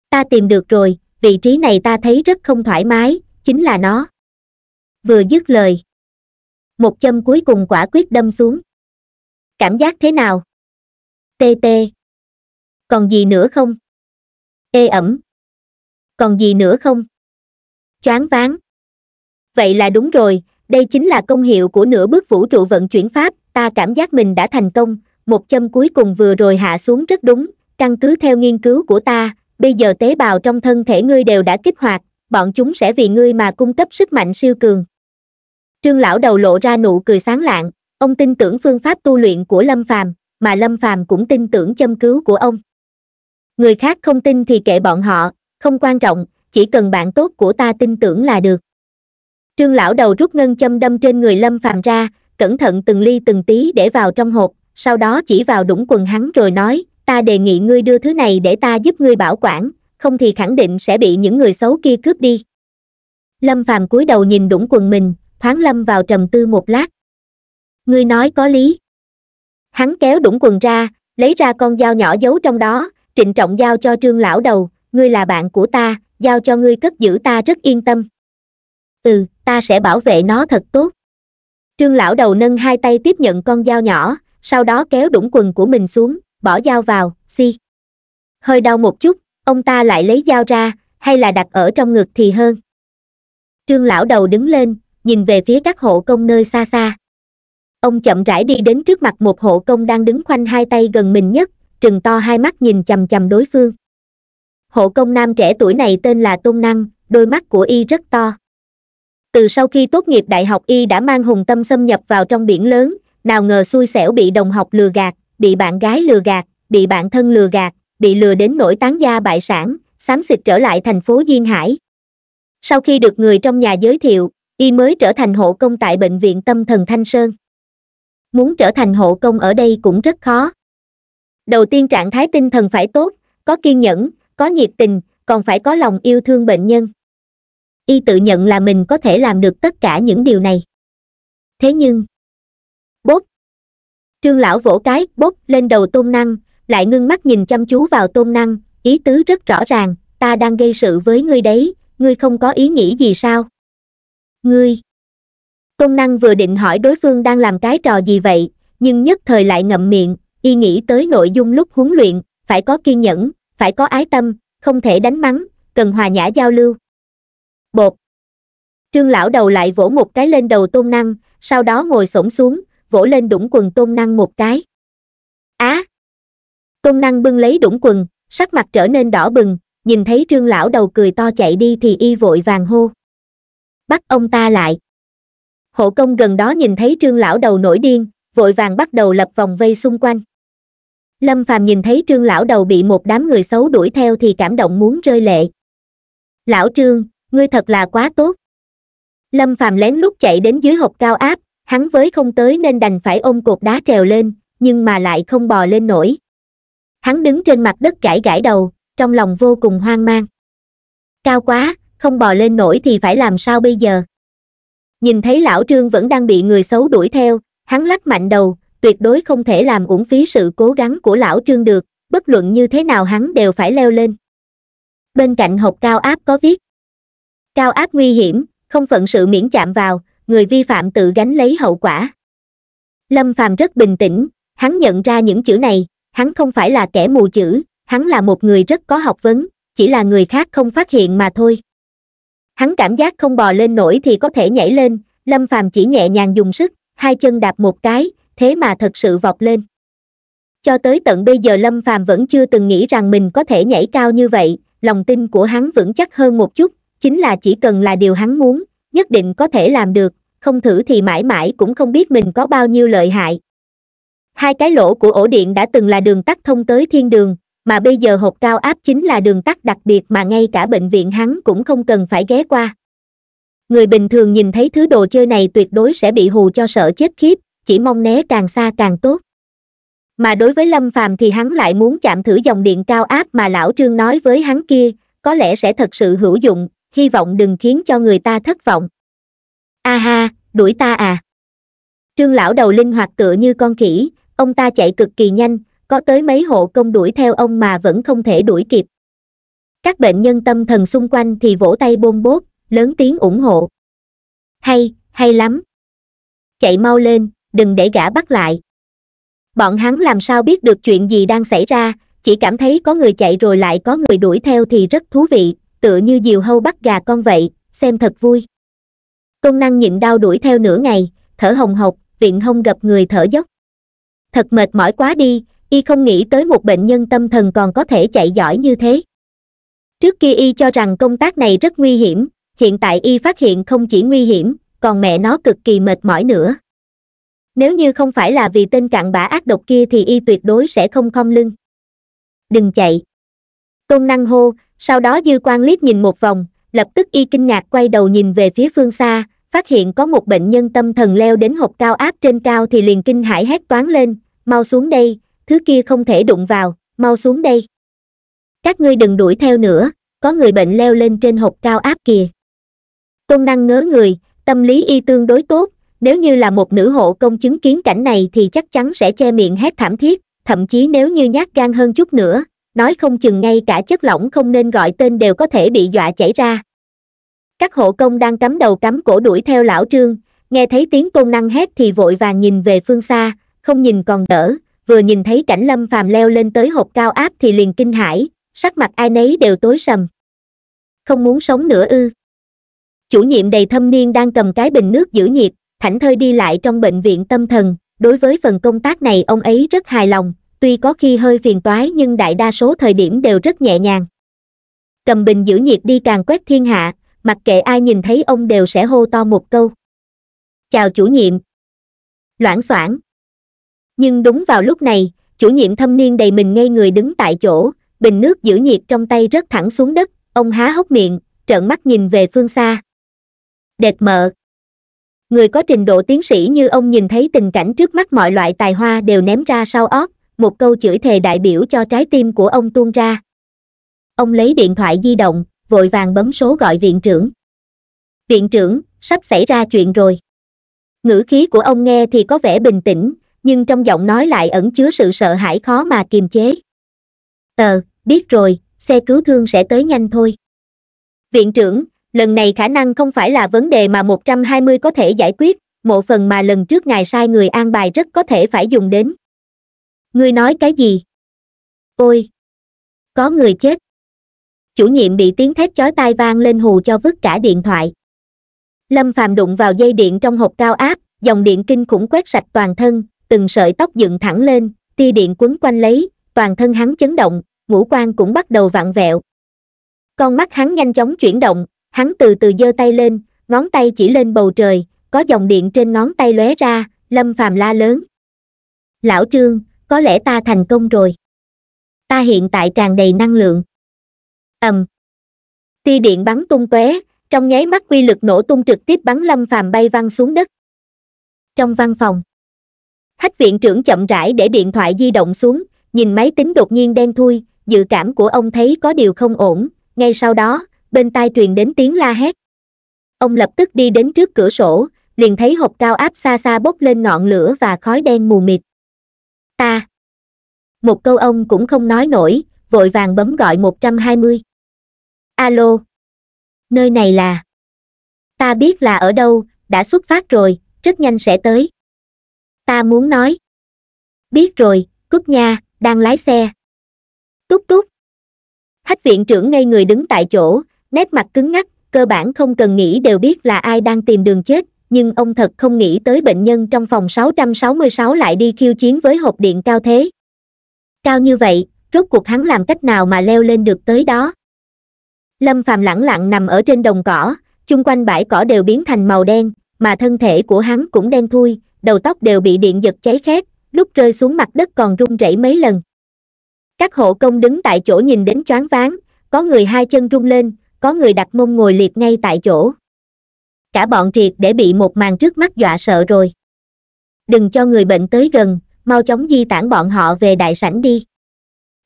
ta tìm được rồi, vị trí này ta thấy rất không thoải mái, chính là nó. Vừa dứt lời, một châm cuối cùng quả quyết đâm xuống. Cảm giác thế nào? Tê tê. Còn gì nữa không? Ê ẩm. Còn gì nữa không? Choáng váng. Vậy là đúng rồi, đây chính là công hiệu của nửa bước vũ trụ vận chuyển pháp ta cảm giác mình đã thành công một châm cuối cùng vừa rồi hạ xuống rất đúng căn cứ theo nghiên cứu của ta bây giờ tế bào trong thân thể ngươi đều đã kích hoạt bọn chúng sẽ vì ngươi mà cung cấp sức mạnh siêu cường trương lão đầu lộ ra nụ cười sáng lạng ông tin tưởng phương pháp tu luyện của lâm phàm mà lâm phàm cũng tin tưởng châm cứu của ông người khác không tin thì kệ bọn họ không quan trọng chỉ cần bạn tốt của ta tin tưởng là được trương lão đầu rút ngân châm đâm trên người lâm phàm ra cẩn thận từng ly từng tí để vào trong hộp sau đó chỉ vào đũng quần hắn rồi nói ta đề nghị ngươi đưa thứ này để ta giúp ngươi bảo quản không thì khẳng định sẽ bị những người xấu kia cướp đi lâm phàm cúi đầu nhìn đũng quần mình thoáng lâm vào trầm tư một lát ngươi nói có lý hắn kéo đũng quần ra lấy ra con dao nhỏ giấu trong đó trịnh trọng giao cho trương lão đầu ngươi là bạn của ta giao cho ngươi cất giữ ta rất yên tâm ừ ta sẽ bảo vệ nó thật tốt trương lão đầu nâng hai tay tiếp nhận con dao nhỏ sau đó kéo đũng quần của mình xuống bỏ dao vào Si hơi đau một chút ông ta lại lấy dao ra hay là đặt ở trong ngực thì hơn trương lão đầu đứng lên nhìn về phía các hộ công nơi xa xa ông chậm rãi đi đến trước mặt một hộ công đang đứng khoanh hai tay gần mình nhất trừng to hai mắt nhìn chằm chằm đối phương hộ công nam trẻ tuổi này tên là tôn năng đôi mắt của y rất to từ sau khi tốt nghiệp đại học y đã mang hùng tâm xâm nhập vào trong biển lớn nào ngờ xui xẻo bị đồng học lừa gạt bị bạn gái lừa gạt bị bạn thân lừa gạt bị lừa đến nỗi tán gia bại sản xám xịt trở lại thành phố duyên hải sau khi được người trong nhà giới thiệu y mới trở thành hộ công tại bệnh viện tâm thần thanh sơn muốn trở thành hộ công ở đây cũng rất khó đầu tiên trạng thái tinh thần phải tốt có kiên nhẫn có nhiệt tình còn phải có lòng yêu thương bệnh nhân y tự nhận là mình có thể làm được tất cả những điều này thế nhưng bốp trương lão vỗ cái bốp lên đầu tôn năng lại ngưng mắt nhìn chăm chú vào tôn năng ý tứ rất rõ ràng ta đang gây sự với ngươi đấy ngươi không có ý nghĩ gì sao ngươi tôn năng vừa định hỏi đối phương đang làm cái trò gì vậy nhưng nhất thời lại ngậm miệng y nghĩ tới nội dung lúc huấn luyện phải có kiên nhẫn phải có ái tâm không thể đánh mắng cần hòa nhã giao lưu Bột. Trương lão đầu lại vỗ một cái lên đầu tôn năng, sau đó ngồi xổm xuống, vỗ lên đũng quần tôn năng một cái. Á! Tôn năng bưng lấy đũng quần, sắc mặt trở nên đỏ bừng, nhìn thấy trương lão đầu cười to chạy đi thì y vội vàng hô. Bắt ông ta lại. Hộ công gần đó nhìn thấy trương lão đầu nổi điên, vội vàng bắt đầu lập vòng vây xung quanh. Lâm Phàm nhìn thấy trương lão đầu bị một đám người xấu đuổi theo thì cảm động muốn rơi lệ. Lão trương, ngươi thật là quá tốt lâm phàm lén lút chạy đến dưới hộp cao áp hắn với không tới nên đành phải ôm cột đá trèo lên nhưng mà lại không bò lên nổi hắn đứng trên mặt đất gãi gãi đầu trong lòng vô cùng hoang mang cao quá không bò lên nổi thì phải làm sao bây giờ nhìn thấy lão trương vẫn đang bị người xấu đuổi theo hắn lắc mạnh đầu tuyệt đối không thể làm uổng phí sự cố gắng của lão trương được bất luận như thế nào hắn đều phải leo lên bên cạnh hộp cao áp có viết Cao ác nguy hiểm, không phận sự miễn chạm vào, người vi phạm tự gánh lấy hậu quả. Lâm Phàm rất bình tĩnh, hắn nhận ra những chữ này, hắn không phải là kẻ mù chữ, hắn là một người rất có học vấn, chỉ là người khác không phát hiện mà thôi. Hắn cảm giác không bò lên nổi thì có thể nhảy lên, Lâm Phàm chỉ nhẹ nhàng dùng sức, hai chân đạp một cái, thế mà thật sự vọt lên. Cho tới tận bây giờ Lâm Phàm vẫn chưa từng nghĩ rằng mình có thể nhảy cao như vậy, lòng tin của hắn vững chắc hơn một chút, chính là chỉ cần là điều hắn muốn nhất định có thể làm được không thử thì mãi mãi cũng không biết mình có bao nhiêu lợi hại hai cái lỗ của ổ điện đã từng là đường tắt thông tới thiên đường mà bây giờ hộp cao áp chính là đường tắt đặc biệt mà ngay cả bệnh viện hắn cũng không cần phải ghé qua người bình thường nhìn thấy thứ đồ chơi này tuyệt đối sẽ bị hù cho sợ chết khiếp chỉ mong né càng xa càng tốt mà đối với lâm phàm thì hắn lại muốn chạm thử dòng điện cao áp mà lão trương nói với hắn kia có lẽ sẽ thật sự hữu dụng hy vọng đừng khiến cho người ta thất vọng a ha đuổi ta à trương lão đầu linh hoạt tựa như con khỉ ông ta chạy cực kỳ nhanh có tới mấy hộ công đuổi theo ông mà vẫn không thể đuổi kịp các bệnh nhân tâm thần xung quanh thì vỗ tay bôn bốt lớn tiếng ủng hộ hay hay lắm chạy mau lên đừng để gã bắt lại bọn hắn làm sao biết được chuyện gì đang xảy ra chỉ cảm thấy có người chạy rồi lại có người đuổi theo thì rất thú vị tựa như diều hâu bắt gà con vậy xem thật vui công năng nhịn đau đuổi theo nửa ngày thở hồng hộc viện hông gặp người thở dốc thật mệt mỏi quá đi y không nghĩ tới một bệnh nhân tâm thần còn có thể chạy giỏi như thế trước kia y cho rằng công tác này rất nguy hiểm hiện tại y phát hiện không chỉ nguy hiểm còn mẹ nó cực kỳ mệt mỏi nữa nếu như không phải là vì tên cặn bã ác độc kia thì y tuyệt đối sẽ không khom lưng đừng chạy Tôn năng hô, sau đó dư quan liếc nhìn một vòng, lập tức y kinh ngạc quay đầu nhìn về phía phương xa, phát hiện có một bệnh nhân tâm thần leo đến hộp cao áp trên cao thì liền kinh hãi hét toán lên, mau xuống đây, thứ kia không thể đụng vào, mau xuống đây. Các ngươi đừng đuổi theo nữa, có người bệnh leo lên trên hộp cao áp kìa. Tôn năng ngớ người, tâm lý y tương đối tốt, nếu như là một nữ hộ công chứng kiến cảnh này thì chắc chắn sẽ che miệng hét thảm thiết, thậm chí nếu như nhát gan hơn chút nữa, nói không chừng ngay cả chất lỏng không nên gọi tên đều có thể bị dọa chảy ra các hộ công đang cắm đầu cắm cổ đuổi theo lão trương nghe thấy tiếng công năng hét thì vội vàng nhìn về phương xa không nhìn còn đỡ vừa nhìn thấy cảnh lâm phàm leo lên tới hộp cao áp thì liền kinh hãi sắc mặt ai nấy đều tối sầm không muốn sống nữa ư chủ nhiệm đầy thâm niên đang cầm cái bình nước giữ nhiệt thảnh thơi đi lại trong bệnh viện tâm thần đối với phần công tác này ông ấy rất hài lòng tuy có khi hơi phiền toái nhưng đại đa số thời điểm đều rất nhẹ nhàng cầm bình giữ nhiệt đi càng quét thiên hạ mặc kệ ai nhìn thấy ông đều sẽ hô to một câu chào chủ nhiệm loãng xoảng nhưng đúng vào lúc này chủ nhiệm thâm niên đầy mình ngây người đứng tại chỗ bình nước giữ nhiệt trong tay rất thẳng xuống đất ông há hốc miệng trợn mắt nhìn về phương xa đệt mợ người có trình độ tiến sĩ như ông nhìn thấy tình cảnh trước mắt mọi loại tài hoa đều ném ra sau óc một câu chửi thề đại biểu cho trái tim của ông tuôn ra ông lấy điện thoại di động vội vàng bấm số gọi viện trưởng viện trưởng sắp xảy ra chuyện rồi ngữ khí của ông nghe thì có vẻ bình tĩnh nhưng trong giọng nói lại ẩn chứa sự sợ hãi khó mà kiềm chế ờ biết rồi xe cứu thương sẽ tới nhanh thôi viện trưởng lần này khả năng không phải là vấn đề mà 120 có thể giải quyết mộ phần mà lần trước ngài sai người an bài rất có thể phải dùng đến ngươi nói cái gì ôi có người chết chủ nhiệm bị tiếng thét chói tai vang lên hù cho vứt cả điện thoại lâm phàm đụng vào dây điện trong hộp cao áp dòng điện kinh khủng quét sạch toàn thân từng sợi tóc dựng thẳng lên tia điện quấn quanh lấy toàn thân hắn chấn động ngũ quan cũng bắt đầu vặn vẹo con mắt hắn nhanh chóng chuyển động hắn từ từ giơ tay lên ngón tay chỉ lên bầu trời có dòng điện trên ngón tay lóe ra lâm phàm la lớn lão trương có lẽ ta thành công rồi ta hiện tại tràn đầy năng lượng ầm um. tia điện bắn tung tóe trong nháy mắt quy lực nổ tung trực tiếp bắn lâm phàm bay văng xuống đất trong văn phòng khách viện trưởng chậm rãi để điện thoại di động xuống nhìn máy tính đột nhiên đen thui dự cảm của ông thấy có điều không ổn ngay sau đó bên tai truyền đến tiếng la hét ông lập tức đi đến trước cửa sổ liền thấy hộp cao áp xa xa bốc lên ngọn lửa và khói đen mù mịt ta một câu ông cũng không nói nổi vội vàng bấm gọi một trăm hai mươi alo nơi này là ta biết là ở đâu đã xuất phát rồi rất nhanh sẽ tới ta muốn nói biết rồi cúp nha đang lái xe túc túc hách viện trưởng ngây người đứng tại chỗ nét mặt cứng ngắc cơ bản không cần nghĩ đều biết là ai đang tìm đường chết nhưng ông thật không nghĩ tới bệnh nhân trong phòng 666 lại đi khiêu chiến với hộp điện cao thế cao như vậy rốt cuộc hắn làm cách nào mà leo lên được tới đó lâm phàm lẳng lặng nằm ở trên đồng cỏ chung quanh bãi cỏ đều biến thành màu đen mà thân thể của hắn cũng đen thui đầu tóc đều bị điện giật cháy khét lúc rơi xuống mặt đất còn run rẩy mấy lần các hộ công đứng tại chỗ nhìn đến choáng váng có người hai chân rung lên có người đặt mông ngồi liệt ngay tại chỗ cả bọn triệt để bị một màn trước mắt dọa sợ rồi đừng cho người bệnh tới gần mau chóng di tản bọn họ về đại sảnh đi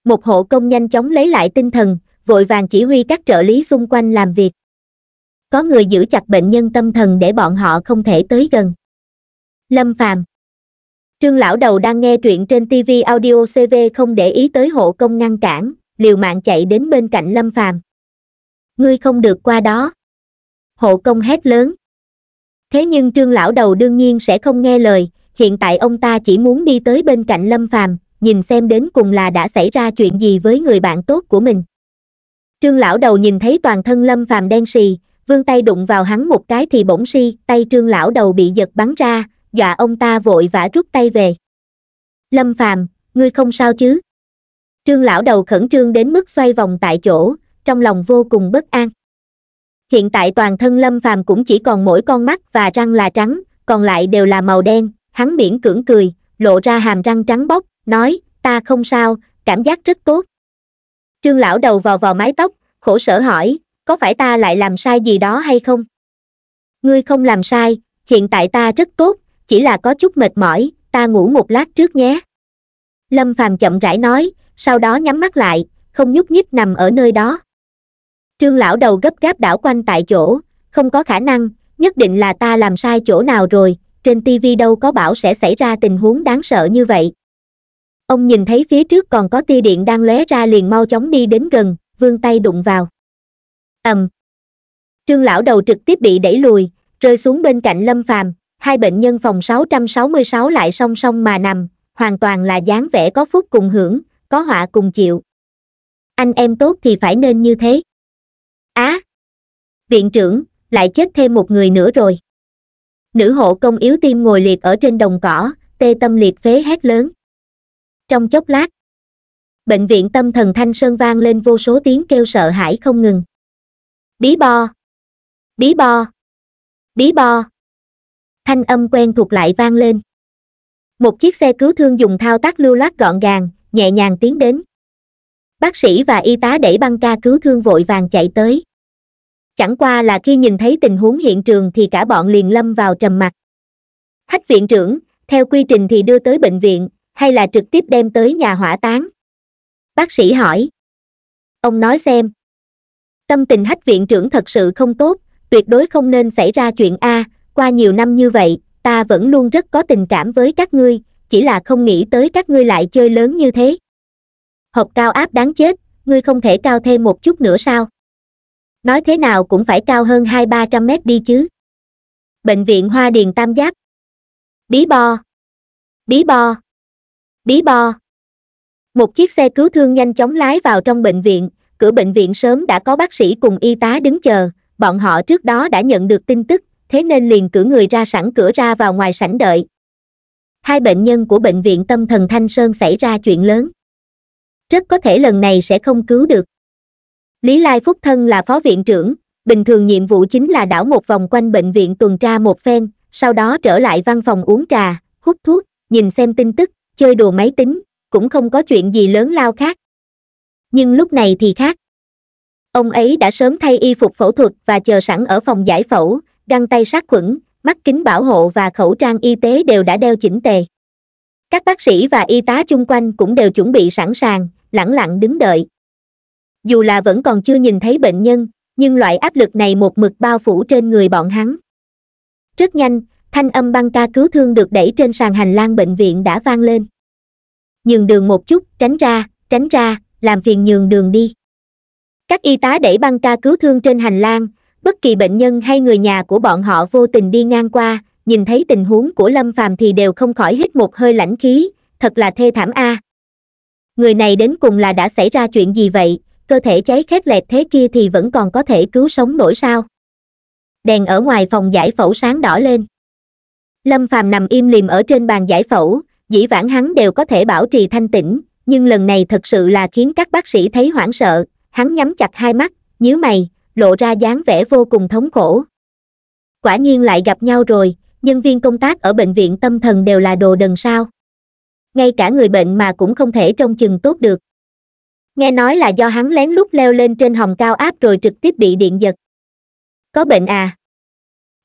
một hộ công nhanh chóng lấy lại tinh thần vội vàng chỉ huy các trợ lý xung quanh làm việc có người giữ chặt bệnh nhân tâm thần để bọn họ không thể tới gần lâm phàm trương lão đầu đang nghe truyện trên tv audio cv không để ý tới hộ công ngăn cản liều mạng chạy đến bên cạnh lâm phàm ngươi không được qua đó hộ công hét lớn thế nhưng trương lão đầu đương nhiên sẽ không nghe lời hiện tại ông ta chỉ muốn đi tới bên cạnh lâm phàm nhìn xem đến cùng là đã xảy ra chuyện gì với người bạn tốt của mình trương lão đầu nhìn thấy toàn thân lâm phàm đen xì vươn tay đụng vào hắn một cái thì bỗng si tay trương lão đầu bị giật bắn ra dọa ông ta vội vã rút tay về lâm phàm ngươi không sao chứ trương lão đầu khẩn trương đến mức xoay vòng tại chỗ trong lòng vô cùng bất an hiện tại toàn thân lâm phàm cũng chỉ còn mỗi con mắt và răng là trắng còn lại đều là màu đen hắn miễn cưỡng cười lộ ra hàm răng trắng bóc nói ta không sao cảm giác rất tốt trương lão đầu vào vào mái tóc khổ sở hỏi có phải ta lại làm sai gì đó hay không ngươi không làm sai hiện tại ta rất tốt chỉ là có chút mệt mỏi ta ngủ một lát trước nhé lâm phàm chậm rãi nói sau đó nhắm mắt lại không nhúc nhích nằm ở nơi đó trương lão đầu gấp gáp đảo quanh tại chỗ không có khả năng nhất định là ta làm sai chỗ nào rồi trên tivi đâu có bảo sẽ xảy ra tình huống đáng sợ như vậy ông nhìn thấy phía trước còn có tia điện đang lóe ra liền mau chóng đi đến gần vươn tay đụng vào ầm um. trương lão đầu trực tiếp bị đẩy lùi rơi xuống bên cạnh lâm phàm hai bệnh nhân phòng 666 lại song song mà nằm hoàn toàn là dáng vẻ có phúc cùng hưởng có họa cùng chịu anh em tốt thì phải nên như thế á à, viện trưởng lại chết thêm một người nữa rồi nữ hộ công yếu tim ngồi liệt ở trên đồng cỏ tê tâm liệt phế hét lớn trong chốc lát bệnh viện tâm thần thanh sơn vang lên vô số tiếng kêu sợ hãi không ngừng bí bo bí bo bí bo thanh âm quen thuộc lại vang lên một chiếc xe cứu thương dùng thao tác lưu loát gọn gàng nhẹ nhàng tiến đến bác sĩ và y tá đẩy băng ca cứu thương vội vàng chạy tới chẳng qua là khi nhìn thấy tình huống hiện trường thì cả bọn liền lâm vào trầm mặt. hách viện trưởng theo quy trình thì đưa tới bệnh viện hay là trực tiếp đem tới nhà hỏa táng bác sĩ hỏi ông nói xem tâm tình hách viện trưởng thật sự không tốt tuyệt đối không nên xảy ra chuyện a qua nhiều năm như vậy ta vẫn luôn rất có tình cảm với các ngươi chỉ là không nghĩ tới các ngươi lại chơi lớn như thế Hộp cao áp đáng chết ngươi không thể cao thêm một chút nữa sao nói thế nào cũng phải cao hơn hai ba trăm mét đi chứ bệnh viện hoa điền tam giác bí bo bí bo bí bo một chiếc xe cứu thương nhanh chóng lái vào trong bệnh viện cửa bệnh viện sớm đã có bác sĩ cùng y tá đứng chờ bọn họ trước đó đã nhận được tin tức thế nên liền cử người ra sẵn cửa ra vào ngoài sảnh đợi hai bệnh nhân của bệnh viện tâm thần thanh sơn xảy ra chuyện lớn rất có thể lần này sẽ không cứu được lý lai phúc thân là phó viện trưởng bình thường nhiệm vụ chính là đảo một vòng quanh bệnh viện tuần tra một phen sau đó trở lại văn phòng uống trà hút thuốc nhìn xem tin tức chơi đồ máy tính cũng không có chuyện gì lớn lao khác nhưng lúc này thì khác ông ấy đã sớm thay y phục phẫu thuật và chờ sẵn ở phòng giải phẫu găng tay sát khuẩn mắt kính bảo hộ và khẩu trang y tế đều đã đeo chỉnh tề các bác sĩ và y tá chung quanh cũng đều chuẩn bị sẵn sàng lẳng lặng đứng đợi dù là vẫn còn chưa nhìn thấy bệnh nhân nhưng loại áp lực này một mực bao phủ trên người bọn hắn rất nhanh thanh âm băng ca cứu thương được đẩy trên sàn hành lang bệnh viện đã vang lên nhường đường một chút tránh ra tránh ra làm phiền nhường đường đi các y tá đẩy băng ca cứu thương trên hành lang bất kỳ bệnh nhân hay người nhà của bọn họ vô tình đi ngang qua nhìn thấy tình huống của lâm phàm thì đều không khỏi hít một hơi lãnh khí thật là thê thảm a à người này đến cùng là đã xảy ra chuyện gì vậy cơ thể cháy khét lẹt thế kia thì vẫn còn có thể cứu sống nổi sao đèn ở ngoài phòng giải phẫu sáng đỏ lên lâm phàm nằm im lìm ở trên bàn giải phẫu dĩ vãng hắn đều có thể bảo trì thanh tĩnh nhưng lần này thật sự là khiến các bác sĩ thấy hoảng sợ hắn nhắm chặt hai mắt nhíu mày lộ ra dáng vẻ vô cùng thống khổ quả nhiên lại gặp nhau rồi nhân viên công tác ở bệnh viện tâm thần đều là đồ đần sao ngay cả người bệnh mà cũng không thể trông chừng tốt được nghe nói là do hắn lén lút leo lên trên hồng cao áp rồi trực tiếp bị điện giật có bệnh à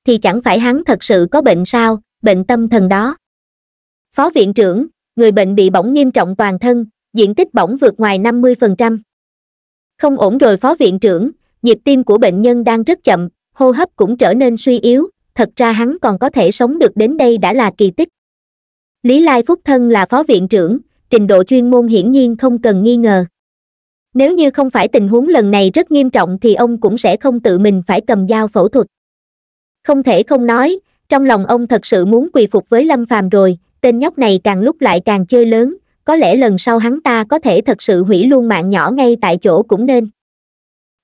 thì chẳng phải hắn thật sự có bệnh sao bệnh tâm thần đó phó viện trưởng người bệnh bị bỏng nghiêm trọng toàn thân diện tích bỏng vượt ngoài 50%. không ổn rồi phó viện trưởng nhịp tim của bệnh nhân đang rất chậm hô hấp cũng trở nên suy yếu thật ra hắn còn có thể sống được đến đây đã là kỳ tích Lý Lai Phúc thân là phó viện trưởng, trình độ chuyên môn hiển nhiên không cần nghi ngờ. Nếu như không phải tình huống lần này rất nghiêm trọng thì ông cũng sẽ không tự mình phải cầm dao phẫu thuật. Không thể không nói, trong lòng ông thật sự muốn quỳ phục với Lâm Phàm rồi, tên nhóc này càng lúc lại càng chơi lớn, có lẽ lần sau hắn ta có thể thật sự hủy luôn mạng nhỏ ngay tại chỗ cũng nên.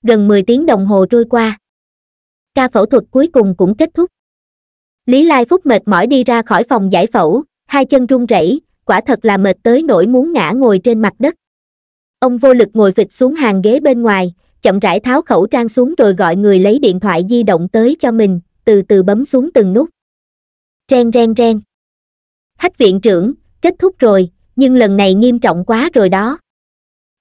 Gần 10 tiếng đồng hồ trôi qua. Ca phẫu thuật cuối cùng cũng kết thúc. Lý Lai Phúc mệt mỏi đi ra khỏi phòng giải phẫu, hai chân run rẩy quả thật là mệt tới nỗi muốn ngã ngồi trên mặt đất ông vô lực ngồi phịch xuống hàng ghế bên ngoài chậm rãi tháo khẩu trang xuống rồi gọi người lấy điện thoại di động tới cho mình từ từ bấm xuống từng nút ren ren ren hách viện trưởng kết thúc rồi nhưng lần này nghiêm trọng quá rồi đó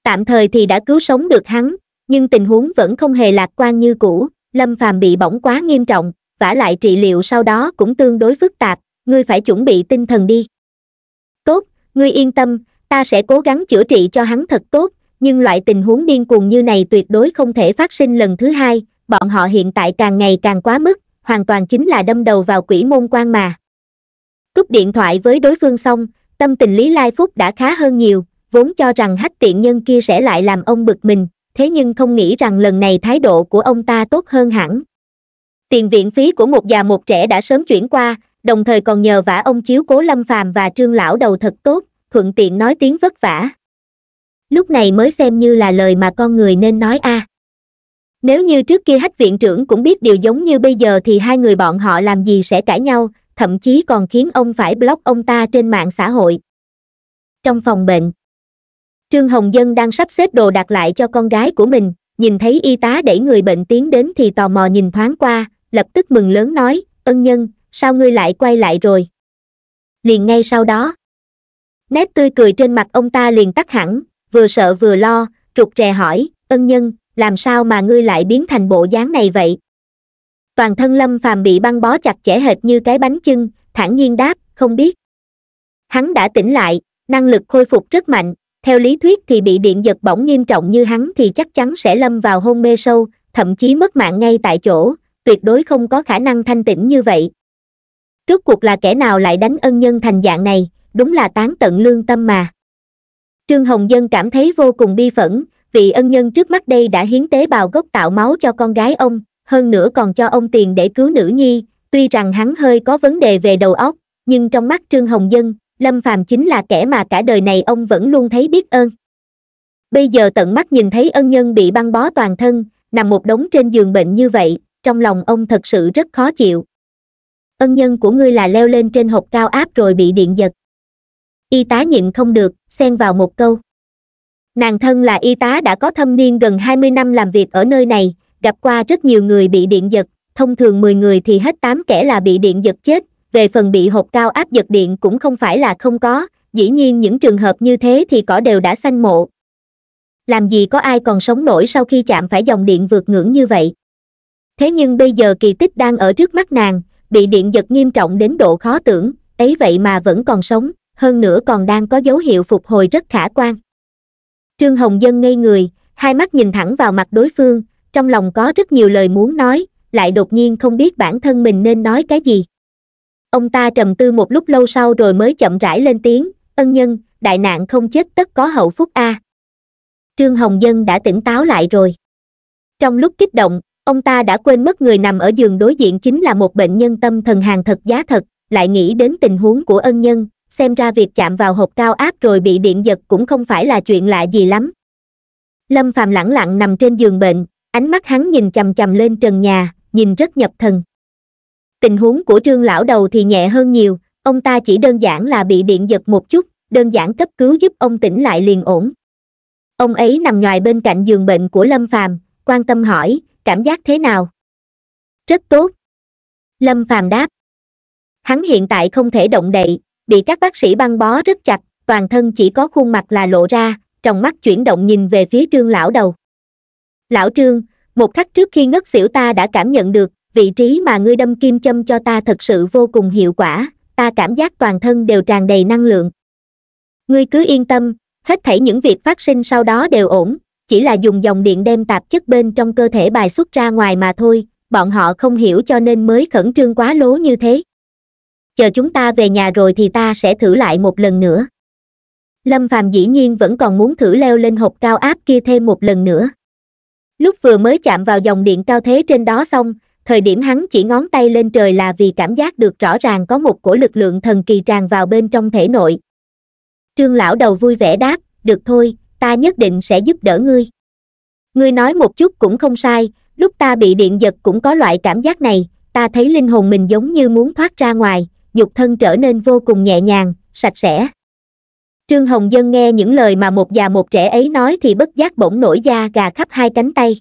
tạm thời thì đã cứu sống được hắn nhưng tình huống vẫn không hề lạc quan như cũ lâm phàm bị bỏng quá nghiêm trọng vả lại trị liệu sau đó cũng tương đối phức tạp ngươi phải chuẩn bị tinh thần đi tốt ngươi yên tâm ta sẽ cố gắng chữa trị cho hắn thật tốt nhưng loại tình huống điên cuồng như này tuyệt đối không thể phát sinh lần thứ hai bọn họ hiện tại càng ngày càng quá mức hoàn toàn chính là đâm đầu vào quỷ môn quan mà cúp điện thoại với đối phương xong tâm tình lý lai phúc đã khá hơn nhiều vốn cho rằng hách tiện nhân kia sẽ lại làm ông bực mình thế nhưng không nghĩ rằng lần này thái độ của ông ta tốt hơn hẳn tiền viện phí của một già một trẻ đã sớm chuyển qua đồng thời còn nhờ vả ông chiếu cố lâm phàm và trương lão đầu thật tốt thuận tiện nói tiếng vất vả lúc này mới xem như là lời mà con người nên nói a à. nếu như trước kia hách viện trưởng cũng biết điều giống như bây giờ thì hai người bọn họ làm gì sẽ cãi nhau thậm chí còn khiến ông phải block ông ta trên mạng xã hội trong phòng bệnh trương hồng dân đang sắp xếp đồ đặt lại cho con gái của mình nhìn thấy y tá đẩy người bệnh tiến đến thì tò mò nhìn thoáng qua lập tức mừng lớn nói ân nhân sao ngươi lại quay lại rồi liền ngay sau đó nét tươi cười trên mặt ông ta liền tắt hẳn vừa sợ vừa lo trục trè hỏi ân nhân làm sao mà ngươi lại biến thành bộ dáng này vậy toàn thân lâm phàm bị băng bó chặt chẽ hệt như cái bánh chưng thản nhiên đáp không biết hắn đã tỉnh lại năng lực khôi phục rất mạnh theo lý thuyết thì bị điện giật bỏng nghiêm trọng như hắn thì chắc chắn sẽ lâm vào hôn mê sâu thậm chí mất mạng ngay tại chỗ tuyệt đối không có khả năng thanh tỉnh như vậy trước cuộc là kẻ nào lại đánh ân nhân thành dạng này đúng là tán tận lương tâm mà trương hồng dân cảm thấy vô cùng bi phẫn vị ân nhân trước mắt đây đã hiến tế bào gốc tạo máu cho con gái ông hơn nữa còn cho ông tiền để cứu nữ nhi tuy rằng hắn hơi có vấn đề về đầu óc nhưng trong mắt trương hồng dân lâm phàm chính là kẻ mà cả đời này ông vẫn luôn thấy biết ơn bây giờ tận mắt nhìn thấy ân nhân bị băng bó toàn thân nằm một đống trên giường bệnh như vậy trong lòng ông thật sự rất khó chịu ân nhân của ngươi là leo lên trên hộp cao áp rồi bị điện giật y tá nhịn không được xen vào một câu nàng thân là y tá đã có thâm niên gần hai mươi năm làm việc ở nơi này gặp qua rất nhiều người bị điện giật thông thường mười người thì hết tám kẻ là bị điện giật chết về phần bị hộp cao áp giật điện cũng không phải là không có dĩ nhiên những trường hợp như thế thì cỏ đều đã sanh mộ làm gì có ai còn sống nổi sau khi chạm phải dòng điện vượt ngưỡng như vậy thế nhưng bây giờ kỳ tích đang ở trước mắt nàng bị điện giật nghiêm trọng đến độ khó tưởng ấy vậy mà vẫn còn sống hơn nữa còn đang có dấu hiệu phục hồi rất khả quan trương hồng dân ngây người hai mắt nhìn thẳng vào mặt đối phương trong lòng có rất nhiều lời muốn nói lại đột nhiên không biết bản thân mình nên nói cái gì ông ta trầm tư một lúc lâu sau rồi mới chậm rãi lên tiếng ân nhân đại nạn không chết tất có hậu phúc a trương hồng dân đã tỉnh táo lại rồi trong lúc kích động ông ta đã quên mất người nằm ở giường đối diện chính là một bệnh nhân tâm thần hàng thật giá thật lại nghĩ đến tình huống của ân nhân xem ra việc chạm vào hộp cao áp rồi bị điện giật cũng không phải là chuyện lạ gì lắm lâm Phạm lẳng lặng nằm trên giường bệnh ánh mắt hắn nhìn chằm chằm lên trần nhà nhìn rất nhập thần tình huống của trương lão đầu thì nhẹ hơn nhiều ông ta chỉ đơn giản là bị điện giật một chút đơn giản cấp cứu giúp ông tỉnh lại liền ổn ông ấy nằm ngoài bên cạnh giường bệnh của lâm phàm quan tâm hỏi cảm giác thế nào rất tốt lâm phàm đáp hắn hiện tại không thể động đậy bị các bác sĩ băng bó rất chặt toàn thân chỉ có khuôn mặt là lộ ra trong mắt chuyển động nhìn về phía trương lão đầu lão trương một khắc trước khi ngất xỉu ta đã cảm nhận được vị trí mà ngươi đâm kim châm cho ta thật sự vô cùng hiệu quả ta cảm giác toàn thân đều tràn đầy năng lượng ngươi cứ yên tâm hết thảy những việc phát sinh sau đó đều ổn chỉ là dùng dòng điện đem tạp chất bên trong cơ thể bài xuất ra ngoài mà thôi bọn họ không hiểu cho nên mới khẩn trương quá lố như thế chờ chúng ta về nhà rồi thì ta sẽ thử lại một lần nữa lâm phàm dĩ nhiên vẫn còn muốn thử leo lên hộp cao áp kia thêm một lần nữa lúc vừa mới chạm vào dòng điện cao thế trên đó xong thời điểm hắn chỉ ngón tay lên trời là vì cảm giác được rõ ràng có một cổ lực lượng thần kỳ tràn vào bên trong thể nội trương lão đầu vui vẻ đáp được thôi ta nhất định sẽ giúp đỡ ngươi ngươi nói một chút cũng không sai lúc ta bị điện giật cũng có loại cảm giác này ta thấy linh hồn mình giống như muốn thoát ra ngoài dục thân trở nên vô cùng nhẹ nhàng sạch sẽ trương hồng dân nghe những lời mà một già một trẻ ấy nói thì bất giác bỗng nổi da gà khắp hai cánh tay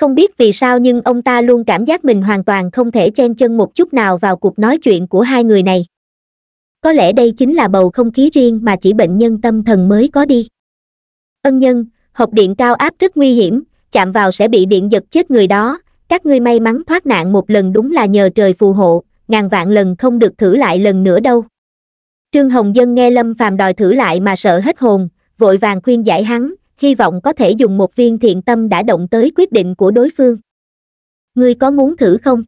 không biết vì sao nhưng ông ta luôn cảm giác mình hoàn toàn không thể chen chân một chút nào vào cuộc nói chuyện của hai người này có lẽ đây chính là bầu không khí riêng mà chỉ bệnh nhân tâm thần mới có đi ân nhân hộp điện cao áp rất nguy hiểm chạm vào sẽ bị điện giật chết người đó các ngươi may mắn thoát nạn một lần đúng là nhờ trời phù hộ ngàn vạn lần không được thử lại lần nữa đâu trương hồng dân nghe lâm phàm đòi thử lại mà sợ hết hồn vội vàng khuyên giải hắn hy vọng có thể dùng một viên thiện tâm đã động tới quyết định của đối phương ngươi có muốn thử không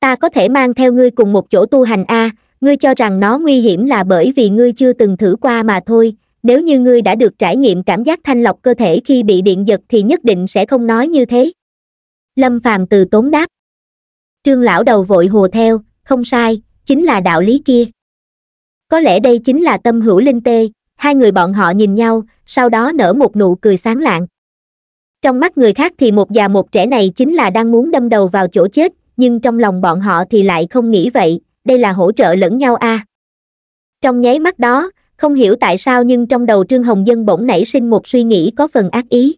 ta có thể mang theo ngươi cùng một chỗ tu hành a ngươi cho rằng nó nguy hiểm là bởi vì ngươi chưa từng thử qua mà thôi nếu như ngươi đã được trải nghiệm cảm giác thanh lọc cơ thể khi bị điện giật thì nhất định sẽ không nói như thế lâm phàm từ tốn đáp trương lão đầu vội hùa theo không sai chính là đạo lý kia có lẽ đây chính là tâm hữu linh tê hai người bọn họ nhìn nhau sau đó nở một nụ cười sáng lạng trong mắt người khác thì một già một trẻ này chính là đang muốn đâm đầu vào chỗ chết nhưng trong lòng bọn họ thì lại không nghĩ vậy đây là hỗ trợ lẫn nhau a à. trong nháy mắt đó không hiểu tại sao nhưng trong đầu trương hồng dân bỗng nảy sinh một suy nghĩ có phần ác ý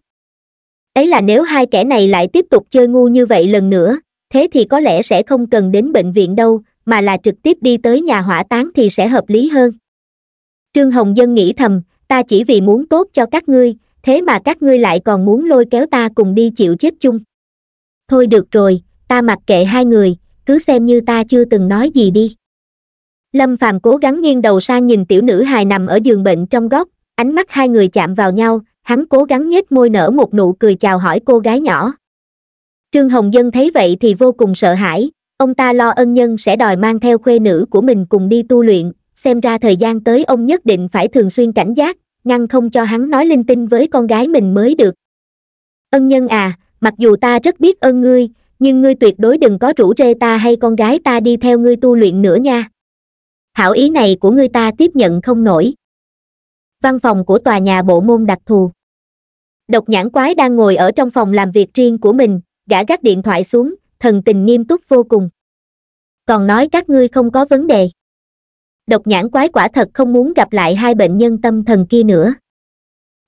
ấy là nếu hai kẻ này lại tiếp tục chơi ngu như vậy lần nữa thế thì có lẽ sẽ không cần đến bệnh viện đâu mà là trực tiếp đi tới nhà hỏa táng thì sẽ hợp lý hơn trương hồng dân nghĩ thầm ta chỉ vì muốn tốt cho các ngươi thế mà các ngươi lại còn muốn lôi kéo ta cùng đi chịu chết chung thôi được rồi ta mặc kệ hai người cứ xem như ta chưa từng nói gì đi lâm phàm cố gắng nghiêng đầu sang nhìn tiểu nữ hài nằm ở giường bệnh trong góc ánh mắt hai người chạm vào nhau hắn cố gắng nhếch môi nở một nụ cười chào hỏi cô gái nhỏ trương hồng dân thấy vậy thì vô cùng sợ hãi ông ta lo ân nhân sẽ đòi mang theo khuê nữ của mình cùng đi tu luyện xem ra thời gian tới ông nhất định phải thường xuyên cảnh giác ngăn không cho hắn nói linh tinh với con gái mình mới được ân nhân à mặc dù ta rất biết ơn ngươi nhưng ngươi tuyệt đối đừng có rủ rê ta hay con gái ta đi theo ngươi tu luyện nữa nha hảo ý này của ngươi ta tiếp nhận không nổi văn phòng của tòa nhà bộ môn đặc thù độc nhãn quái đang ngồi ở trong phòng làm việc riêng của mình gã gác điện thoại xuống thần tình nghiêm túc vô cùng còn nói các ngươi không có vấn đề độc nhãn quái quả thật không muốn gặp lại hai bệnh nhân tâm thần kia nữa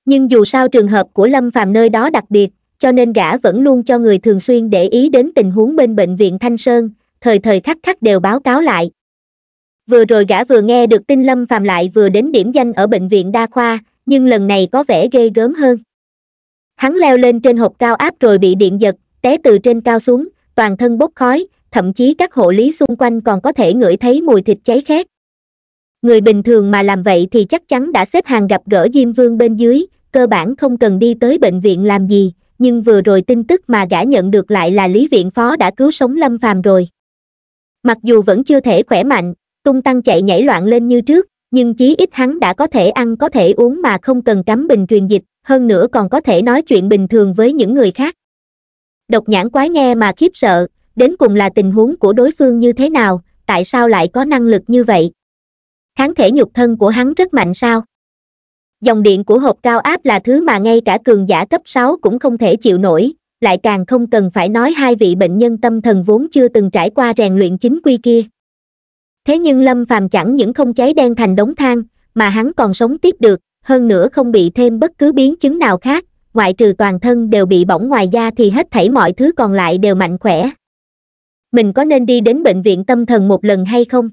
nhưng dù sao trường hợp của lâm phàm nơi đó đặc biệt cho nên gã vẫn luôn cho người thường xuyên để ý đến tình huống bên bệnh viện thanh sơn thời thời khắc khắc đều báo cáo lại vừa rồi gã vừa nghe được tin lâm phàm lại vừa đến điểm danh ở bệnh viện đa khoa nhưng lần này có vẻ ghê gớm hơn hắn leo lên trên hộp cao áp rồi bị điện giật té từ trên cao xuống toàn thân bốc khói thậm chí các hộ lý xung quanh còn có thể ngửi thấy mùi thịt cháy khét người bình thường mà làm vậy thì chắc chắn đã xếp hàng gặp gỡ diêm vương bên dưới cơ bản không cần đi tới bệnh viện làm gì nhưng vừa rồi tin tức mà gã nhận được lại là lý viện phó đã cứu sống lâm phàm rồi mặc dù vẫn chưa thể khỏe mạnh tung tăng chạy nhảy loạn lên như trước nhưng chí ít hắn đã có thể ăn có thể uống mà không cần cắm bình truyền dịch hơn nữa còn có thể nói chuyện bình thường với những người khác độc nhãn quái nghe mà khiếp sợ đến cùng là tình huống của đối phương như thế nào tại sao lại có năng lực như vậy kháng thể nhục thân của hắn rất mạnh sao dòng điện của hộp cao áp là thứ mà ngay cả cường giả cấp sáu cũng không thể chịu nổi lại càng không cần phải nói hai vị bệnh nhân tâm thần vốn chưa từng trải qua rèn luyện chính quy kia thế nhưng lâm phàm chẳng những không cháy đen thành đống than mà hắn còn sống tiếp được hơn nữa không bị thêm bất cứ biến chứng nào khác ngoại trừ toàn thân đều bị bỏng ngoài da thì hết thảy mọi thứ còn lại đều mạnh khỏe mình có nên đi đến bệnh viện tâm thần một lần hay không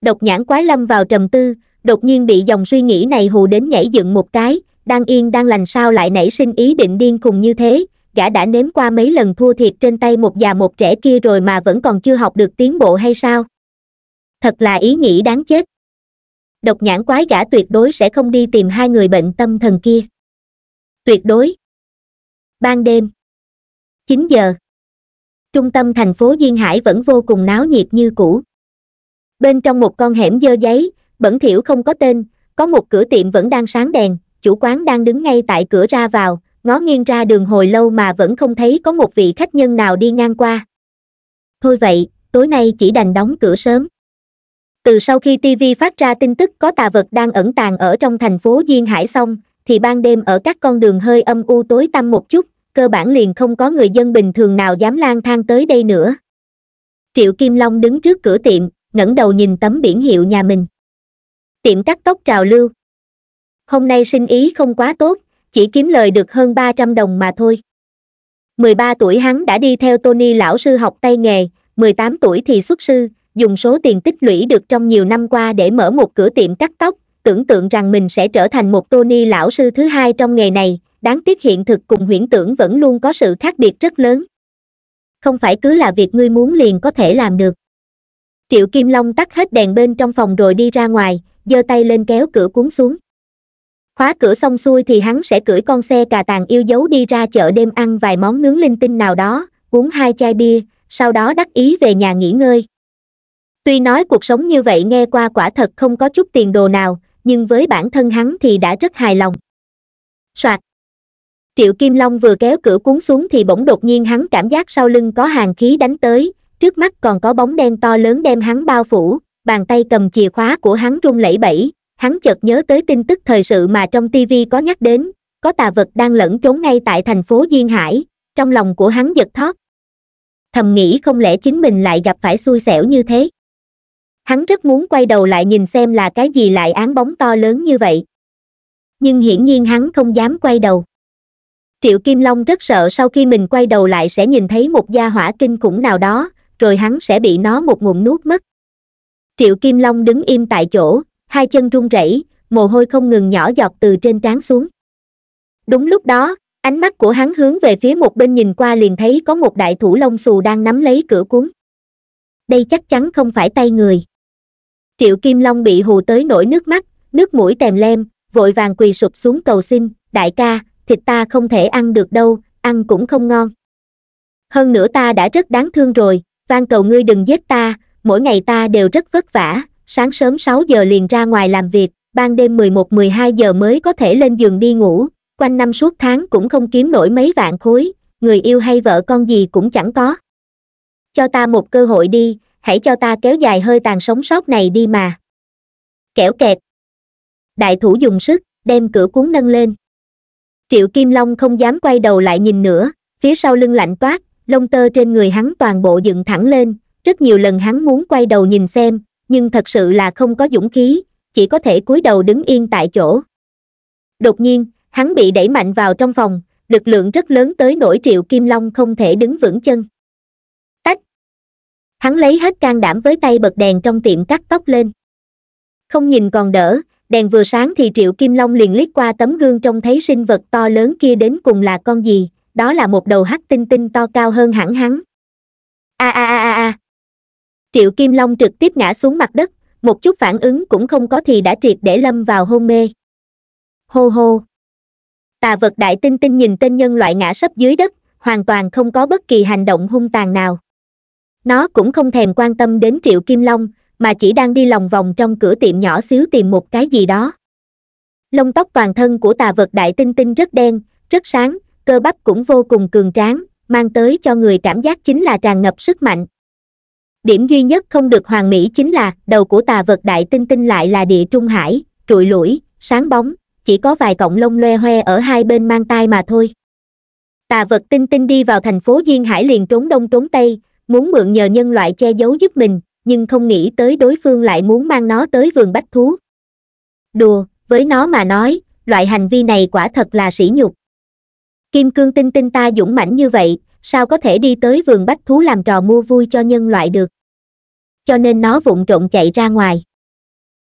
độc nhãn quái lâm vào trầm tư đột nhiên bị dòng suy nghĩ này hù đến nhảy dựng một cái đang yên đang lành sao lại nảy sinh ý định điên cùng như thế gã đã nếm qua mấy lần thua thiệt trên tay một già một trẻ kia rồi mà vẫn còn chưa học được tiến bộ hay sao thật là ý nghĩ đáng chết độc nhãn quái gã tuyệt đối sẽ không đi tìm hai người bệnh tâm thần kia tuyệt đối ban đêm chín giờ trung tâm thành phố duyên hải vẫn vô cùng náo nhiệt như cũ bên trong một con hẻm dơ giấy bẩn thiểu không có tên có một cửa tiệm vẫn đang sáng đèn chủ quán đang đứng ngay tại cửa ra vào ngó nghiêng ra đường hồi lâu mà vẫn không thấy có một vị khách nhân nào đi ngang qua thôi vậy tối nay chỉ đành đóng cửa sớm từ sau khi tv phát ra tin tức có tà vật đang ẩn tàng ở trong thành phố duyên hải xong thì ban đêm ở các con đường hơi âm u tối tăm một chút cơ bản liền không có người dân bình thường nào dám lang thang tới đây nữa triệu kim long đứng trước cửa tiệm ngẩng đầu nhìn tấm biển hiệu nhà mình tiệm cắt tóc trào lưu hôm nay sinh ý không quá tốt chỉ kiếm lời được hơn ba trăm đồng mà thôi mười ba tuổi hắn đã đi theo tony lão sư học tay nghề mười tám tuổi thì xuất sư dùng số tiền tích lũy được trong nhiều năm qua để mở một cửa tiệm cắt tóc tưởng tượng rằng mình sẽ trở thành một tony lão sư thứ hai trong nghề này đáng tiếc hiện thực cùng huyễn tưởng vẫn luôn có sự khác biệt rất lớn không phải cứ là việc ngươi muốn liền có thể làm được triệu kim long tắt hết đèn bên trong phòng rồi đi ra ngoài giơ tay lên kéo cửa cuốn xuống khóa cửa xong xuôi thì hắn sẽ cưỡi con xe cà tàng yêu dấu đi ra chợ đêm ăn vài món nướng linh tinh nào đó uống hai chai bia sau đó đắc ý về nhà nghỉ ngơi tuy nói cuộc sống như vậy nghe qua quả thật không có chút tiền đồ nào nhưng với bản thân hắn thì đã rất hài lòng soạt triệu kim long vừa kéo cửa cuốn xuống thì bỗng đột nhiên hắn cảm giác sau lưng có hàng khí đánh tới trước mắt còn có bóng đen to lớn đem hắn bao phủ bàn tay cầm chìa khóa của hắn run lẩy bẩy hắn chợt nhớ tới tin tức thời sự mà trong TV có nhắc đến có tà vật đang lẫn trốn ngay tại thành phố duyên hải trong lòng của hắn giật thót thầm nghĩ không lẽ chính mình lại gặp phải xui xẻo như thế hắn rất muốn quay đầu lại nhìn xem là cái gì lại án bóng to lớn như vậy nhưng hiển nhiên hắn không dám quay đầu triệu kim long rất sợ sau khi mình quay đầu lại sẽ nhìn thấy một gia hỏa kinh khủng nào đó rồi hắn sẽ bị nó một ngụm nuốt mất triệu kim long đứng im tại chỗ hai chân run rẩy mồ hôi không ngừng nhỏ giọt từ trên trán xuống đúng lúc đó ánh mắt của hắn hướng về phía một bên nhìn qua liền thấy có một đại thủ lông xù đang nắm lấy cửa cuốn đây chắc chắn không phải tay người triệu kim long bị hù tới nổi nước mắt nước mũi tèm lem vội vàng quỳ sụp xuống cầu xin đại ca thịt ta không thể ăn được đâu ăn cũng không ngon hơn nữa ta đã rất đáng thương rồi van cầu ngươi đừng giết ta mỗi ngày ta đều rất vất vả sáng sớm sáu giờ liền ra ngoài làm việc ban đêm mười một mười hai giờ mới có thể lên giường đi ngủ quanh năm suốt tháng cũng không kiếm nổi mấy vạn khối người yêu hay vợ con gì cũng chẳng có cho ta một cơ hội đi hãy cho ta kéo dài hơi tàn sống sót này đi mà kẻo kẹt đại thủ dùng sức đem cửa cuốn nâng lên triệu kim long không dám quay đầu lại nhìn nữa phía sau lưng lạnh toát lông tơ trên người hắn toàn bộ dựng thẳng lên rất nhiều lần hắn muốn quay đầu nhìn xem nhưng thật sự là không có dũng khí chỉ có thể cúi đầu đứng yên tại chỗ đột nhiên hắn bị đẩy mạnh vào trong phòng lực lượng rất lớn tới nỗi triệu kim long không thể đứng vững chân hắn lấy hết can đảm với tay bật đèn trong tiệm cắt tóc lên không nhìn còn đỡ đèn vừa sáng thì triệu kim long liền liếc qua tấm gương trông thấy sinh vật to lớn kia đến cùng là con gì đó là một đầu hắc tinh tinh to cao hơn hẳn hắn a a a a a triệu kim long trực tiếp ngã xuống mặt đất một chút phản ứng cũng không có thì đã triệt để lâm vào hôn mê hô hô tà vật đại tinh tinh nhìn tên nhân loại ngã sấp dưới đất hoàn toàn không có bất kỳ hành động hung tàn nào nó cũng không thèm quan tâm đến triệu kim long mà chỉ đang đi lòng vòng trong cửa tiệm nhỏ xíu tìm một cái gì đó lông tóc toàn thân của tà vật đại tinh tinh rất đen rất sáng cơ bắp cũng vô cùng cường tráng mang tới cho người cảm giác chính là tràn ngập sức mạnh điểm duy nhất không được hoàn mỹ chính là đầu của tà vật đại tinh tinh lại là địa trung hải trụi lũi sáng bóng chỉ có vài cọng lông loe hoe ở hai bên mang tai mà thôi tà vật tinh tinh đi vào thành phố duyên hải liền trốn đông trốn tây muốn mượn nhờ nhân loại che giấu giúp mình nhưng không nghĩ tới đối phương lại muốn mang nó tới vườn bách thú đùa với nó mà nói loại hành vi này quả thật là sỉ nhục kim cương tinh tinh ta dũng mãnh như vậy sao có thể đi tới vườn bách thú làm trò mua vui cho nhân loại được cho nên nó vụng trộn chạy ra ngoài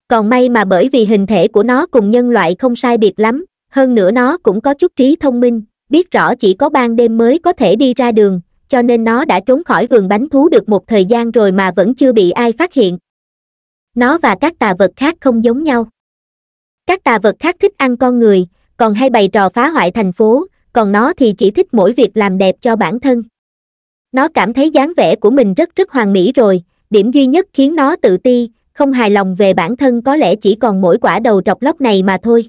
còn may mà bởi vì hình thể của nó cùng nhân loại không sai biệt lắm hơn nữa nó cũng có chút trí thông minh biết rõ chỉ có ban đêm mới có thể đi ra đường cho nên nó đã trốn khỏi vườn bánh thú được một thời gian rồi mà vẫn chưa bị ai phát hiện nó và các tà vật khác không giống nhau các tà vật khác thích ăn con người còn hay bày trò phá hoại thành phố còn nó thì chỉ thích mỗi việc làm đẹp cho bản thân nó cảm thấy dáng vẻ của mình rất rất hoàn mỹ rồi điểm duy nhất khiến nó tự ti không hài lòng về bản thân có lẽ chỉ còn mỗi quả đầu trọc lóc này mà thôi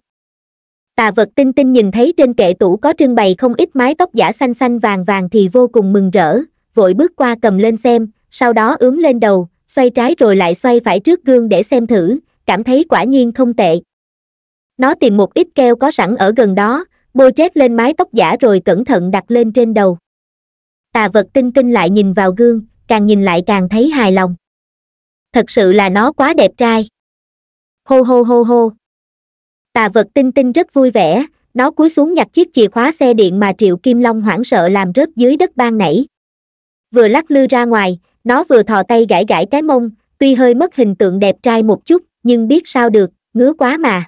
tà vật tinh tinh nhìn thấy trên kệ tủ có trưng bày không ít mái tóc giả xanh xanh vàng vàng thì vô cùng mừng rỡ vội bước qua cầm lên xem sau đó ướm lên đầu xoay trái rồi lại xoay phải trước gương để xem thử cảm thấy quả nhiên không tệ nó tìm một ít keo có sẵn ở gần đó bôi trét lên mái tóc giả rồi cẩn thận đặt lên trên đầu tà vật tinh tinh lại nhìn vào gương càng nhìn lại càng thấy hài lòng thật sự là nó quá đẹp trai hô hô hô hô Tà vật tinh tinh rất vui vẻ, nó cúi xuống nhặt chiếc chìa khóa xe điện mà Triệu Kim Long hoảng sợ làm rớt dưới đất ban nảy. Vừa lắc lư ra ngoài, nó vừa thò tay gãi gãi cái mông, tuy hơi mất hình tượng đẹp trai một chút, nhưng biết sao được, ngứa quá mà.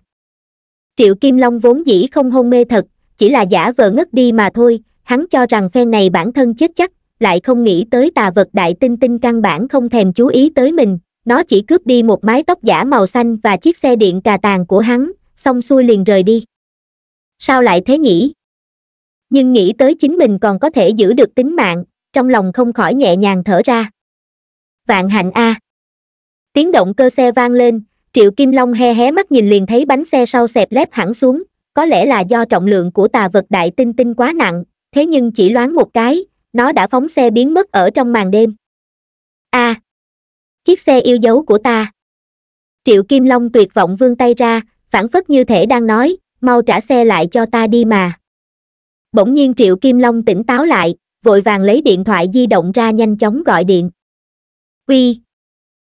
Triệu Kim Long vốn dĩ không hôn mê thật, chỉ là giả vờ ngất đi mà thôi, hắn cho rằng phen này bản thân chết chắc, lại không nghĩ tới tà vật đại tinh tinh căn bản không thèm chú ý tới mình, nó chỉ cướp đi một mái tóc giả màu xanh và chiếc xe điện cà tàn của hắn, xong xuôi liền rời đi sao lại thế nhỉ nhưng nghĩ tới chính mình còn có thể giữ được tính mạng trong lòng không khỏi nhẹ nhàng thở ra vạn hạnh a tiếng động cơ xe vang lên triệu kim long he hé mắt nhìn liền thấy bánh xe sau xẹp lép hẳn xuống có lẽ là do trọng lượng của tà vật đại tinh tinh quá nặng thế nhưng chỉ loáng một cái nó đã phóng xe biến mất ở trong màn đêm a à, chiếc xe yêu dấu của ta triệu kim long tuyệt vọng vươn tay ra phản phất như thể đang nói mau trả xe lại cho ta đi mà bỗng nhiên triệu kim long tỉnh táo lại vội vàng lấy điện thoại di động ra nhanh chóng gọi điện uy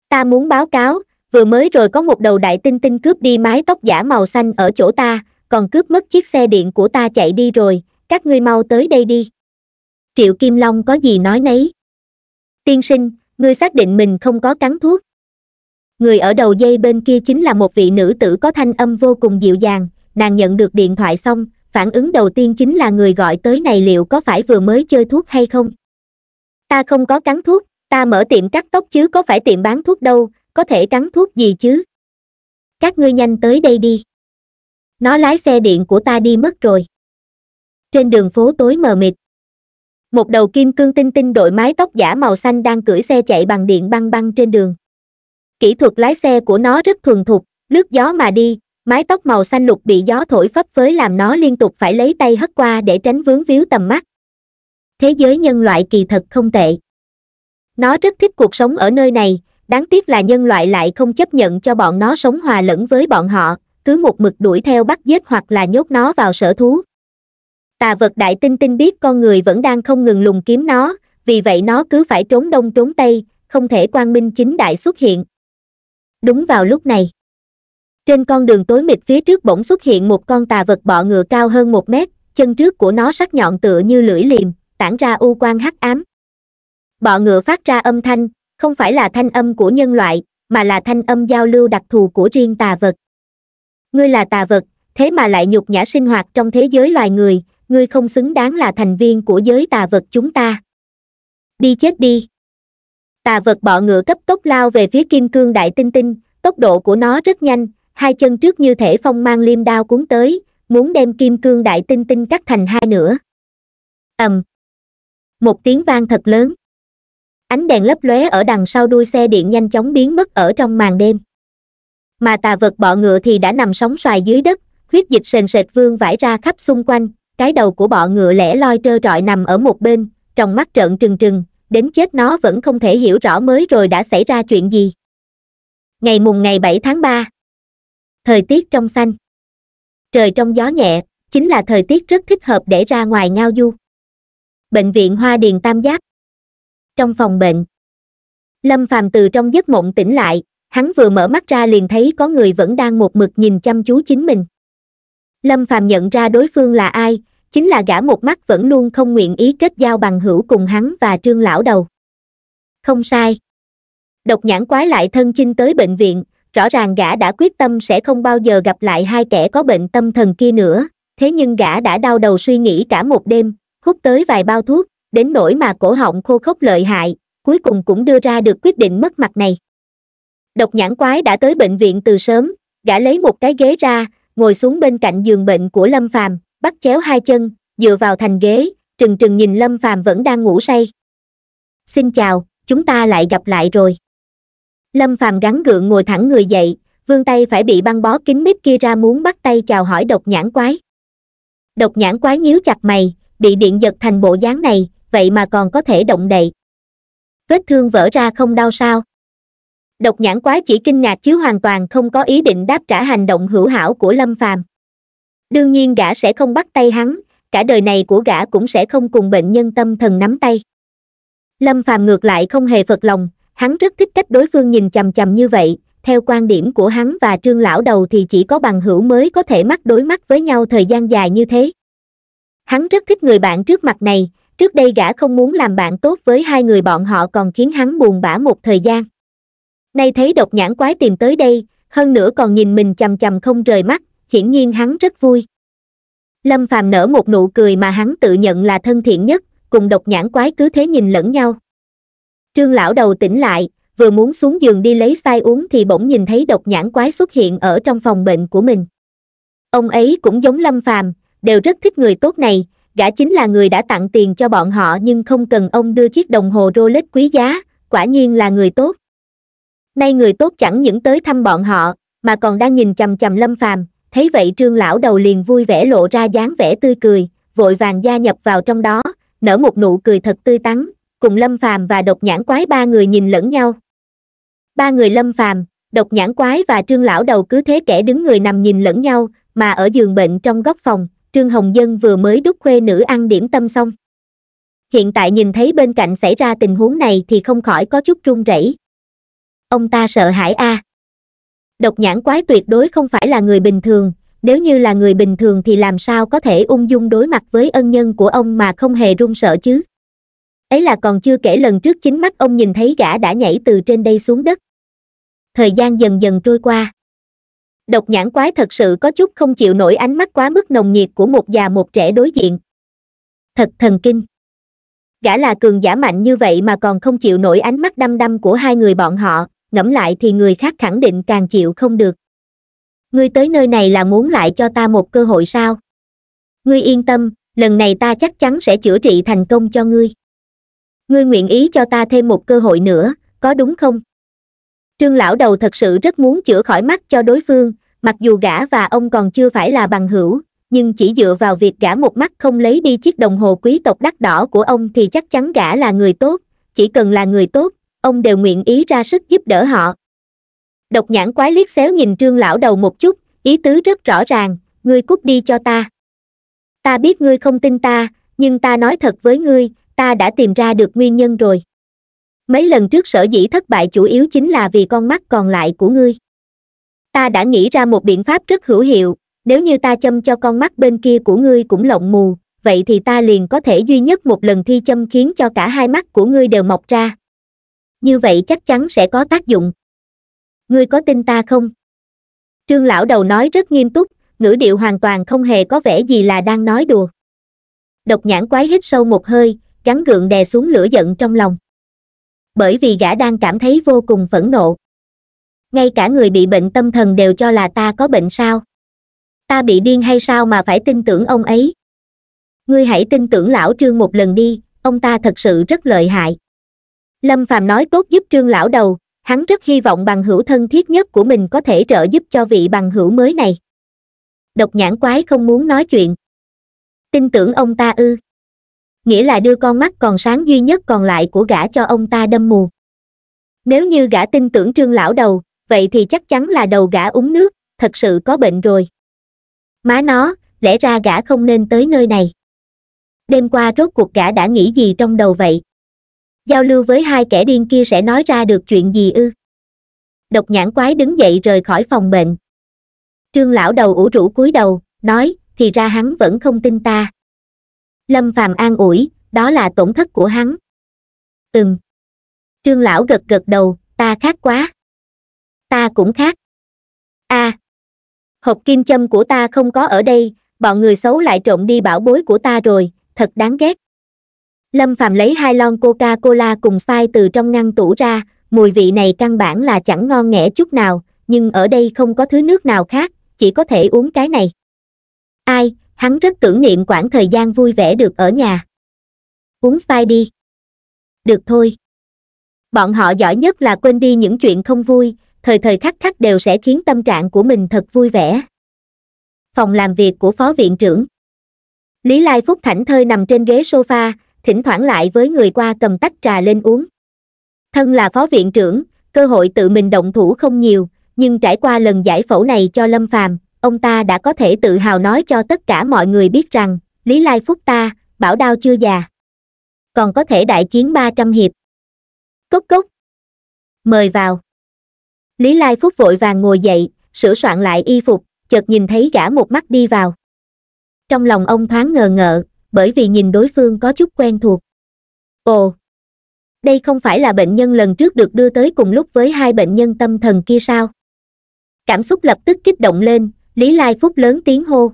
ta muốn báo cáo vừa mới rồi có một đầu đại tinh tinh cướp đi mái tóc giả màu xanh ở chỗ ta còn cướp mất chiếc xe điện của ta chạy đi rồi các ngươi mau tới đây đi triệu kim long có gì nói nấy tiên sinh ngươi xác định mình không có cắn thuốc người ở đầu dây bên kia chính là một vị nữ tử có thanh âm vô cùng dịu dàng nàng nhận được điện thoại xong phản ứng đầu tiên chính là người gọi tới này liệu có phải vừa mới chơi thuốc hay không ta không có cắn thuốc ta mở tiệm cắt tóc chứ có phải tiệm bán thuốc đâu có thể cắn thuốc gì chứ các ngươi nhanh tới đây đi nó lái xe điện của ta đi mất rồi trên đường phố tối mờ mịt một đầu kim cương tinh tinh đội mái tóc giả màu xanh đang cưỡi xe chạy bằng điện băng băng trên đường Kỹ thuật lái xe của nó rất thuần thục, lướt gió mà đi, mái tóc màu xanh lục bị gió thổi phấp phới làm nó liên tục phải lấy tay hất qua để tránh vướng víu tầm mắt. Thế giới nhân loại kỳ thật không tệ. Nó rất thích cuộc sống ở nơi này, đáng tiếc là nhân loại lại không chấp nhận cho bọn nó sống hòa lẫn với bọn họ, cứ một mực đuổi theo bắt giết hoặc là nhốt nó vào sở thú. Tà vật đại tinh tinh biết con người vẫn đang không ngừng lùng kiếm nó, vì vậy nó cứ phải trốn đông trốn tây, không thể quang minh chính đại xuất hiện, đúng vào lúc này trên con đường tối mịt phía trước bỗng xuất hiện một con tà vật bọ ngựa cao hơn một mét chân trước của nó sắc nhọn tựa như lưỡi liềm tản ra u quan hắc ám bọ ngựa phát ra âm thanh không phải là thanh âm của nhân loại mà là thanh âm giao lưu đặc thù của riêng tà vật ngươi là tà vật thế mà lại nhục nhã sinh hoạt trong thế giới loài người ngươi không xứng đáng là thành viên của giới tà vật chúng ta đi chết đi tà vật bọ ngựa cấp tốc lao về phía kim cương đại tinh tinh tốc độ của nó rất nhanh hai chân trước như thể phong mang liêm đao cuốn tới muốn đem kim cương đại tinh tinh cắt thành hai nửa ầm một tiếng vang thật lớn ánh đèn lấp lóe ở đằng sau đuôi xe điện nhanh chóng biến mất ở trong màn đêm mà tà vật bọ ngựa thì đã nằm sóng xoài dưới đất huyết dịch sền sệt vương vãi ra khắp xung quanh cái đầu của bọ ngựa lẻ loi trơ trọi nằm ở một bên trong mắt trợn trừng trừng đến chết nó vẫn không thể hiểu rõ mới rồi đã xảy ra chuyện gì ngày mùng ngày 7 tháng 3 thời tiết trong xanh trời trong gió nhẹ chính là thời tiết rất thích hợp để ra ngoài ngao du bệnh viện hoa điền tam giác trong phòng bệnh lâm phàm từ trong giấc mộng tỉnh lại hắn vừa mở mắt ra liền thấy có người vẫn đang một mực nhìn chăm chú chính mình lâm phàm nhận ra đối phương là ai chính là gã một mắt vẫn luôn không nguyện ý kết giao bằng hữu cùng hắn và trương lão đầu không sai độc nhãn quái lại thân chinh tới bệnh viện rõ ràng gã đã quyết tâm sẽ không bao giờ gặp lại hai kẻ có bệnh tâm thần kia nữa thế nhưng gã đã đau đầu suy nghĩ cả một đêm hút tới vài bao thuốc đến nỗi mà cổ họng khô khốc lợi hại cuối cùng cũng đưa ra được quyết định mất mặt này độc nhãn quái đã tới bệnh viện từ sớm gã lấy một cái ghế ra ngồi xuống bên cạnh giường bệnh của lâm phàm bắt chéo hai chân dựa vào thành ghế trừng trừng nhìn lâm phàm vẫn đang ngủ say xin chào chúng ta lại gặp lại rồi lâm phàm gắn gượng ngồi thẳng người dậy vương tay phải bị băng bó kín mít kia ra muốn bắt tay chào hỏi độc nhãn quái độc nhãn quái nhíu chặt mày bị điện giật thành bộ dáng này vậy mà còn có thể động đậy vết thương vỡ ra không đau sao độc nhãn quái chỉ kinh ngạc chứ hoàn toàn không có ý định đáp trả hành động hữu hảo của lâm phàm đương nhiên gã sẽ không bắt tay hắn cả đời này của gã cũng sẽ không cùng bệnh nhân tâm thần nắm tay lâm phàm ngược lại không hề phật lòng hắn rất thích cách đối phương nhìn chằm chằm như vậy theo quan điểm của hắn và trương lão đầu thì chỉ có bằng hữu mới có thể mắt đối mắt với nhau thời gian dài như thế hắn rất thích người bạn trước mặt này trước đây gã không muốn làm bạn tốt với hai người bọn họ còn khiến hắn buồn bã một thời gian nay thấy độc nhãn quái tìm tới đây hơn nữa còn nhìn mình chằm chằm không rời mắt hiển nhiên hắn rất vui lâm phàm nở một nụ cười mà hắn tự nhận là thân thiện nhất cùng độc nhãn quái cứ thế nhìn lẫn nhau trương lão đầu tỉnh lại vừa muốn xuống giường đi lấy sai uống thì bỗng nhìn thấy độc nhãn quái xuất hiện ở trong phòng bệnh của mình ông ấy cũng giống lâm phàm đều rất thích người tốt này gã chính là người đã tặng tiền cho bọn họ nhưng không cần ông đưa chiếc đồng hồ rolex quý giá quả nhiên là người tốt nay người tốt chẳng những tới thăm bọn họ mà còn đang nhìn chằm chằm lâm phàm thấy vậy trương lão đầu liền vui vẻ lộ ra dáng vẻ tươi cười vội vàng gia nhập vào trong đó nở một nụ cười thật tươi tắn cùng lâm phàm và độc nhãn quái ba người nhìn lẫn nhau ba người lâm phàm độc nhãn quái và trương lão đầu cứ thế kẻ đứng người nằm nhìn lẫn nhau mà ở giường bệnh trong góc phòng trương hồng dân vừa mới đúc khuê nữ ăn điểm tâm xong hiện tại nhìn thấy bên cạnh xảy ra tình huống này thì không khỏi có chút run rẩy ông ta sợ hãi a à độc nhãn quái tuyệt đối không phải là người bình thường nếu như là người bình thường thì làm sao có thể ung dung đối mặt với ân nhân của ông mà không hề run sợ chứ ấy là còn chưa kể lần trước chính mắt ông nhìn thấy gã đã nhảy từ trên đây xuống đất thời gian dần dần trôi qua độc nhãn quái thật sự có chút không chịu nổi ánh mắt quá mức nồng nhiệt của một già một trẻ đối diện thật thần kinh gã là cường giả mạnh như vậy mà còn không chịu nổi ánh mắt đăm đăm của hai người bọn họ ngẫm lại thì người khác khẳng định càng chịu không được ngươi tới nơi này là muốn lại cho ta một cơ hội sao ngươi yên tâm lần này ta chắc chắn sẽ chữa trị thành công cho ngươi ngươi nguyện ý cho ta thêm một cơ hội nữa có đúng không trương lão đầu thật sự rất muốn chữa khỏi mắt cho đối phương mặc dù gã và ông còn chưa phải là bằng hữu nhưng chỉ dựa vào việc gã một mắt không lấy đi chiếc đồng hồ quý tộc đắt đỏ của ông thì chắc chắn gã là người tốt chỉ cần là người tốt ông đều nguyện ý ra sức giúp đỡ họ độc nhãn quái liếc xéo nhìn trương lão đầu một chút ý tứ rất rõ ràng ngươi cút đi cho ta ta biết ngươi không tin ta nhưng ta nói thật với ngươi ta đã tìm ra được nguyên nhân rồi mấy lần trước sở dĩ thất bại chủ yếu chính là vì con mắt còn lại của ngươi ta đã nghĩ ra một biện pháp rất hữu hiệu nếu như ta châm cho con mắt bên kia của ngươi cũng lộng mù vậy thì ta liền có thể duy nhất một lần thi châm khiến cho cả hai mắt của ngươi đều mọc ra như vậy chắc chắn sẽ có tác dụng ngươi có tin ta không trương lão đầu nói rất nghiêm túc ngữ điệu hoàn toàn không hề có vẻ gì là đang nói đùa độc nhãn quái hít sâu một hơi gắn gượng đè xuống lửa giận trong lòng bởi vì gã đang cảm thấy vô cùng phẫn nộ ngay cả người bị bệnh tâm thần đều cho là ta có bệnh sao ta bị điên hay sao mà phải tin tưởng ông ấy ngươi hãy tin tưởng lão trương một lần đi ông ta thật sự rất lợi hại lâm phàm nói tốt giúp trương lão đầu hắn rất hy vọng bằng hữu thân thiết nhất của mình có thể trợ giúp cho vị bằng hữu mới này độc nhãn quái không muốn nói chuyện tin tưởng ông ta ư nghĩa là đưa con mắt còn sáng duy nhất còn lại của gã cho ông ta đâm mù nếu như gã tin tưởng trương lão đầu vậy thì chắc chắn là đầu gã uống nước thật sự có bệnh rồi má nó lẽ ra gã không nên tới nơi này đêm qua rốt cuộc gã đã nghĩ gì trong đầu vậy giao lưu với hai kẻ điên kia sẽ nói ra được chuyện gì ư độc nhãn quái đứng dậy rời khỏi phòng bệnh trương lão đầu ủ rũ cúi đầu nói thì ra hắn vẫn không tin ta lâm phàm an ủi đó là tổn thất của hắn ừm trương lão gật gật đầu ta khác quá ta cũng khác a à, hộp kim châm của ta không có ở đây bọn người xấu lại trộm đi bảo bối của ta rồi thật đáng ghét lâm Phạm lấy hai lon coca cola cùng phai từ trong ngăn tủ ra mùi vị này căn bản là chẳng ngon nghẻ chút nào nhưng ở đây không có thứ nước nào khác chỉ có thể uống cái này ai hắn rất tưởng niệm quãng thời gian vui vẻ được ở nhà uống phai đi được thôi bọn họ giỏi nhất là quên đi những chuyện không vui thời thời khắc khắc đều sẽ khiến tâm trạng của mình thật vui vẻ phòng làm việc của phó viện trưởng lý lai phúc thảnh thơi nằm trên ghế sofa thỉnh thoảng lại với người qua cầm tách trà lên uống thân là phó viện trưởng cơ hội tự mình động thủ không nhiều nhưng trải qua lần giải phẫu này cho lâm phàm ông ta đã có thể tự hào nói cho tất cả mọi người biết rằng lý lai phúc ta bảo đao chưa già còn có thể đại chiến 300 hiệp cốc cốc mời vào lý lai phúc vội vàng ngồi dậy sửa soạn lại y phục chợt nhìn thấy gã một mắt đi vào trong lòng ông thoáng ngờ ngợ bởi vì nhìn đối phương có chút quen thuộc ồ đây không phải là bệnh nhân lần trước được đưa tới cùng lúc với hai bệnh nhân tâm thần kia sao cảm xúc lập tức kích động lên lý lai phúc lớn tiếng hô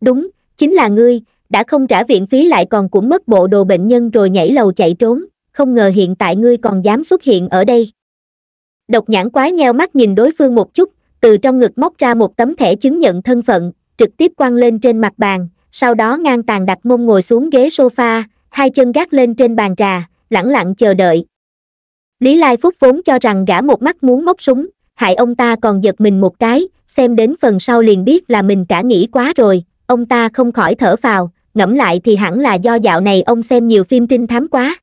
đúng chính là ngươi đã không trả viện phí lại còn cũng mất bộ đồ bệnh nhân rồi nhảy lầu chạy trốn không ngờ hiện tại ngươi còn dám xuất hiện ở đây độc nhãn quái nheo mắt nhìn đối phương một chút từ trong ngực móc ra một tấm thẻ chứng nhận thân phận trực tiếp quăng lên trên mặt bàn sau đó ngang tàn đặt mông ngồi xuống ghế sofa hai chân gác lên trên bàn trà lẳng lặng chờ đợi lý lai phúc vốn cho rằng gã một mắt muốn móc súng hại ông ta còn giật mình một cái xem đến phần sau liền biết là mình cả nghĩ quá rồi ông ta không khỏi thở phào ngẫm lại thì hẳn là do dạo này ông xem nhiều phim trinh thám quá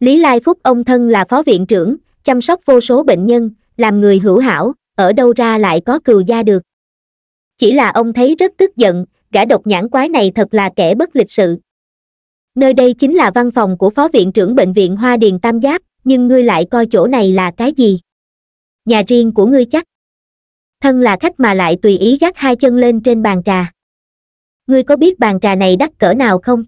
lý lai phúc ông thân là phó viện trưởng chăm sóc vô số bệnh nhân làm người hữu hảo ở đâu ra lại có cừu gia được chỉ là ông thấy rất tức giận gã độc nhãn quái này thật là kẻ bất lịch sự nơi đây chính là văn phòng của phó viện trưởng bệnh viện hoa điền tam giáp nhưng ngươi lại coi chỗ này là cái gì nhà riêng của ngươi chắc thân là khách mà lại tùy ý gác hai chân lên trên bàn trà ngươi có biết bàn trà này đắt cỡ nào không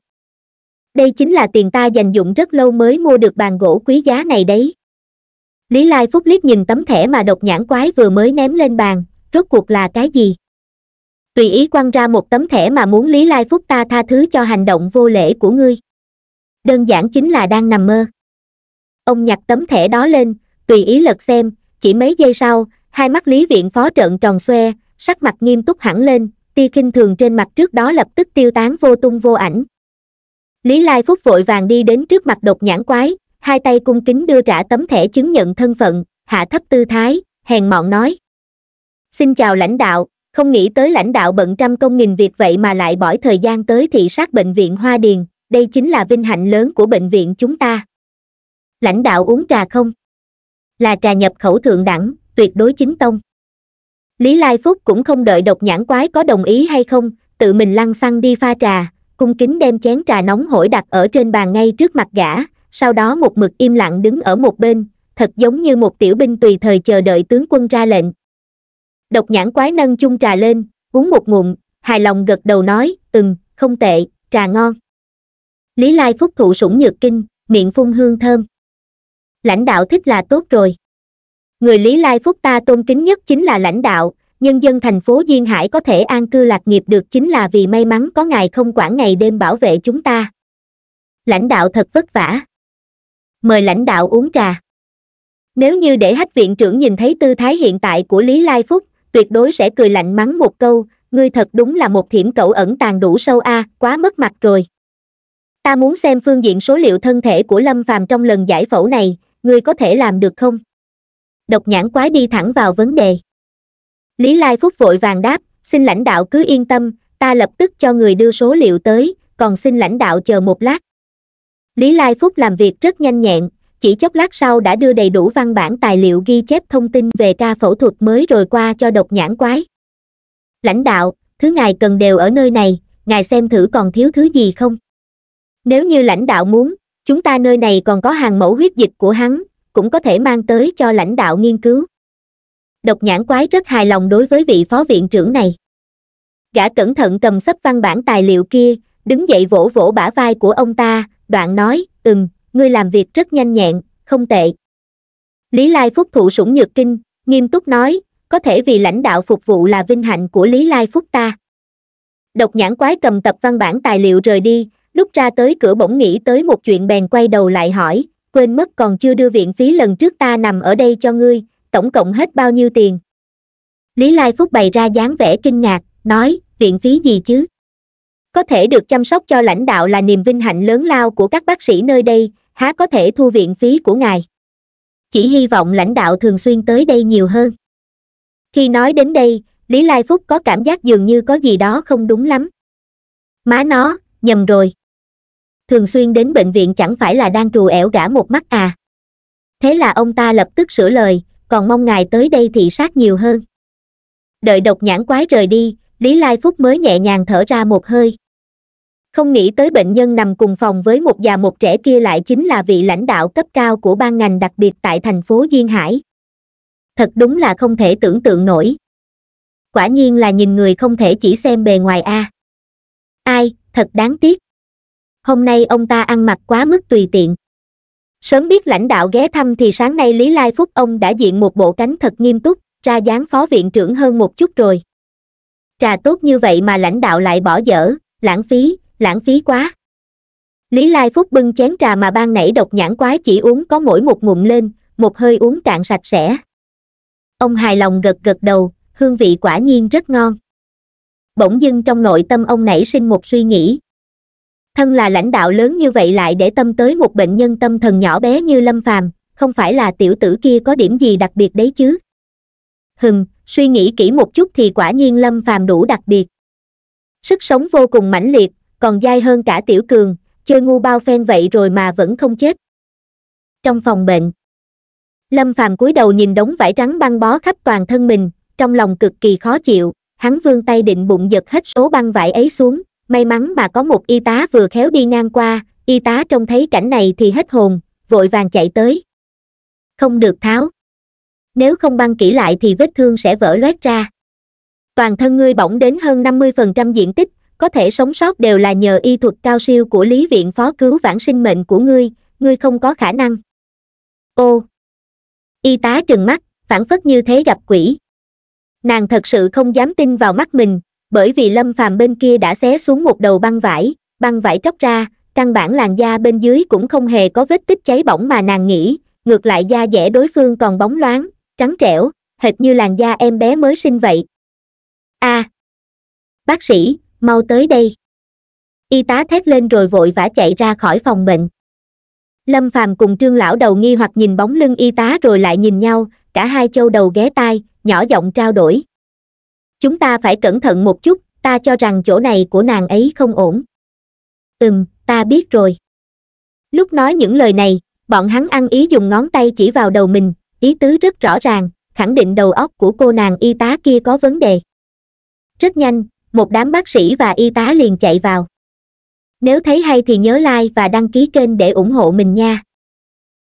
đây chính là tiền ta dành dụng rất lâu mới mua được bàn gỗ quý giá này đấy lý lai phúc Líp nhìn tấm thẻ mà độc nhãn quái vừa mới ném lên bàn rốt cuộc là cái gì tùy ý quăng ra một tấm thẻ mà muốn lý lai phúc ta tha thứ cho hành động vô lễ của ngươi đơn giản chính là đang nằm mơ ông nhặt tấm thẻ đó lên tùy ý lật xem chỉ mấy giây sau hai mắt lý viện phó trợn tròn xoe sắc mặt nghiêm túc hẳn lên tia kinh thường trên mặt trước đó lập tức tiêu tán vô tung vô ảnh lý lai phúc vội vàng đi đến trước mặt đột nhãn quái hai tay cung kính đưa trả tấm thẻ chứng nhận thân phận hạ thấp tư thái hèn mọn nói xin chào lãnh đạo không nghĩ tới lãnh đạo bận trăm công nghìn việc vậy mà lại bỏ thời gian tới thị sát bệnh viện hoa điền đây chính là vinh hạnh lớn của bệnh viện chúng ta lãnh đạo uống trà không là trà nhập khẩu thượng đẳng tuyệt đối chính tông lý lai phúc cũng không đợi độc nhãn quái có đồng ý hay không tự mình lăn xăng đi pha trà cung kính đem chén trà nóng hổi đặt ở trên bàn ngay trước mặt gã sau đó một mực im lặng đứng ở một bên thật giống như một tiểu binh tùy thời chờ đợi tướng quân ra lệnh độc nhãn quái nâng chung trà lên uống một ngụm hài lòng gật đầu nói ừm không tệ trà ngon lý lai phúc thụ sủng nhược kinh miệng phun hương thơm lãnh đạo thích là tốt rồi người lý lai phúc ta tôn kính nhất chính là lãnh đạo nhân dân thành phố duyên hải có thể an cư lạc nghiệp được chính là vì may mắn có ngài không quản ngày đêm bảo vệ chúng ta lãnh đạo thật vất vả mời lãnh đạo uống trà nếu như để hách viện trưởng nhìn thấy tư thái hiện tại của lý lai phúc tuyệt đối sẽ cười lạnh mắng một câu ngươi thật đúng là một thiểm cẩu ẩn tàng đủ sâu a à, quá mất mặt rồi ta muốn xem phương diện số liệu thân thể của lâm phàm trong lần giải phẫu này ngươi có thể làm được không độc nhãn quái đi thẳng vào vấn đề lý lai phúc vội vàng đáp xin lãnh đạo cứ yên tâm ta lập tức cho người đưa số liệu tới còn xin lãnh đạo chờ một lát lý lai phúc làm việc rất nhanh nhẹn chỉ chốc lát sau đã đưa đầy đủ văn bản tài liệu ghi chép thông tin về ca phẫu thuật mới rồi qua cho độc nhãn quái lãnh đạo thứ ngài cần đều ở nơi này ngài xem thử còn thiếu thứ gì không nếu như lãnh đạo muốn chúng ta nơi này còn có hàng mẫu huyết dịch của hắn cũng có thể mang tới cho lãnh đạo nghiên cứu độc nhãn quái rất hài lòng đối với vị phó viện trưởng này gã cẩn thận cầm sấp văn bản tài liệu kia đứng dậy vỗ vỗ bả vai của ông ta đoạn nói ừm ngươi làm việc rất nhanh nhẹn, không tệ. Lý Lai Phúc thụ sủng nhược kinh, nghiêm túc nói, có thể vì lãnh đạo phục vụ là vinh hạnh của Lý Lai Phúc ta. Độc nhãn quái cầm tập văn bản tài liệu rời đi, lúc ra tới cửa bỗng nghĩ tới một chuyện bèn quay đầu lại hỏi, quên mất còn chưa đưa viện phí lần trước ta nằm ở đây cho ngươi, tổng cộng hết bao nhiêu tiền. Lý Lai Phúc bày ra dáng vẻ kinh ngạc, nói, viện phí gì chứ? Có thể được chăm sóc cho lãnh đạo là niềm vinh hạnh lớn lao của các bác sĩ nơi đây, há có thể thu viện phí của ngài chỉ hy vọng lãnh đạo thường xuyên tới đây nhiều hơn khi nói đến đây lý lai phúc có cảm giác dường như có gì đó không đúng lắm má nó nhầm rồi thường xuyên đến bệnh viện chẳng phải là đang trù ẻo gã một mắt à thế là ông ta lập tức sửa lời còn mong ngài tới đây thị sát nhiều hơn đợi độc nhãn quái rời đi lý lai phúc mới nhẹ nhàng thở ra một hơi không nghĩ tới bệnh nhân nằm cùng phòng với một già một trẻ kia lại chính là vị lãnh đạo cấp cao của ban ngành đặc biệt tại thành phố duyên hải thật đúng là không thể tưởng tượng nổi quả nhiên là nhìn người không thể chỉ xem bề ngoài a à. ai thật đáng tiếc hôm nay ông ta ăn mặc quá mức tùy tiện sớm biết lãnh đạo ghé thăm thì sáng nay lý lai phúc ông đã diện một bộ cánh thật nghiêm túc ra dáng phó viện trưởng hơn một chút rồi trà tốt như vậy mà lãnh đạo lại bỏ dở lãng phí lãng phí quá lý lai phúc bưng chén trà mà ban nãy độc nhãn quái chỉ uống có mỗi một ngụm lên một hơi uống cạn sạch sẽ ông hài lòng gật gật đầu hương vị quả nhiên rất ngon bỗng dưng trong nội tâm ông nảy sinh một suy nghĩ thân là lãnh đạo lớn như vậy lại để tâm tới một bệnh nhân tâm thần nhỏ bé như lâm phàm không phải là tiểu tử kia có điểm gì đặc biệt đấy chứ hừng suy nghĩ kỹ một chút thì quả nhiên lâm phàm đủ đặc biệt sức sống vô cùng mãnh liệt còn dai hơn cả tiểu cường, chơi ngu bao phen vậy rồi mà vẫn không chết. Trong phòng bệnh, Lâm Phàm cúi đầu nhìn đống vải trắng băng bó khắp toàn thân mình, trong lòng cực kỳ khó chịu, hắn vươn tay định bụng giật hết số băng vải ấy xuống, may mắn mà có một y tá vừa khéo đi ngang qua, y tá trông thấy cảnh này thì hết hồn, vội vàng chạy tới. Không được tháo. Nếu không băng kỹ lại thì vết thương sẽ vỡ loét ra. Toàn thân ngươi bỏng đến hơn 50% diện tích, có thể sống sót đều là nhờ y thuật cao siêu của Lý Viện Phó cứu vãn sinh mệnh của ngươi, ngươi không có khả năng. Ô! Y tá trừng mắt, phản phất như thế gặp quỷ. Nàng thật sự không dám tin vào mắt mình, bởi vì lâm phàm bên kia đã xé xuống một đầu băng vải, băng vải tróc ra, căn bản làn da bên dưới cũng không hề có vết tích cháy bỏng mà nàng nghĩ, ngược lại da dẻ đối phương còn bóng loáng, trắng trẻo, hệt như làn da em bé mới sinh vậy. A. À, bác sĩ, mau tới đây y tá thét lên rồi vội vã chạy ra khỏi phòng bệnh lâm phàm cùng trương lão đầu nghi hoặc nhìn bóng lưng y tá rồi lại nhìn nhau cả hai châu đầu ghé tai nhỏ giọng trao đổi chúng ta phải cẩn thận một chút ta cho rằng chỗ này của nàng ấy không ổn ừm ta biết rồi lúc nói những lời này bọn hắn ăn ý dùng ngón tay chỉ vào đầu mình ý tứ rất rõ ràng khẳng định đầu óc của cô nàng y tá kia có vấn đề rất nhanh một đám bác sĩ và y tá liền chạy vào nếu thấy hay thì nhớ like và đăng ký kênh để ủng hộ mình nha